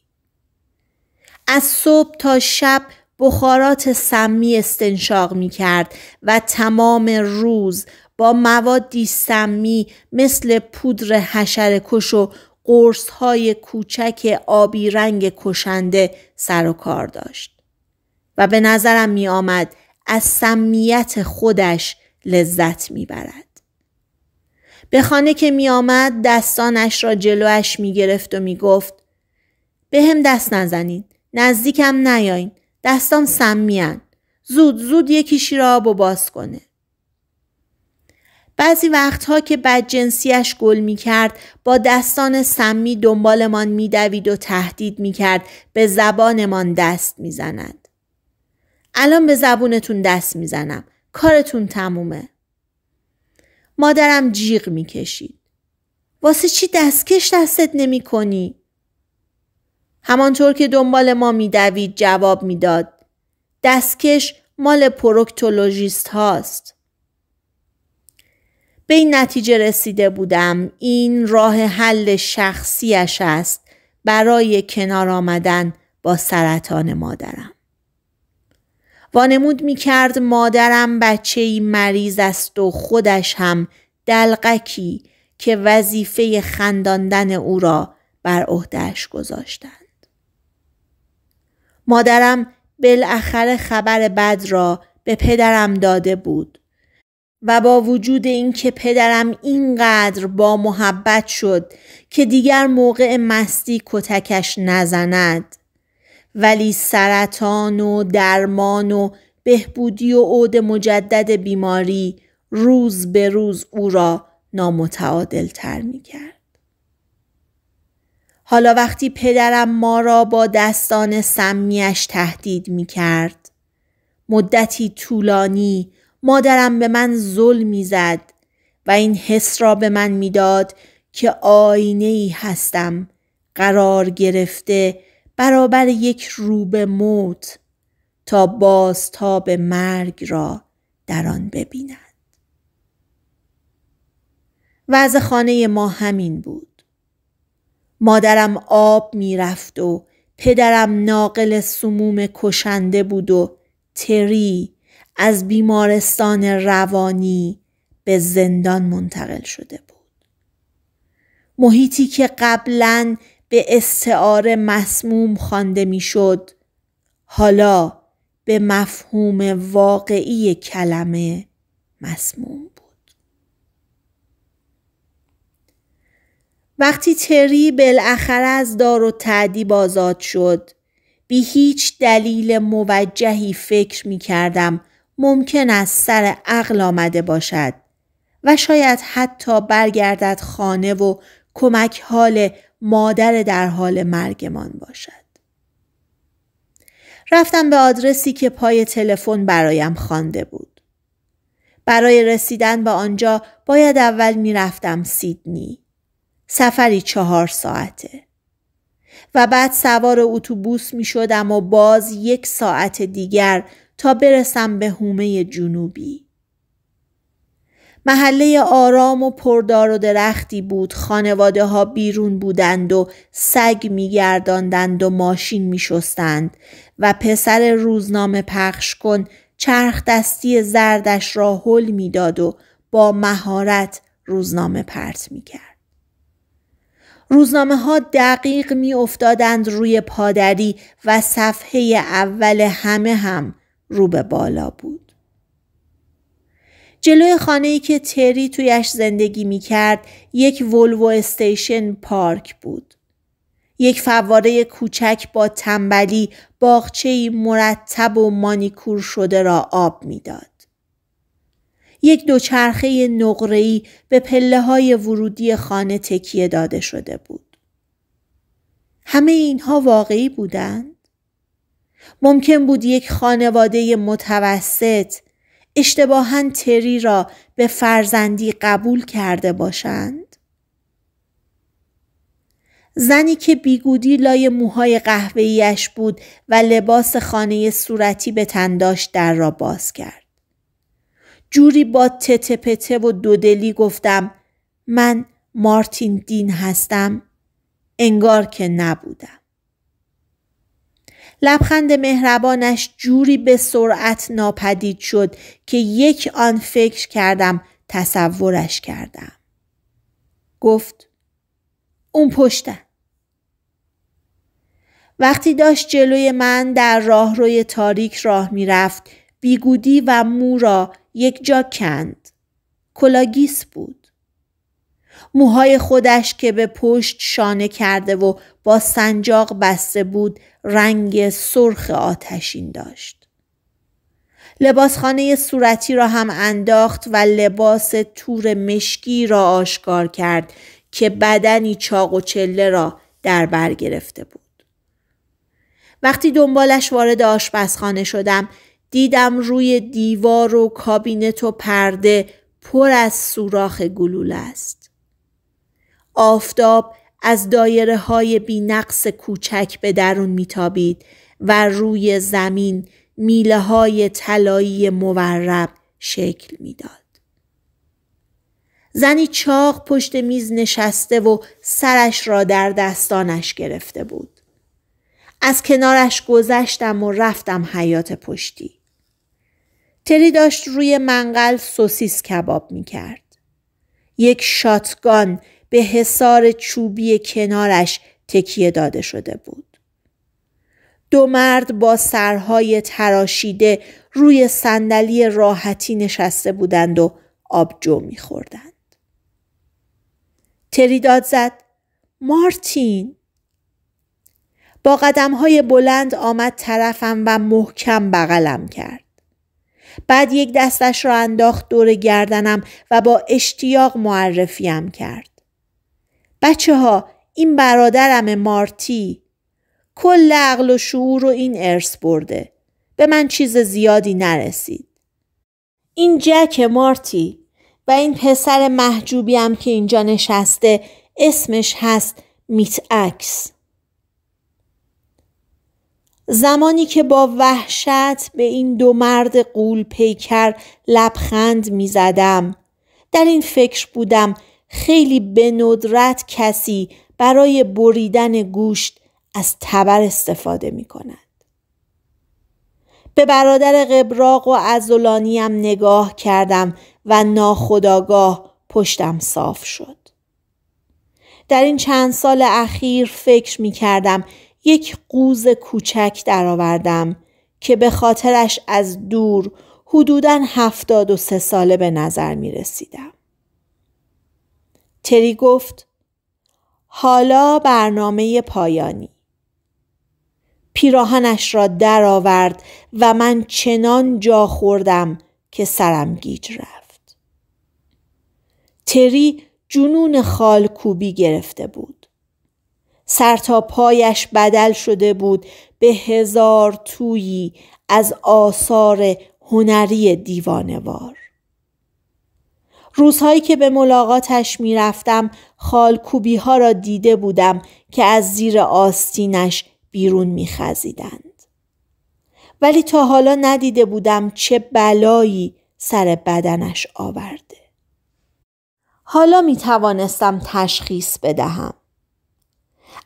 از صبح تا شب بخارات سمی استنشاق می کرد و تمام روز با موادی سمی مثل پودر حشر کش و قرص های کوچک آبی رنگ کشنده سر و کار داشت. و به نظرم می آمد از سمیت خودش لذت می برد. به خانه که می آمد دستانش را جلوش می گرفت و می گفت به هم دست نزنید. نزدیکم نیاین. دستان سمیان زود زود یکیشی را آب و باز کنه بعضی وقتها که جنسیش گل می کرد با دستان سمی دنبالمان می و تهدید می کرد به زبانمان دست می زند. الان به زبونتون دست می زنم. کارتون تمومه. مادرم جیغ می کشید. واسه چی دستکش دستت نمی کنی؟ همانطور که دنبال ما میدوید جواب میداد دستکش مال پروکتولوژیست هاست به این نتیجه رسیده بودم این راه حل شخصیش است برای کنار آمدن با سرطان مادرم وانمود میکرد مادرم بچه مریض است و خودش هم دلقکی که وظیفه خنداندن او را بر عهدهش گذاشته مادرم بالاخره خبر بد را به پدرم داده بود و با وجود اینکه پدرم اینقدر با محبت شد که دیگر موقع مستی کتکش نزند ولی سرطان و درمان و بهبودی و عود مجدد بیماری روز به روز او را نامتعادل تر می کرد. حالا وقتی پدرم ما را با دستان سمیش تهدید می کرد. مدتی طولانی مادرم به من ظلم می زد و این حس را به من داد که آینه ای هستم قرار گرفته برابر یک روبه موت تا باز تا به مرگ را در آن ببیند وضع خانه ما همین بود مادرم آب میرفت و پدرم ناقل سموم کشنده بود و تری از بیمارستان روانی به زندان منتقل شده بود. محیطی که قبلا به استعار مسموم خوانده میشد حالا به مفهوم واقعی کلمه مسموم وقتی تری بالاخره از دار و تعدیب آزاد شد بی هیچ دلیل موجهی فکر می کردم ممکن است سر عقل آمده باشد و شاید حتی برگردد خانه و کمک حال مادر در حال مرگمان باشد. رفتم به آدرسی که پای تلفن برایم خوانده بود. برای رسیدن به آنجا باید اول می رفتم سیدنی. سفری چهار ساعته و بعد سوار اتوبوس می شدم و باز یک ساعت دیگر تا برسم به هومه جنوبی. محله آرام و پردار و درختی بود خانواده ها بیرون بودند و سگ میگرداندند و ماشین شستند و پسر روزنامه پخش کن چرخ دستی زردش را حل داد و با مهارت روزنامه پرت کرد. روزنامه ها دقیق می افتادند روی پادری و صفحه اول همه هم رو به بالا بود. جلوی ای که تری تویش زندگی می کرد یک ولوو استیشن پارک بود. یک فواره کوچک با تنبلی باغچه‌ای مرتب و مانیکور شده را آب میداد. یک دوچرخه نقره‌ای به پله های ورودی خانه تکیه داده شده بود. همه اینها واقعی بودند؟ ممکن بود یک خانواده متوسط اشتباهاً تری را به فرزندی قبول کرده باشند؟ زنی که بیگودی لای موهای قهوه‌ایش بود و لباس خانه صورتی به تنداش در را باز کرد. جوری با تته پته و دودلی گفتم من مارتین دین هستم انگار که نبودم. لبخند مهربانش جوری به سرعت ناپدید شد که یک آن فکر کردم تصورش کردم. گفت اون پشتن. وقتی داشت جلوی من در راهروی تاریک راه میرفت بیگودی و مو را یک جا کند. کلاگیس بود. موهای خودش که به پشت شانه کرده و با سنجاق بسته بود رنگ سرخ آتشین داشت. لباسخانه صورتی را هم انداخت و لباس تور مشکی را آشکار کرد که بدنی چاق و چله را در بر گرفته بود. وقتی دنبالش وارد آشپزخانه شدم دیدم روی دیوار و کابینت و پرده پر از سوراخ گلوله است. آفتاب از دایره های بینقص کوچک به درون میتابید و روی زمین میله های طلایی مورب شکل میداد. زنی چاق پشت میز نشسته و سرش را در دستانش گرفته بود. از کنارش گذشتم و رفتم حیات پشتی. تری داشت روی منقل سوسیس کباب می کرد. یک شاتگان به حسار چوبی کنارش تکیه داده شده بود. دو مرد با سرهای تراشیده روی صندلی راحتی نشسته بودند و آبجو میخوردند. تری داد زد مارتین با قدم های بلند آمد طرفم و محکم بغلم کرد. بعد یک دستش را انداخت دور گردنم و با اشتیاق معرفیم کرد. بچه ها این برادرم مارتی کل عقل و شعور رو این ارث برده. به من چیز زیادی نرسید. این جک مارتی و این پسر محجوبیم که اینجا نشسته اسمش هست میت اکس. زمانی که با وحشت به این دو مرد قول پیکر لبخند می زدم. در این فکر بودم خیلی به ندرت کسی برای بریدن گوشت از تبر استفاده می کند. به برادر قبراق و ازولانیم نگاه کردم و ناخداگاه پشتم صاف شد. در این چند سال اخیر فکر می کردم یک قوز کوچک درآوردم که به خاطرش از دور حدوداً هفتاد و سه ساله به نظر می رسیدم. تری گفت حالا برنامه پایانی. پیراهنش را درآورد و من چنان جا خوردم که سرم گیج رفت. تری جنون خالکوبی گرفته بود. سر تا پایش بدل شده بود به هزار تویی از آثار هنری دیوانوار روزهایی که به ملاقاتش میرفتم خالکوبی ها را دیده بودم که از زیر آستینش بیرون می خزیدند. ولی تا حالا ندیده بودم چه بلایی سر بدنش آورده. حالا می توانستم تشخیص بدهم.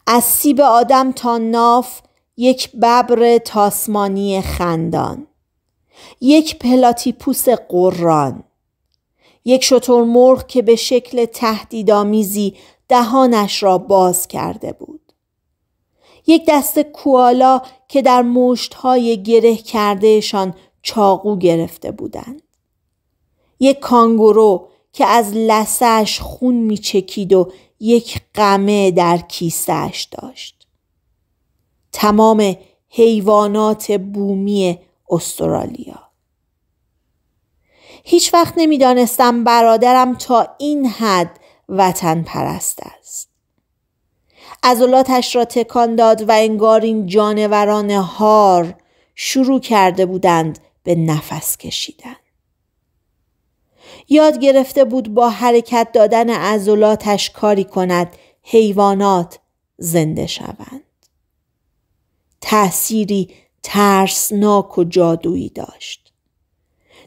از سیب آدم تا ناف یک ببر تاسمانی خندان یک پلاتیپوس قران یک شتر مرغ که به شکل تهدیدآمیزی دهانش را باز کرده بود یک دست کوالا که در مشتهای گره کردهشان چاقو گرفته بودند یک کانگورو که از لسش خون میچکید و یک قمه در اش داشت. تمام حیوانات بومی استرالیا. هیچ وقت نمیدانستم برادرم تا این حد وطن پرست است. عضلاتش را تکان داد و انگار این جانوران هار شروع کرده بودند به نفس کشیدن. یاد گرفته بود با حرکت دادن عضلاتش کاری کند حیوانات زنده شوند تأثیری ترسناک و جادویی داشت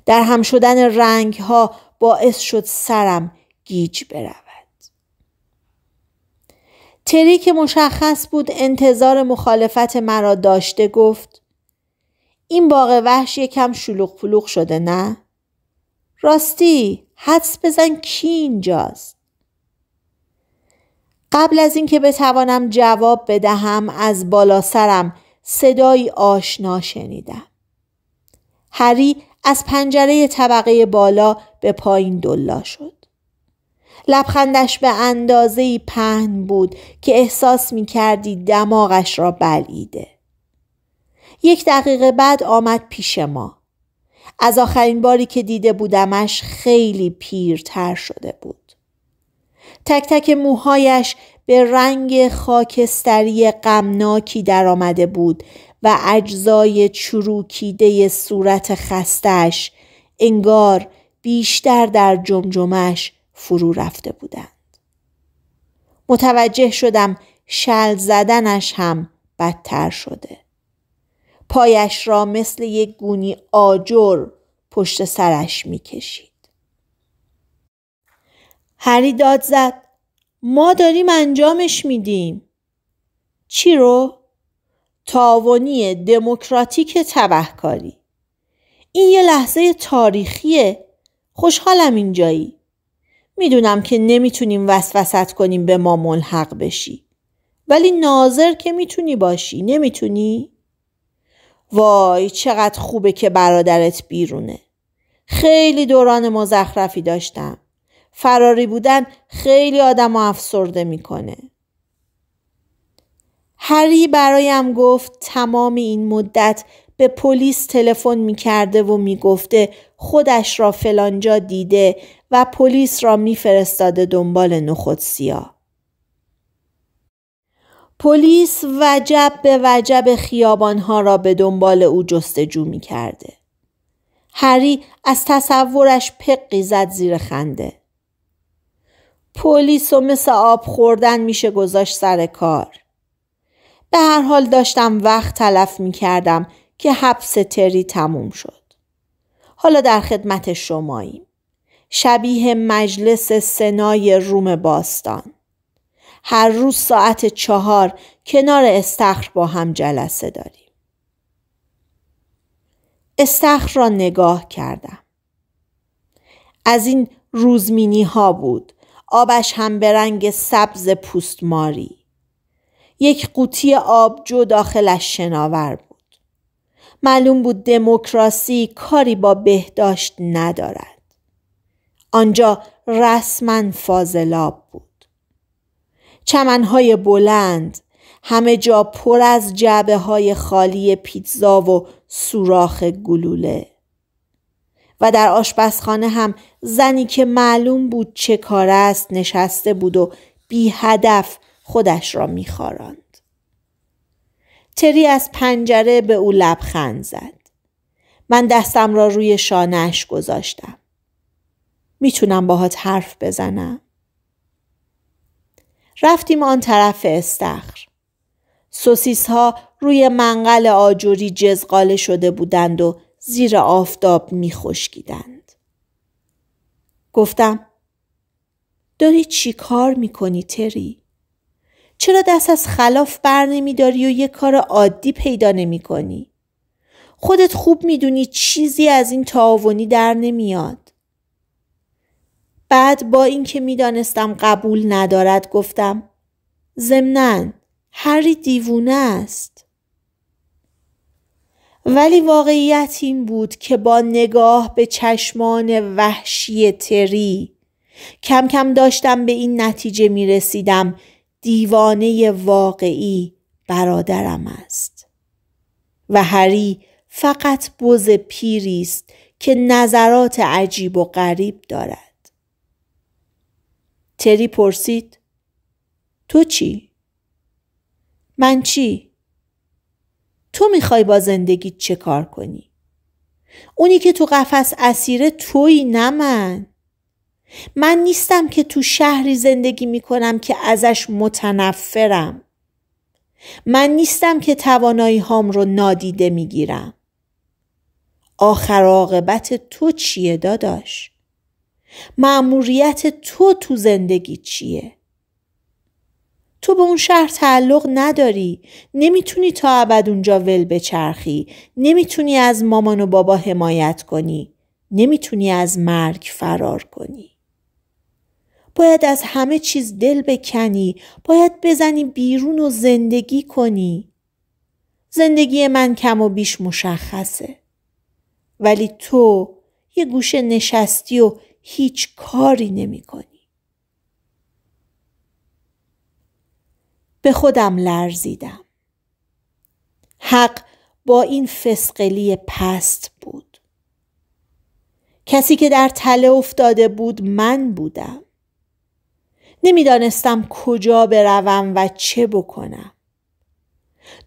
در هم شدن رنگ ها باعث شد سرم گیج برود تری که مشخص بود انتظار مخالفت مرا داشته گفت این باغ وحش یکم شلوغ پلوغ شده نه راستی حدس بزن کی اینجاست قبل از اینکه بتوانم جواب بدهم از بالا سرم صدایی آشنا شنیدم هری از پنجره طبقه بالا به پایین دلا شد لبخندش به اندازه پهن بود که احساس می کردی دماغش را بلعیده یک دقیقه بعد آمد پیش ما از آخرین باری که دیده بودمش خیلی پیرتر شده بود. تک تک موهایش به رنگ خاکستری غمناکی درآمده بود و اجزای چروکیده صورت خستش انگار بیشتر در جمجمش فرو رفته بودند. متوجه شدم شل زدنش هم بدتر شده. پایش را مثل یک گونی آجر پشت سرش کشید هری داد زد ما داریم انجامش میدیم. چی رو؟ تاوانی دموکراتیک تبهکاری. این یه لحظه تاریخیه. خوشحالم اینجایی. میدونم که نمیتونیم وسوست کنیم به ما ملحق بشی. ولی ناظر که میتونی باشی. نمیتونی؟ وای چقدر خوبه که برادرت بیرونه خیلی دوران مزخرفی داشتم فراری بودن خیلی آدم و افسرده میکنه هری برایم گفت تمام این مدت به پلیس تلفن میکرده و میگفته خودش را فلانجا دیده و پلیس را میفرستاده دنبال نخود پلیس وجب به وجب خیابانها را به دنبال او جستجو می کرده. هری از تصورش پقی زد زیر خنده. پلیس و مثل آب خوردن میشه گذاشت سر کار. به هر حال داشتم وقت تلف می کردم که حبس تری تموم شد. حالا در خدمت شماییم. شبیه مجلس سنای روم باستان. هر روز ساعت چهار کنار استخر با هم جلسه داریم. استخر را نگاه کردم. از این روزمینی ها بود. آبش هم به رنگ سبز پوست ماری. یک قوطی آبجو داخلش شناور بود. معلوم بود دموکراسی کاری با بهداشت ندارد. آنجا رسما فاضلاب بود. چمنهای بلند همه جا پر از جعبه های خالی پیتزا و سوراخ گلوله و در آشپزخانه هم زنی که معلوم بود چه کار است نشسته بود و بی هدف خودش را میخواراند. تری از پنجره به او لبخند زد. من دستم را روی شانهش گذاشتم. میتونم باهات حرف بزنم. رفتیم آن طرف استخر. سوسیس ها روی منقل آجوری جزقاله شده بودند و زیر آفتاب میخشکیدند. گفتم داری چی کار میکنی تری؟ چرا دست از خلاف بر داری و یه کار عادی پیدا کنی؟ خودت خوب میدونی چیزی از این تعاونی در نمیاد. بعد با اینکه میدانستم قبول ندارد گفتم ضمنا هری دیوونه است ولی واقعیت این بود که با نگاه به چشمان وحشی تری کم کم داشتم به این نتیجه می رسیدم دیوانه واقعی برادرم است و هری فقط بز پیری است که نظرات عجیب و غریب دارد تری پرسید تو چی؟ من چی؟ تو میخوای با زندگی چه کار کنی؟ اونی که تو قفس اسیره توی نه من من نیستم که تو شهری زندگی میکنم که ازش متنفرم من نیستم که توانایی هام رو نادیده میگیرم آخر عاقبت تو چیه داداش؟ معموریت تو تو زندگی چیه تو به اون شهر تعلق نداری نمیتونی تا ابد اونجا ول بچرخی نمیتونی از مامان و بابا حمایت کنی نمیتونی از مرگ فرار کنی باید از همه چیز دل بکنی باید بزنی بیرون و زندگی کنی زندگی من کم و بیش مشخصه ولی تو یه گوشه نشستی و هیچ کاری نمی کنی. به خودم لرزیدم. حق با این فسقلی پست بود. کسی که در تله افتاده بود من بودم. نمیدانستم کجا بروم و چه بکنم.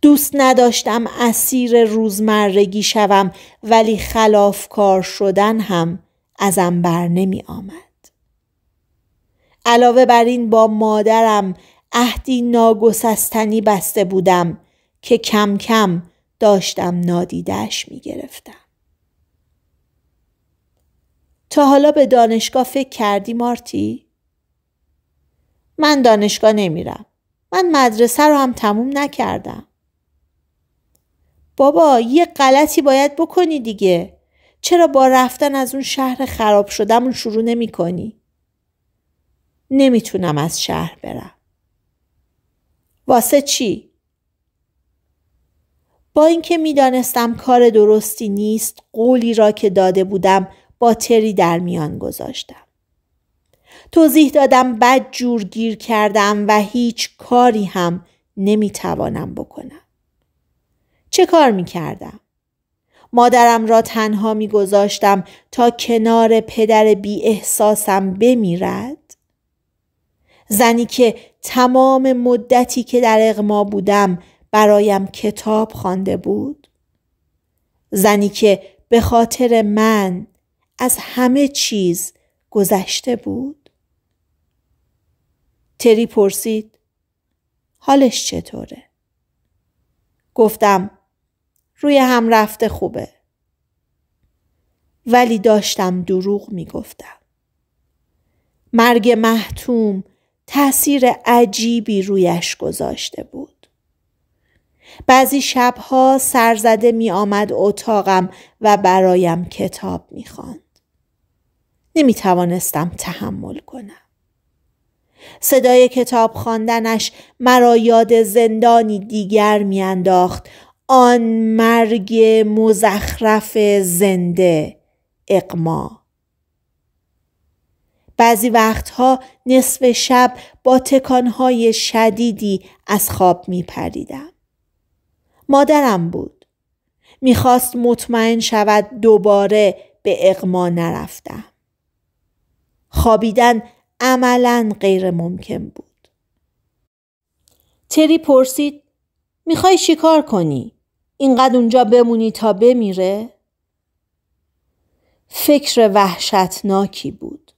دوست نداشتم اسیر روزمرگی شوم ولی خلافکار شدن هم ازم بر نمی آمد. علاوه بر این با مادرم عهدی ناگسستنی بسته بودم که کم کم داشتم نادیدهش می گرفتم. تا حالا به دانشگاه فکر کردی مارتی؟ من دانشگاه نمیرم. من مدرسه رو هم تموم نکردم. بابا یه غلطی باید بکنی دیگه. چرا با رفتن از اون شهر خراب اون شروع نمی کنی؟ نمیتونم از شهر برم. واسه چی؟ با اینکه میدانستم کار درستی نیست قولی را که داده بودم با تری در میان گذاشتم. توضیح دادم بد جور گیر کردم و هیچ کاری هم نمیتوانم بکنم. چه کار میکردم؟ مادرم را تنها میگذاشتم تا کنار پدر بی احساسم بمیرد زنی که تمام مدتی که در اغما بودم برایم کتاب خوانده بود زنی که به خاطر من از همه چیز گذشته بود تری پرسید حالش چطوره گفتم روی هم رفته خوبه. ولی داشتم دروغ می گفتم. مرگ محتوم تأثیر عجیبی رویش گذاشته بود. بعضی شبها سرزده می آمد اتاقم و برایم کتاب می خواند. نمی توانستم تحمل کنم. صدای کتاب خواندنش مرا یاد زندانی دیگر میانداخت آن مرگ مزخرف زنده اقما بعضی وقتها نصف شب با تکانهای شدیدی از خواب می پریدم. مادرم بود. میخواست مطمئن شود دوباره به اقما نرفتم. خوابیدن عملا غیر ممکن بود. تری پرسید میخوای چیکار کنی؟ اینقدر اونجا بمونی تا بمیره؟ فکر وحشتناکی بود.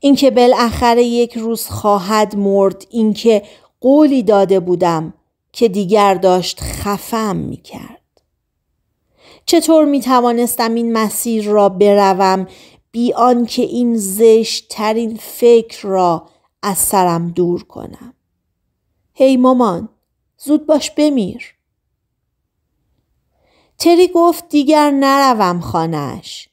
اینکه بالاخره یک روز خواهد مرد اینکه قولی داده بودم که دیگر داشت خفم می کرد. چطور می توانستم این مسیر را بروم بی که این زشت ترین فکر را از سرم دور کنم. هی مامان زود باش بمیر. تری گفت دیگر نروم خانهش.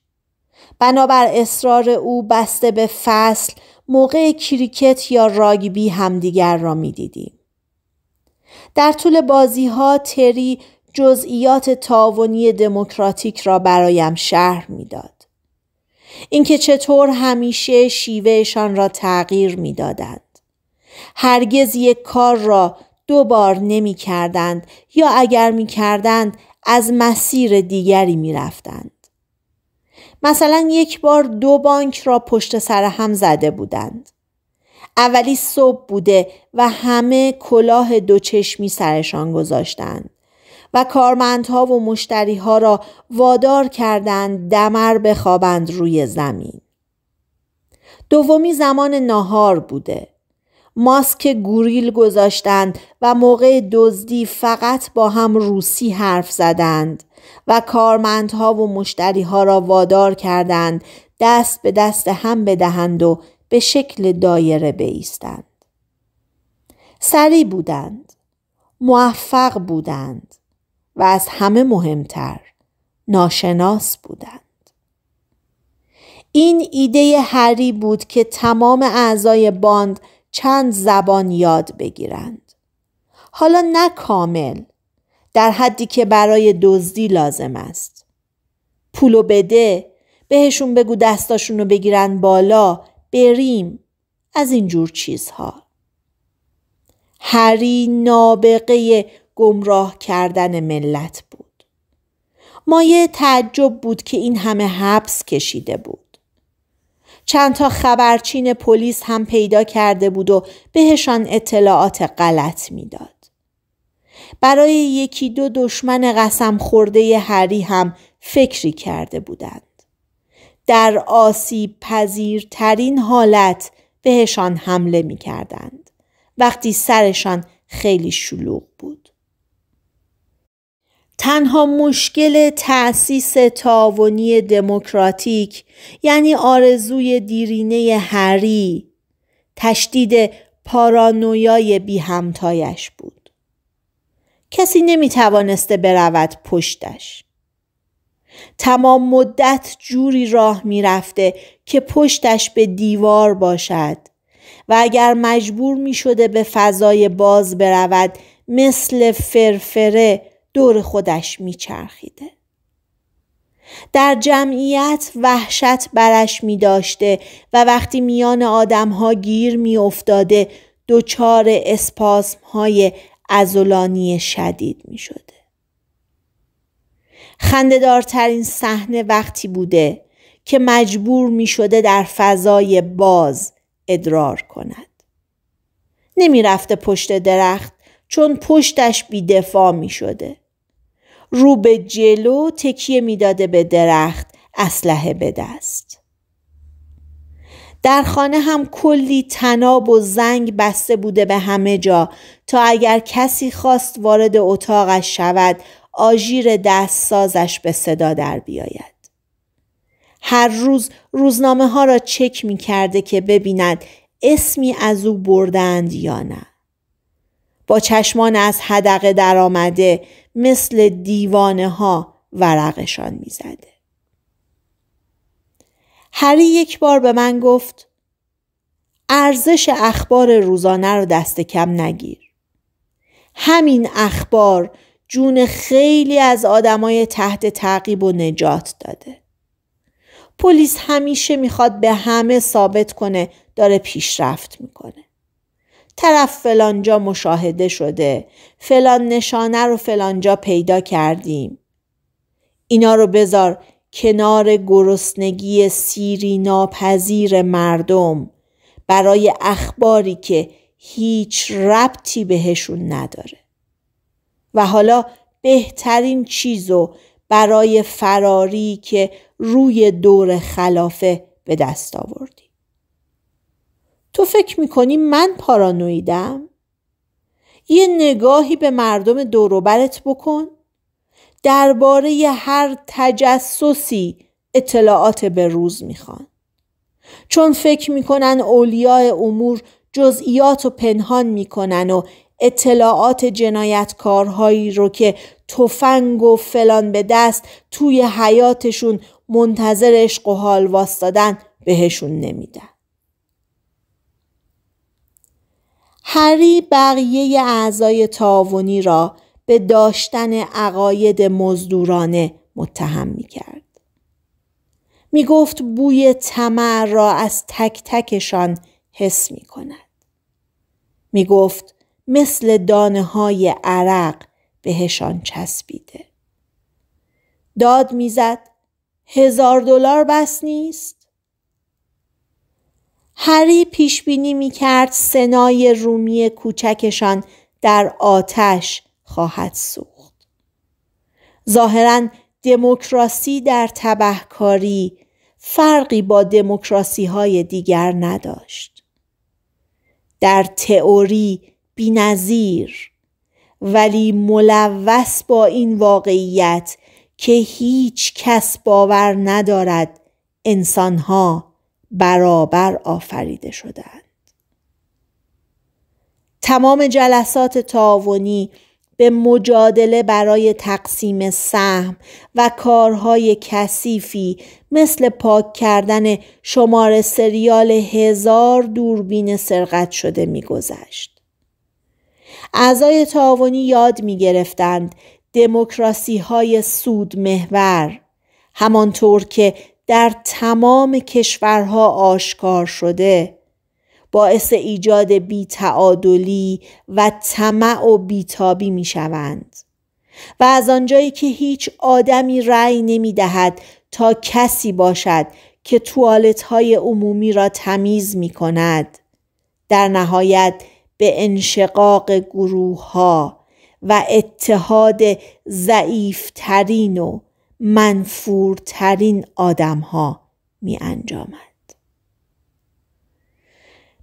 بنابر اصرار او بسته به فصل موقع کریکت یا راگبی همدیگر را دیدیم. در طول بازی ها تری جزئیات تاونی دموکراتیک را برایم شهر میداد. اینکه چطور همیشه شیوهشان را تغییر میدادند. هرگز یک کار را دو بار نمی یا اگر میکردند از مسیر دیگری می رفتند. مثلا یک بار دو بانک را پشت سر هم زده بودند. اولی صبح بوده و همه کلاه دو چشمی سرشان گذاشتند و کارمندها و مشتریها را وادار کردند دمر بخوابند روی زمین. دومی زمان ناهار بوده. ماسک گوریل گذاشتند و موقع دزدی فقط با هم روسی حرف زدند و کارمندها و مشتریها را وادار کردند دست به دست هم بدهند و به شکل دایره بیستند. سریع بودند. موفق بودند. و از همه مهمتر ناشناس بودند. این ایده هری بود که تمام اعضای باند چند زبان یاد بگیرند حالا نه کامل در حدی که برای دزدی لازم است پولو بده بهشون بگو دستاشونو بگیرن بالا بریم از اینجور چیزها هری نابغه گمراه کردن ملت بود مایه تعجب بود که این همه حبس کشیده بود چندتا خبرچین پلیس هم پیدا کرده بود و بهشان اطلاعات غلط میداد. برای یکی دو دشمن قسم خورده هری هم فکری کرده بودند. در آسیب پذیرترین حالت بهشان حمله می کردند. وقتی سرشان خیلی شلوغ بود. تنها مشکل تأسیس تعاونی دموکراتیک یعنی آرزوی دیرینه هری تشدید پارانویای بی همتایش بود. کسی نمی توانسته برود پشتش. تمام مدت جوری راه می رفته که پشتش به دیوار باشد و اگر مجبور می شده به فضای باز برود مثل فرفره دور خودش میچرخیده. در جمعیت وحشت برش می داشته و وقتی میان آدمها گیر می افتاده دوچار اسپاسم های ازولانی شدید می شده. خنددارترین صحنه وقتی بوده که مجبور می شده در فضای باز ادرار کند. نمی رفته پشت درخت چون پشتش دفاع می شده. رو به جلو تکیه میداده به درخت اسلحه به دست در خانه هم کلی تناب و زنگ بسته بوده به همه جا تا اگر کسی خواست وارد اتاقش شود آژیر دست سازش به صدا در بیاید هر روز روزنامه ها را چک می کرده که ببیند اسمی از او بردند یا نه با چشمان از هدقه درآمده مثل دیوانه ها ورقشان میزده. هری یک بار به من گفت ارزش اخبار روزانه رو دست کم نگیر. همین اخبار جون خیلی از آدمای تحت تعقیب و نجات داده. پلیس همیشه میخواد به همه ثابت کنه داره پیشرفت میکنه. طرف فلانجا مشاهده شده فلان نشانه رو فلانجا پیدا کردیم اینا رو بذار کنار گرسنگی سیری ناپذیر مردم برای اخباری که هیچ ربطی بهشون نداره و حالا بهترین چیزو برای فراری که روی دور خلافه به دست آوردی تو فکر میکنی من پارانویدم؟ یه نگاهی به مردم دوروبرت بکن درباره هر تجسسی اطلاعات به روز میخوان چون فکر میکنن اولیاء امور جزئیات و پنهان میکنن و اطلاعات جنایتکارهایی رو که تفنگ و فلان به دست توی حیاتشون منتظر عشق و حال واستادن بهشون نمیدن هری بقیه اعضای تاوانی را به داشتن عقاید مزدورانه متهم می کرد. می گفت بوی تمر را از تک تکشان حس می کند. می گفت مثل دانه های عرق بهشان چسبیده. داد میزد هزار دلار بس نیست هری پیش بینی کرد سنای رومی کوچکشان در آتش خواهد سوخت. ظاهرا دموکراسی در تبهکاری فرقی با دموکراسی های دیگر نداشت. در تئوری بینظیر ولی ملوث با این واقعیت که هیچ کس باور ندارد انسانها برابر آفریده شدند. تمام جلسات تعاونی به مجادله برای تقسیم سهم و کارهای کثیفی مثل پاک کردن شماره سریال هزار دوربین سرقت شده میگذشت. اعضای تعاونی یاد می گرفتند دموکراسی های سود محور همانطور که در تمام کشورها آشکار شده باعث ایجاد بیتعادلی و طمع و بیتابی می شوند و از آنجایی که هیچ آدمی رأی نمی دهد تا کسی باشد که توالت های عمومی را تمیز می کند در نهایت به انشقاق گروه ها و اتحاد ضعیفترین و منفورترین آدم ها می انجامد.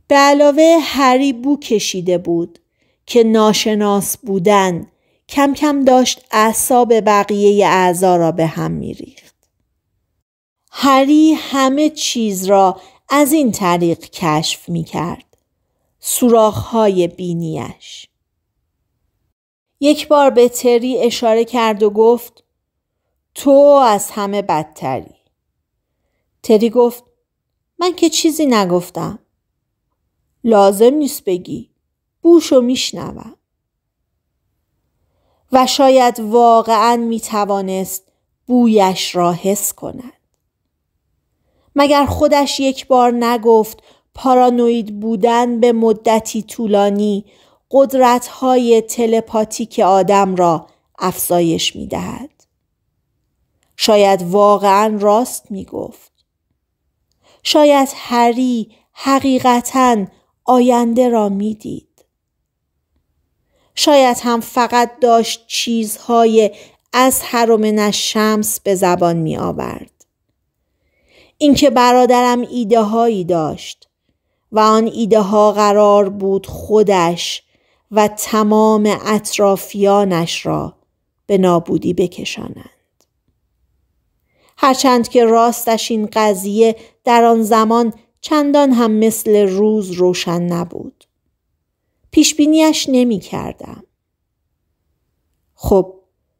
به علاوه هری بو کشیده بود که ناشناس بودن کم کم داشت اعصاب بقیه اعضا را به هم می ریخت. هری همه چیز را از این طریق کشف می کرد. های بینیش. یک بار به تری اشاره کرد و گفت تو از همه بدتری. تری گفت من که چیزی نگفتم. لازم نیست بگی. بوشو میشنوم. و شاید واقعا میتوانست بویش را حس کند. مگر خودش یک بار نگفت پارانوید بودن به مدتی طولانی قدرت های تلپاتیک آدم را افزایش میدهد. شاید واقعا راست می گفت. شاید هری حقیقتا آینده را میدید. شاید هم فقط داشت چیزهای از حرم شمس به زبان می آورد. اینکه برادرم ایده هایی داشت و آن ایده ها قرار بود خودش و تمام اطرافیانش را به نابودی بکشاند. هرچند که راستش این قضیه در آن زمان چندان هم مثل روز روشن نبود. پیشبینیش نمی کردم. خب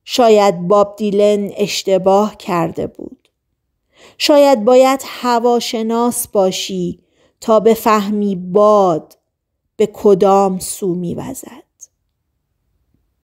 شاید باب دیلن اشتباه کرده بود. شاید باید هواشناس باشی تا بفهمی باد به کدام سو وزد.